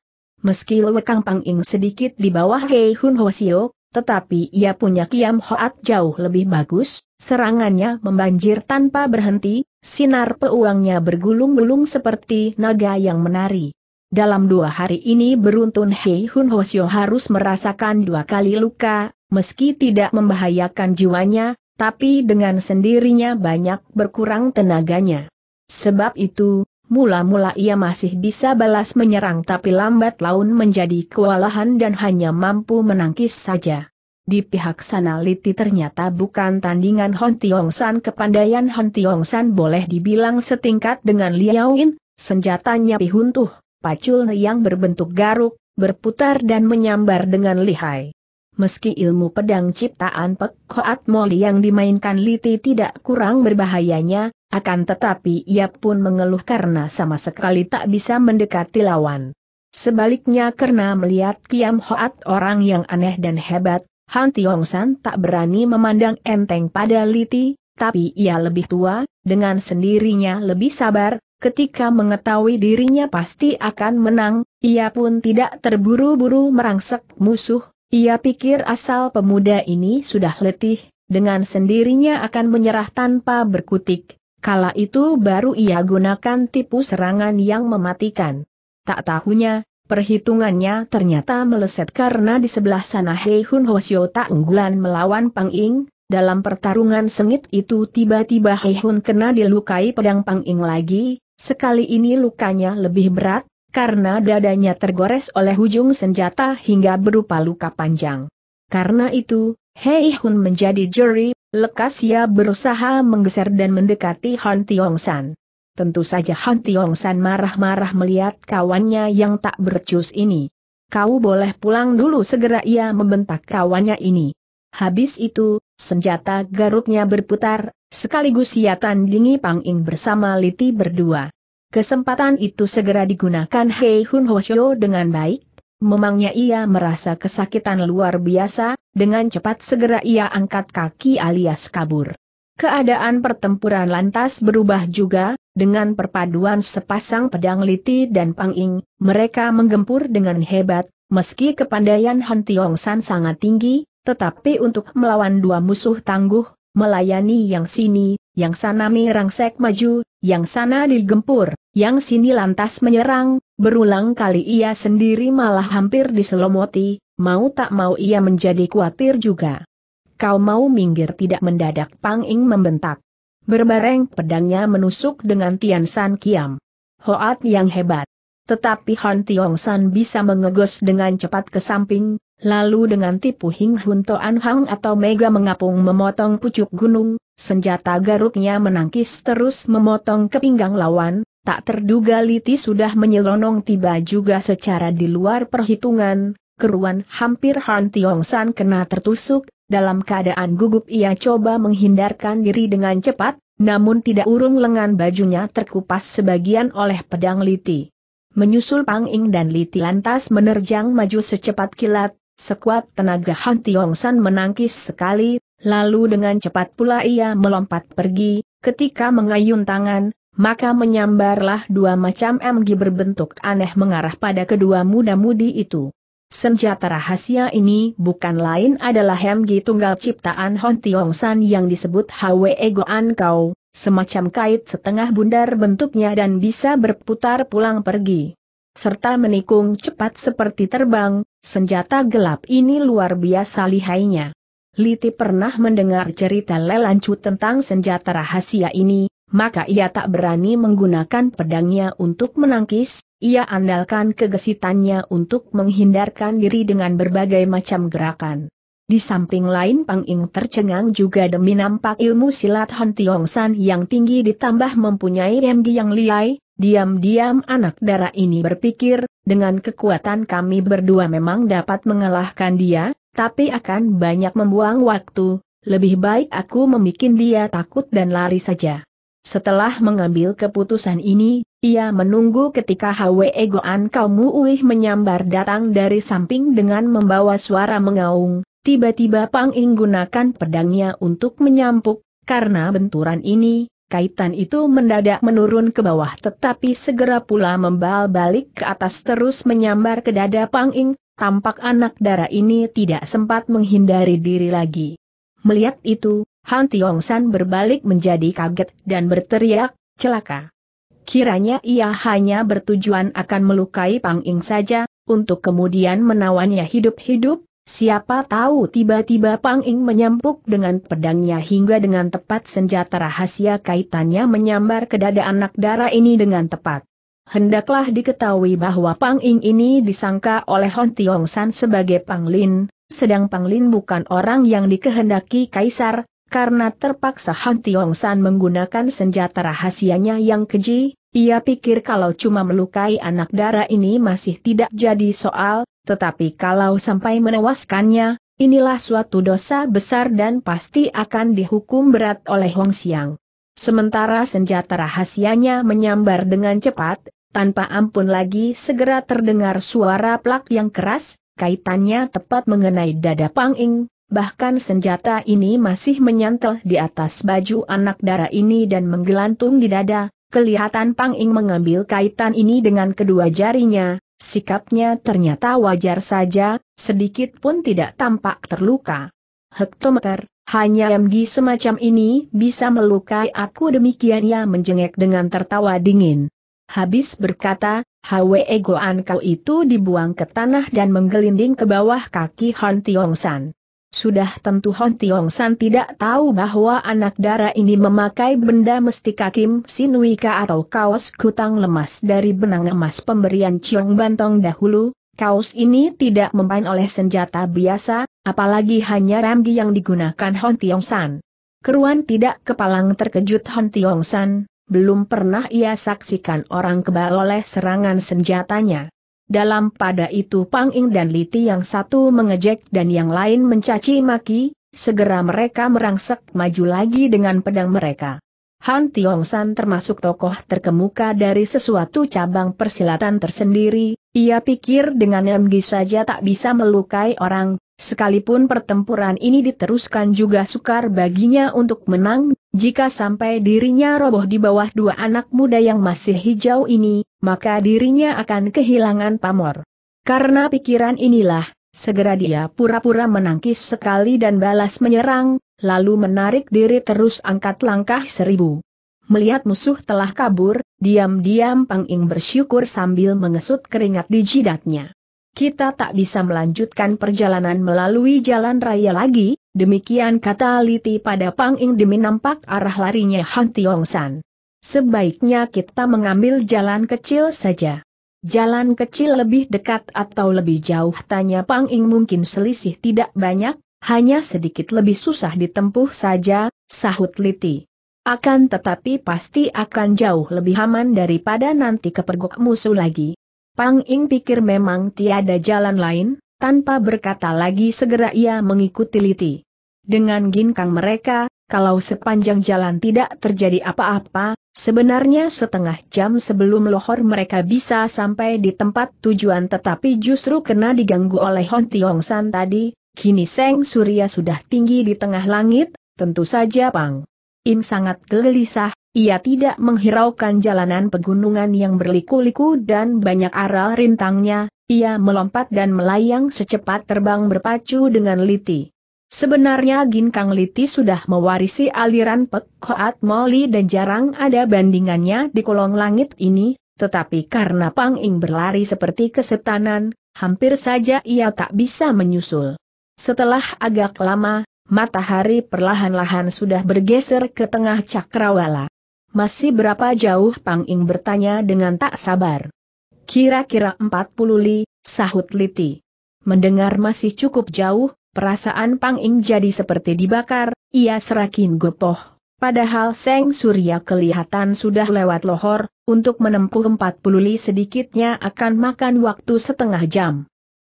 Meski Lekang Pang Ing sedikit di bawah Hei Hun Sio, tetapi ia punya Kiam Hoat jauh lebih bagus, serangannya membanjir tanpa berhenti, Sinar peuangnya bergulung-gulung seperti naga yang menari. Dalam dua hari ini beruntun Hei Hun Hosyo harus merasakan dua kali luka, meski tidak membahayakan jiwanya, tapi dengan sendirinya banyak berkurang tenaganya. Sebab itu, mula-mula ia masih bisa balas menyerang tapi lambat laun menjadi kewalahan dan hanya mampu menangkis saja. Di pihak sana Liti ternyata bukan tandingan Hon Tiong San kepandaian Hon Tiong San boleh dibilang setingkat dengan Liao In, senjatanya pihuntuh, pacul yang berbentuk garuk, berputar dan menyambar dengan lihai. Meski ilmu pedang ciptaan Pek Koat Moli yang dimainkan Liti tidak kurang berbahayanya, akan tetapi ia pun mengeluh karena sama sekali tak bisa mendekati lawan. Sebaliknya karena melihat Kiam Hoat orang yang aneh dan hebat, Han Tiong San tak berani memandang enteng pada Liti, tapi ia lebih tua, dengan sendirinya lebih sabar, ketika mengetahui dirinya pasti akan menang, ia pun tidak terburu-buru merangsek musuh, ia pikir asal pemuda ini sudah letih, dengan sendirinya akan menyerah tanpa berkutik, kala itu baru ia gunakan tipu serangan yang mematikan. Tak tahunya, Perhitungannya ternyata meleset karena di sebelah sana Hei Hun tak unggulan melawan Pang Ing, dalam pertarungan sengit itu tiba-tiba Hei Hun kena dilukai pedang Pang Ing lagi, sekali ini lukanya lebih berat, karena dadanya tergores oleh ujung senjata hingga berupa luka panjang. Karena itu, Hei Hun menjadi juri, lekas ia berusaha menggeser dan mendekati Han Tiong San. Tentu saja Han Tiong San marah-marah melihat kawannya yang tak bercus ini. Kau boleh pulang dulu segera ia membentak kawannya ini. Habis itu, senjata garuknya berputar, sekaligus ia tandingi Pang Ing bersama Liti berdua. Kesempatan itu segera digunakan Hei Hun Ho Hoshio dengan baik, memangnya ia merasa kesakitan luar biasa, dengan cepat segera ia angkat kaki alias kabur. Keadaan pertempuran lantas berubah juga, dengan perpaduan sepasang pedang liti dan panging, mereka menggempur dengan hebat, meski kepandaian Han Tiong San sangat tinggi, tetapi untuk melawan dua musuh tangguh, melayani yang sini, yang sana merangsek maju, yang sana digempur, yang sini lantas menyerang, berulang kali ia sendiri malah hampir diselomoti, mau tak mau ia menjadi khawatir juga. Kau mau minggir tidak mendadak Pang Ing membentak. Berbareng pedangnya menusuk dengan Tian San Kiam. Hoat yang hebat. Tetapi Han Tiong San bisa mengegos dengan cepat ke samping, lalu dengan tipu Hing Hun Toan Hang atau Mega mengapung memotong pucuk gunung, senjata garuknya menangkis terus memotong ke pinggang lawan, tak terduga Liti sudah menyelonong tiba juga secara di luar perhitungan, keruan hampir Han Tiong San kena tertusuk, dalam keadaan gugup ia coba menghindarkan diri dengan cepat, namun tidak urung lengan bajunya terkupas sebagian oleh pedang Liti. Menyusul Pang Ing dan Liti lantas menerjang maju secepat kilat, sekuat tenaga Han Tiong San menangkis sekali, lalu dengan cepat pula ia melompat pergi, ketika mengayun tangan, maka menyambarlah dua macam MG berbentuk aneh mengarah pada kedua muda-mudi itu. Senjata rahasia ini bukan lain adalah hemgi tunggal ciptaan Hon Tiong San yang disebut Hwe Goan Kau, semacam kait setengah bundar bentuknya dan bisa berputar pulang pergi. Serta menikung cepat seperti terbang, senjata gelap ini luar biasa lihainya. Liti pernah mendengar cerita Lelancu tentang senjata rahasia ini, maka ia tak berani menggunakan pedangnya untuk menangkis, ia andalkan kegesitannya untuk menghindarkan diri dengan berbagai macam gerakan. Di samping lain Pang Ing tercengang juga demi nampak ilmu silat Han Tiong San yang tinggi ditambah mempunyai remgi yang liai, diam-diam anak darah ini berpikir, dengan kekuatan kami berdua memang dapat mengalahkan dia, tapi akan banyak membuang waktu, lebih baik aku membuat dia takut dan lari saja. Setelah mengambil keputusan ini, ia menunggu ketika Hwe Egoan kaum Uih menyambar datang dari samping dengan membawa suara mengaung, tiba-tiba Pang Ing gunakan pedangnya untuk menyampuk, karena benturan ini, kaitan itu mendadak menurun ke bawah tetapi segera pula membal balik ke atas terus menyambar ke dada Pang Ing, tampak anak darah ini tidak sempat menghindari diri lagi. Melihat itu, Han Tiong San berbalik menjadi kaget dan berteriak, celaka. Kiranya ia hanya bertujuan akan melukai Pang Ing saja, untuk kemudian menawannya hidup-hidup, siapa tahu tiba-tiba Pang Ing menyempuk dengan pedangnya hingga dengan tepat senjata rahasia kaitannya menyambar ke dada anak darah ini dengan tepat. Hendaklah diketahui bahwa Pang Ing ini disangka oleh Hon Tiong San sebagai Pang Lin, sedang Pang Lin bukan orang yang dikehendaki Kaisar, karena terpaksa Han Tiong San menggunakan senjata rahasianya yang keji, ia pikir kalau cuma melukai anak darah ini masih tidak jadi soal, tetapi kalau sampai menewaskannya, inilah suatu dosa besar dan pasti akan dihukum berat oleh Huang Xiang. Sementara senjata rahasianya menyambar dengan cepat, tanpa ampun lagi segera terdengar suara plak yang keras, kaitannya tepat mengenai dada Pang Ing, bahkan senjata ini masih menyantel di atas baju anak darah ini dan menggelantung di dada, kelihatan Pang Ing mengambil kaitan ini dengan kedua jarinya, sikapnya ternyata wajar saja, sedikit pun tidak tampak terluka. Hektometer, hanya MG semacam ini bisa melukai aku demikian ia menjengek dengan tertawa dingin. Habis berkata, Hwe Goan kau itu dibuang ke tanah dan menggelinding ke bawah kaki Han Tiong San. Sudah tentu Hon Tiong San tidak tahu bahwa anak darah ini memakai benda mestika Kim Sinuika atau kaos kutang lemas dari benang emas pemberian Chiong Bantong dahulu, kaos ini tidak mempan oleh senjata biasa, apalagi hanya ramgi yang digunakan Hon Tiong San. Keruan tidak kepalang terkejut Hon Tiong San, belum pernah ia saksikan orang kebal oleh serangan senjatanya. Dalam pada itu Pang Ing dan Liti yang satu mengejek dan yang lain mencaci maki, segera mereka merangsek maju lagi dengan pedang mereka. Han Tiong San termasuk tokoh terkemuka dari sesuatu cabang persilatan tersendiri, ia pikir dengan MG saja tak bisa melukai orang, sekalipun pertempuran ini diteruskan juga sukar baginya untuk menang, jika sampai dirinya roboh di bawah dua anak muda yang masih hijau ini, maka dirinya akan kehilangan pamor. Karena pikiran inilah, segera dia pura-pura menangkis sekali dan balas menyerang, lalu menarik diri terus angkat langkah seribu. Melihat musuh telah kabur, diam-diam Pang Ing bersyukur sambil mengesut keringat di jidatnya kita tak bisa melanjutkan perjalanan melalui jalan raya lagi, Demikian kata Liti pada Pang Ing demi nampak arah larinya Han Tiong San. Sebaiknya kita mengambil jalan kecil saja. Jalan kecil lebih dekat atau lebih jauh tanya Pang Ing mungkin selisih tidak banyak, hanya sedikit lebih susah ditempuh saja, sahut Liti. Akan tetapi pasti akan jauh lebih aman daripada nanti kepergok musuh lagi. Pang Ing pikir memang tiada jalan lain, tanpa berkata lagi segera ia mengikuti Liti. Dengan ginkang mereka, kalau sepanjang jalan tidak terjadi apa-apa, sebenarnya setengah jam sebelum lohor mereka bisa sampai di tempat tujuan tetapi justru kena diganggu oleh Hon Tiong San tadi, kini Seng Surya sudah tinggi di tengah langit, tentu saja Pang. Im sangat gelisah, ia tidak menghiraukan jalanan pegunungan yang berliku-liku dan banyak aral rintangnya, ia melompat dan melayang secepat terbang berpacu dengan Liti. Sebenarnya Ginkang Liti sudah mewarisi aliran Pek Koat Moli dan jarang ada bandingannya di kolong langit ini, tetapi karena Pang Ing berlari seperti kesetanan, hampir saja ia tak bisa menyusul. Setelah agak lama, matahari perlahan-lahan sudah bergeser ke tengah cakrawala. Masih berapa jauh Pang Ing bertanya dengan tak sabar. Kira-kira empat puluh li, sahut Liti. Mendengar masih cukup jauh, perasaan Pang Ing jadi seperti dibakar, ia serakin gopoh. Padahal Seng Surya kelihatan sudah lewat lohor, untuk menempuh empat puluh li sedikitnya akan makan waktu setengah jam.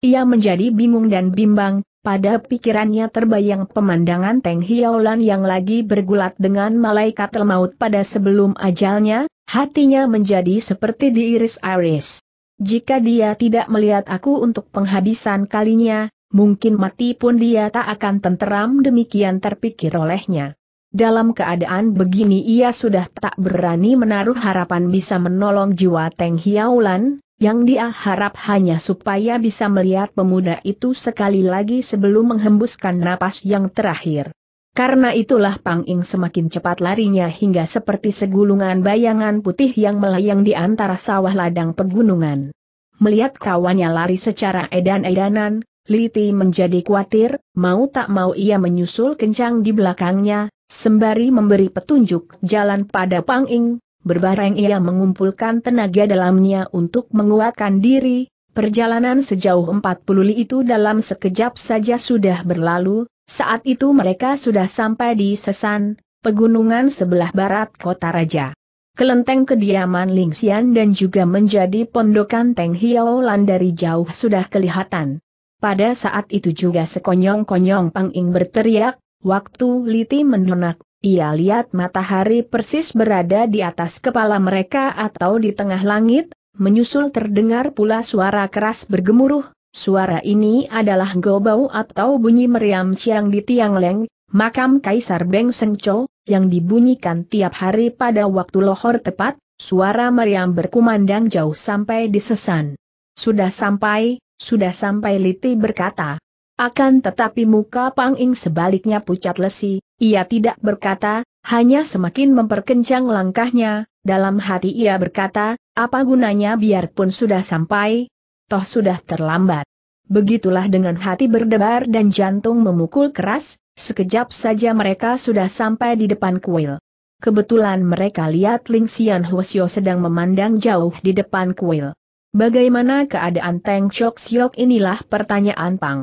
Ia menjadi bingung dan bimbang, pada pikirannya terbayang pemandangan Teng Hiaolan yang lagi bergulat dengan malaikat maut pada sebelum ajalnya, hatinya menjadi seperti diiris-iris. Jika dia tidak melihat aku untuk penghabisan kalinya, mungkin mati pun dia tak akan tenteram demikian terpikir olehnya. Dalam keadaan begini ia sudah tak berani menaruh harapan bisa menolong jiwa Teng Hiaulan, yang dia harap hanya supaya bisa melihat pemuda itu sekali lagi sebelum menghembuskan napas yang terakhir. Karena itulah Pang Ing semakin cepat larinya hingga seperti segulungan bayangan putih yang melayang di antara sawah ladang pegunungan. Melihat kawannya lari secara edan-edanan, Liti menjadi khawatir, mau tak mau ia menyusul kencang di belakangnya, sembari memberi petunjuk jalan pada Pang Ing, berbareng ia mengumpulkan tenaga dalamnya untuk menguatkan diri, perjalanan sejauh 40 li itu dalam sekejap saja sudah berlalu, saat itu mereka sudah sampai di Sesan, pegunungan sebelah barat kota raja. Kelenteng kediaman Ling Xian dan juga menjadi pondokan Teng Hiaolan dari jauh sudah kelihatan. Pada saat itu juga sekonyong-konyong Pang Ing berteriak, waktu Liti mendonak, ia lihat matahari persis berada di atas kepala mereka atau di tengah langit, menyusul terdengar pula suara keras bergemuruh, Suara ini adalah gobau atau bunyi meriam siang di tiang leng, makam Kaisar Beng Sengco, yang dibunyikan tiap hari pada waktu lohor tepat, suara meriam berkumandang jauh sampai di sesan. Sudah sampai, sudah sampai Liti berkata. Akan tetapi muka Pang Ing sebaliknya pucat lesi, ia tidak berkata, hanya semakin memperkencang langkahnya, dalam hati ia berkata, apa gunanya biarpun sudah sampai, toh sudah terlambat. Begitulah dengan hati berdebar dan jantung memukul keras, sekejap saja mereka sudah sampai di depan kuil. Kebetulan mereka lihat Ling Xian Xio sedang memandang jauh di depan kuil. Bagaimana keadaan Teng Chok Siok inilah pertanyaan Pang.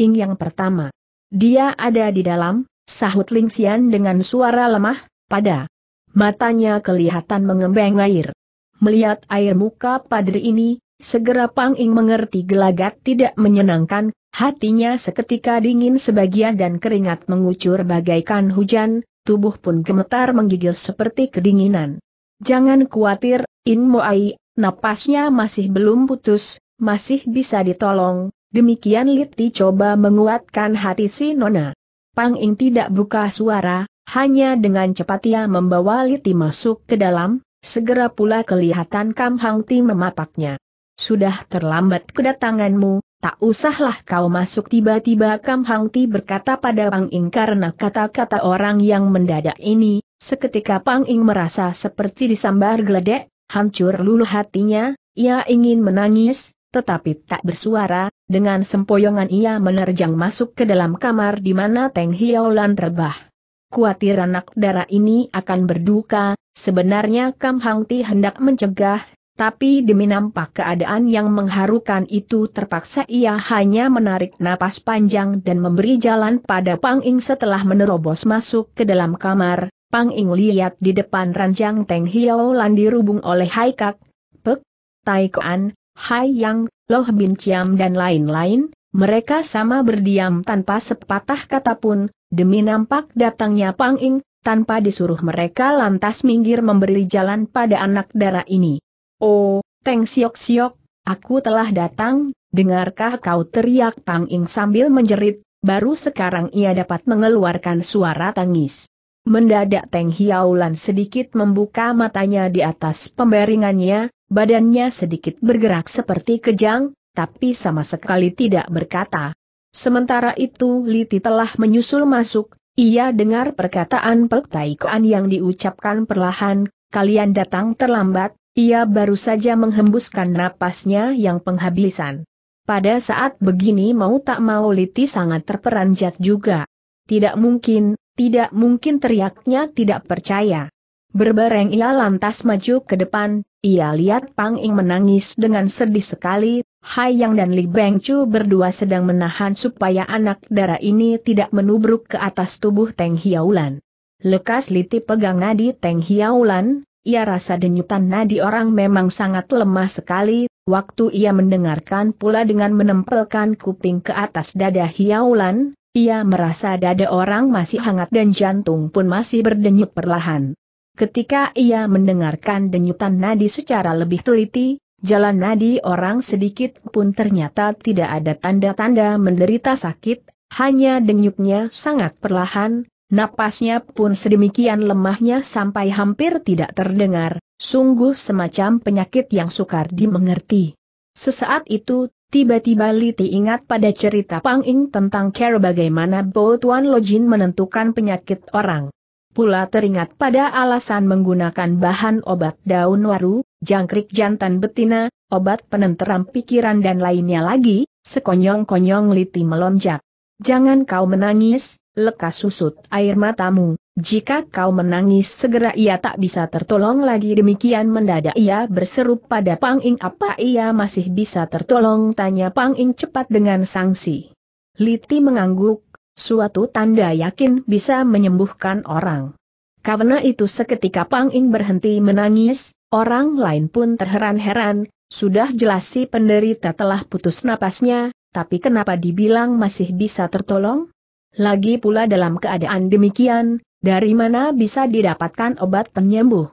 Ing yang pertama. Dia ada di dalam, sahut Ling Xian dengan suara lemah, pada. Matanya kelihatan mengembang air. Melihat air muka padri ini, Segera Pang Ing mengerti gelagat tidak menyenangkan, hatinya seketika dingin sebagian dan keringat mengucur bagaikan hujan, tubuh pun gemetar menggigil seperti kedinginan. Jangan khawatir, In Moai, napasnya masih belum putus, masih bisa ditolong, demikian Liti coba menguatkan hati si Nona. Pang Ing tidak buka suara, hanya dengan cepat ia membawa Liti masuk ke dalam, segera pula kelihatan Kam Hang Ti memapaknya sudah terlambat kedatanganmu, tak usahlah kau masuk tiba-tiba Kam Hang Ti berkata pada Pang Ing karena kata-kata orang yang mendadak ini, seketika Pang Ing merasa seperti disambar geledek, hancur luluh hatinya, ia ingin menangis, tetapi tak bersuara, dengan sempoyongan ia menerjang masuk ke dalam kamar di mana Teng Lan rebah. Kuatir anak darah ini akan berduka, sebenarnya Kam Hang Ti hendak mencegah, tapi demi nampak keadaan yang mengharukan itu terpaksa ia hanya menarik napas panjang dan memberi jalan pada Pang Ing setelah menerobos masuk ke dalam kamar. Pang Ing lihat di depan ranjang Teng Hiao Lan dirubung oleh Hai Kak, Pek, Tai Koan, Hai Yang, Loh Bin Ciam dan lain-lain. Mereka sama berdiam tanpa sepatah kata pun, demi nampak datangnya Pang Ing, tanpa disuruh mereka lantas minggir memberi jalan pada anak darah ini. Oh, Teng Siok Siok, aku telah datang, dengarkah kau teriak Pang Ing sambil menjerit, baru sekarang ia dapat mengeluarkan suara tangis. Mendadak Teng Hiaulan sedikit membuka matanya di atas pembaringannya, badannya sedikit bergerak seperti kejang, tapi sama sekali tidak berkata. Sementara itu Liti telah menyusul masuk, ia dengar perkataan Pek Taikoan yang diucapkan perlahan, kalian datang terlambat, ia baru saja menghembuskan napasnya yang penghabisan. Pada saat begini mau tak mau Liti sangat terperanjat juga. Tidak mungkin, tidak mungkin teriaknya tidak percaya. Berbareng ia lantas maju ke depan, ia lihat Pang Ing menangis dengan sedih sekali, Hai Yang dan Li Beng Chu berdua sedang menahan supaya anak darah ini tidak menubruk ke atas tubuh Teng Hiaulan. Lekas Liti pegang nadi Teng Hiaulan, ia rasa denyutan nadi orang memang sangat lemah sekali, waktu ia mendengarkan pula dengan menempelkan kuping ke atas dada hiaulan, ia merasa dada orang masih hangat dan jantung pun masih berdenyut perlahan. Ketika ia mendengarkan denyutan nadi secara lebih teliti, jalan nadi orang sedikit pun ternyata tidak ada tanda-tanda menderita sakit, hanya denyutnya sangat perlahan, Napasnya pun sedemikian lemahnya sampai hampir tidak terdengar, sungguh semacam penyakit yang sukar dimengerti. Sesaat itu, tiba-tiba Liti ingat pada cerita Pang Ing tentang cara bagaimana Bo Tuan Lojin menentukan penyakit orang. Pula teringat pada alasan menggunakan bahan obat daun waru, jangkrik jantan betina, obat penenteram pikiran dan lainnya lagi, sekonyong-konyong Liti melonjak. Jangan kau menangis, lekas susut air matamu, jika kau menangis segera ia tak bisa tertolong lagi demikian mendadak ia berseru pada Pang Ing apa ia masih bisa tertolong tanya Pang Ing cepat dengan sanksi. Liti mengangguk, suatu tanda yakin bisa menyembuhkan orang. Karena itu seketika Pang Ing berhenti menangis, orang lain pun terheran-heran, sudah jelas si penderita telah putus napasnya, tapi kenapa dibilang masih bisa tertolong? Lagi pula dalam keadaan demikian, dari mana bisa didapatkan obat penyembuh?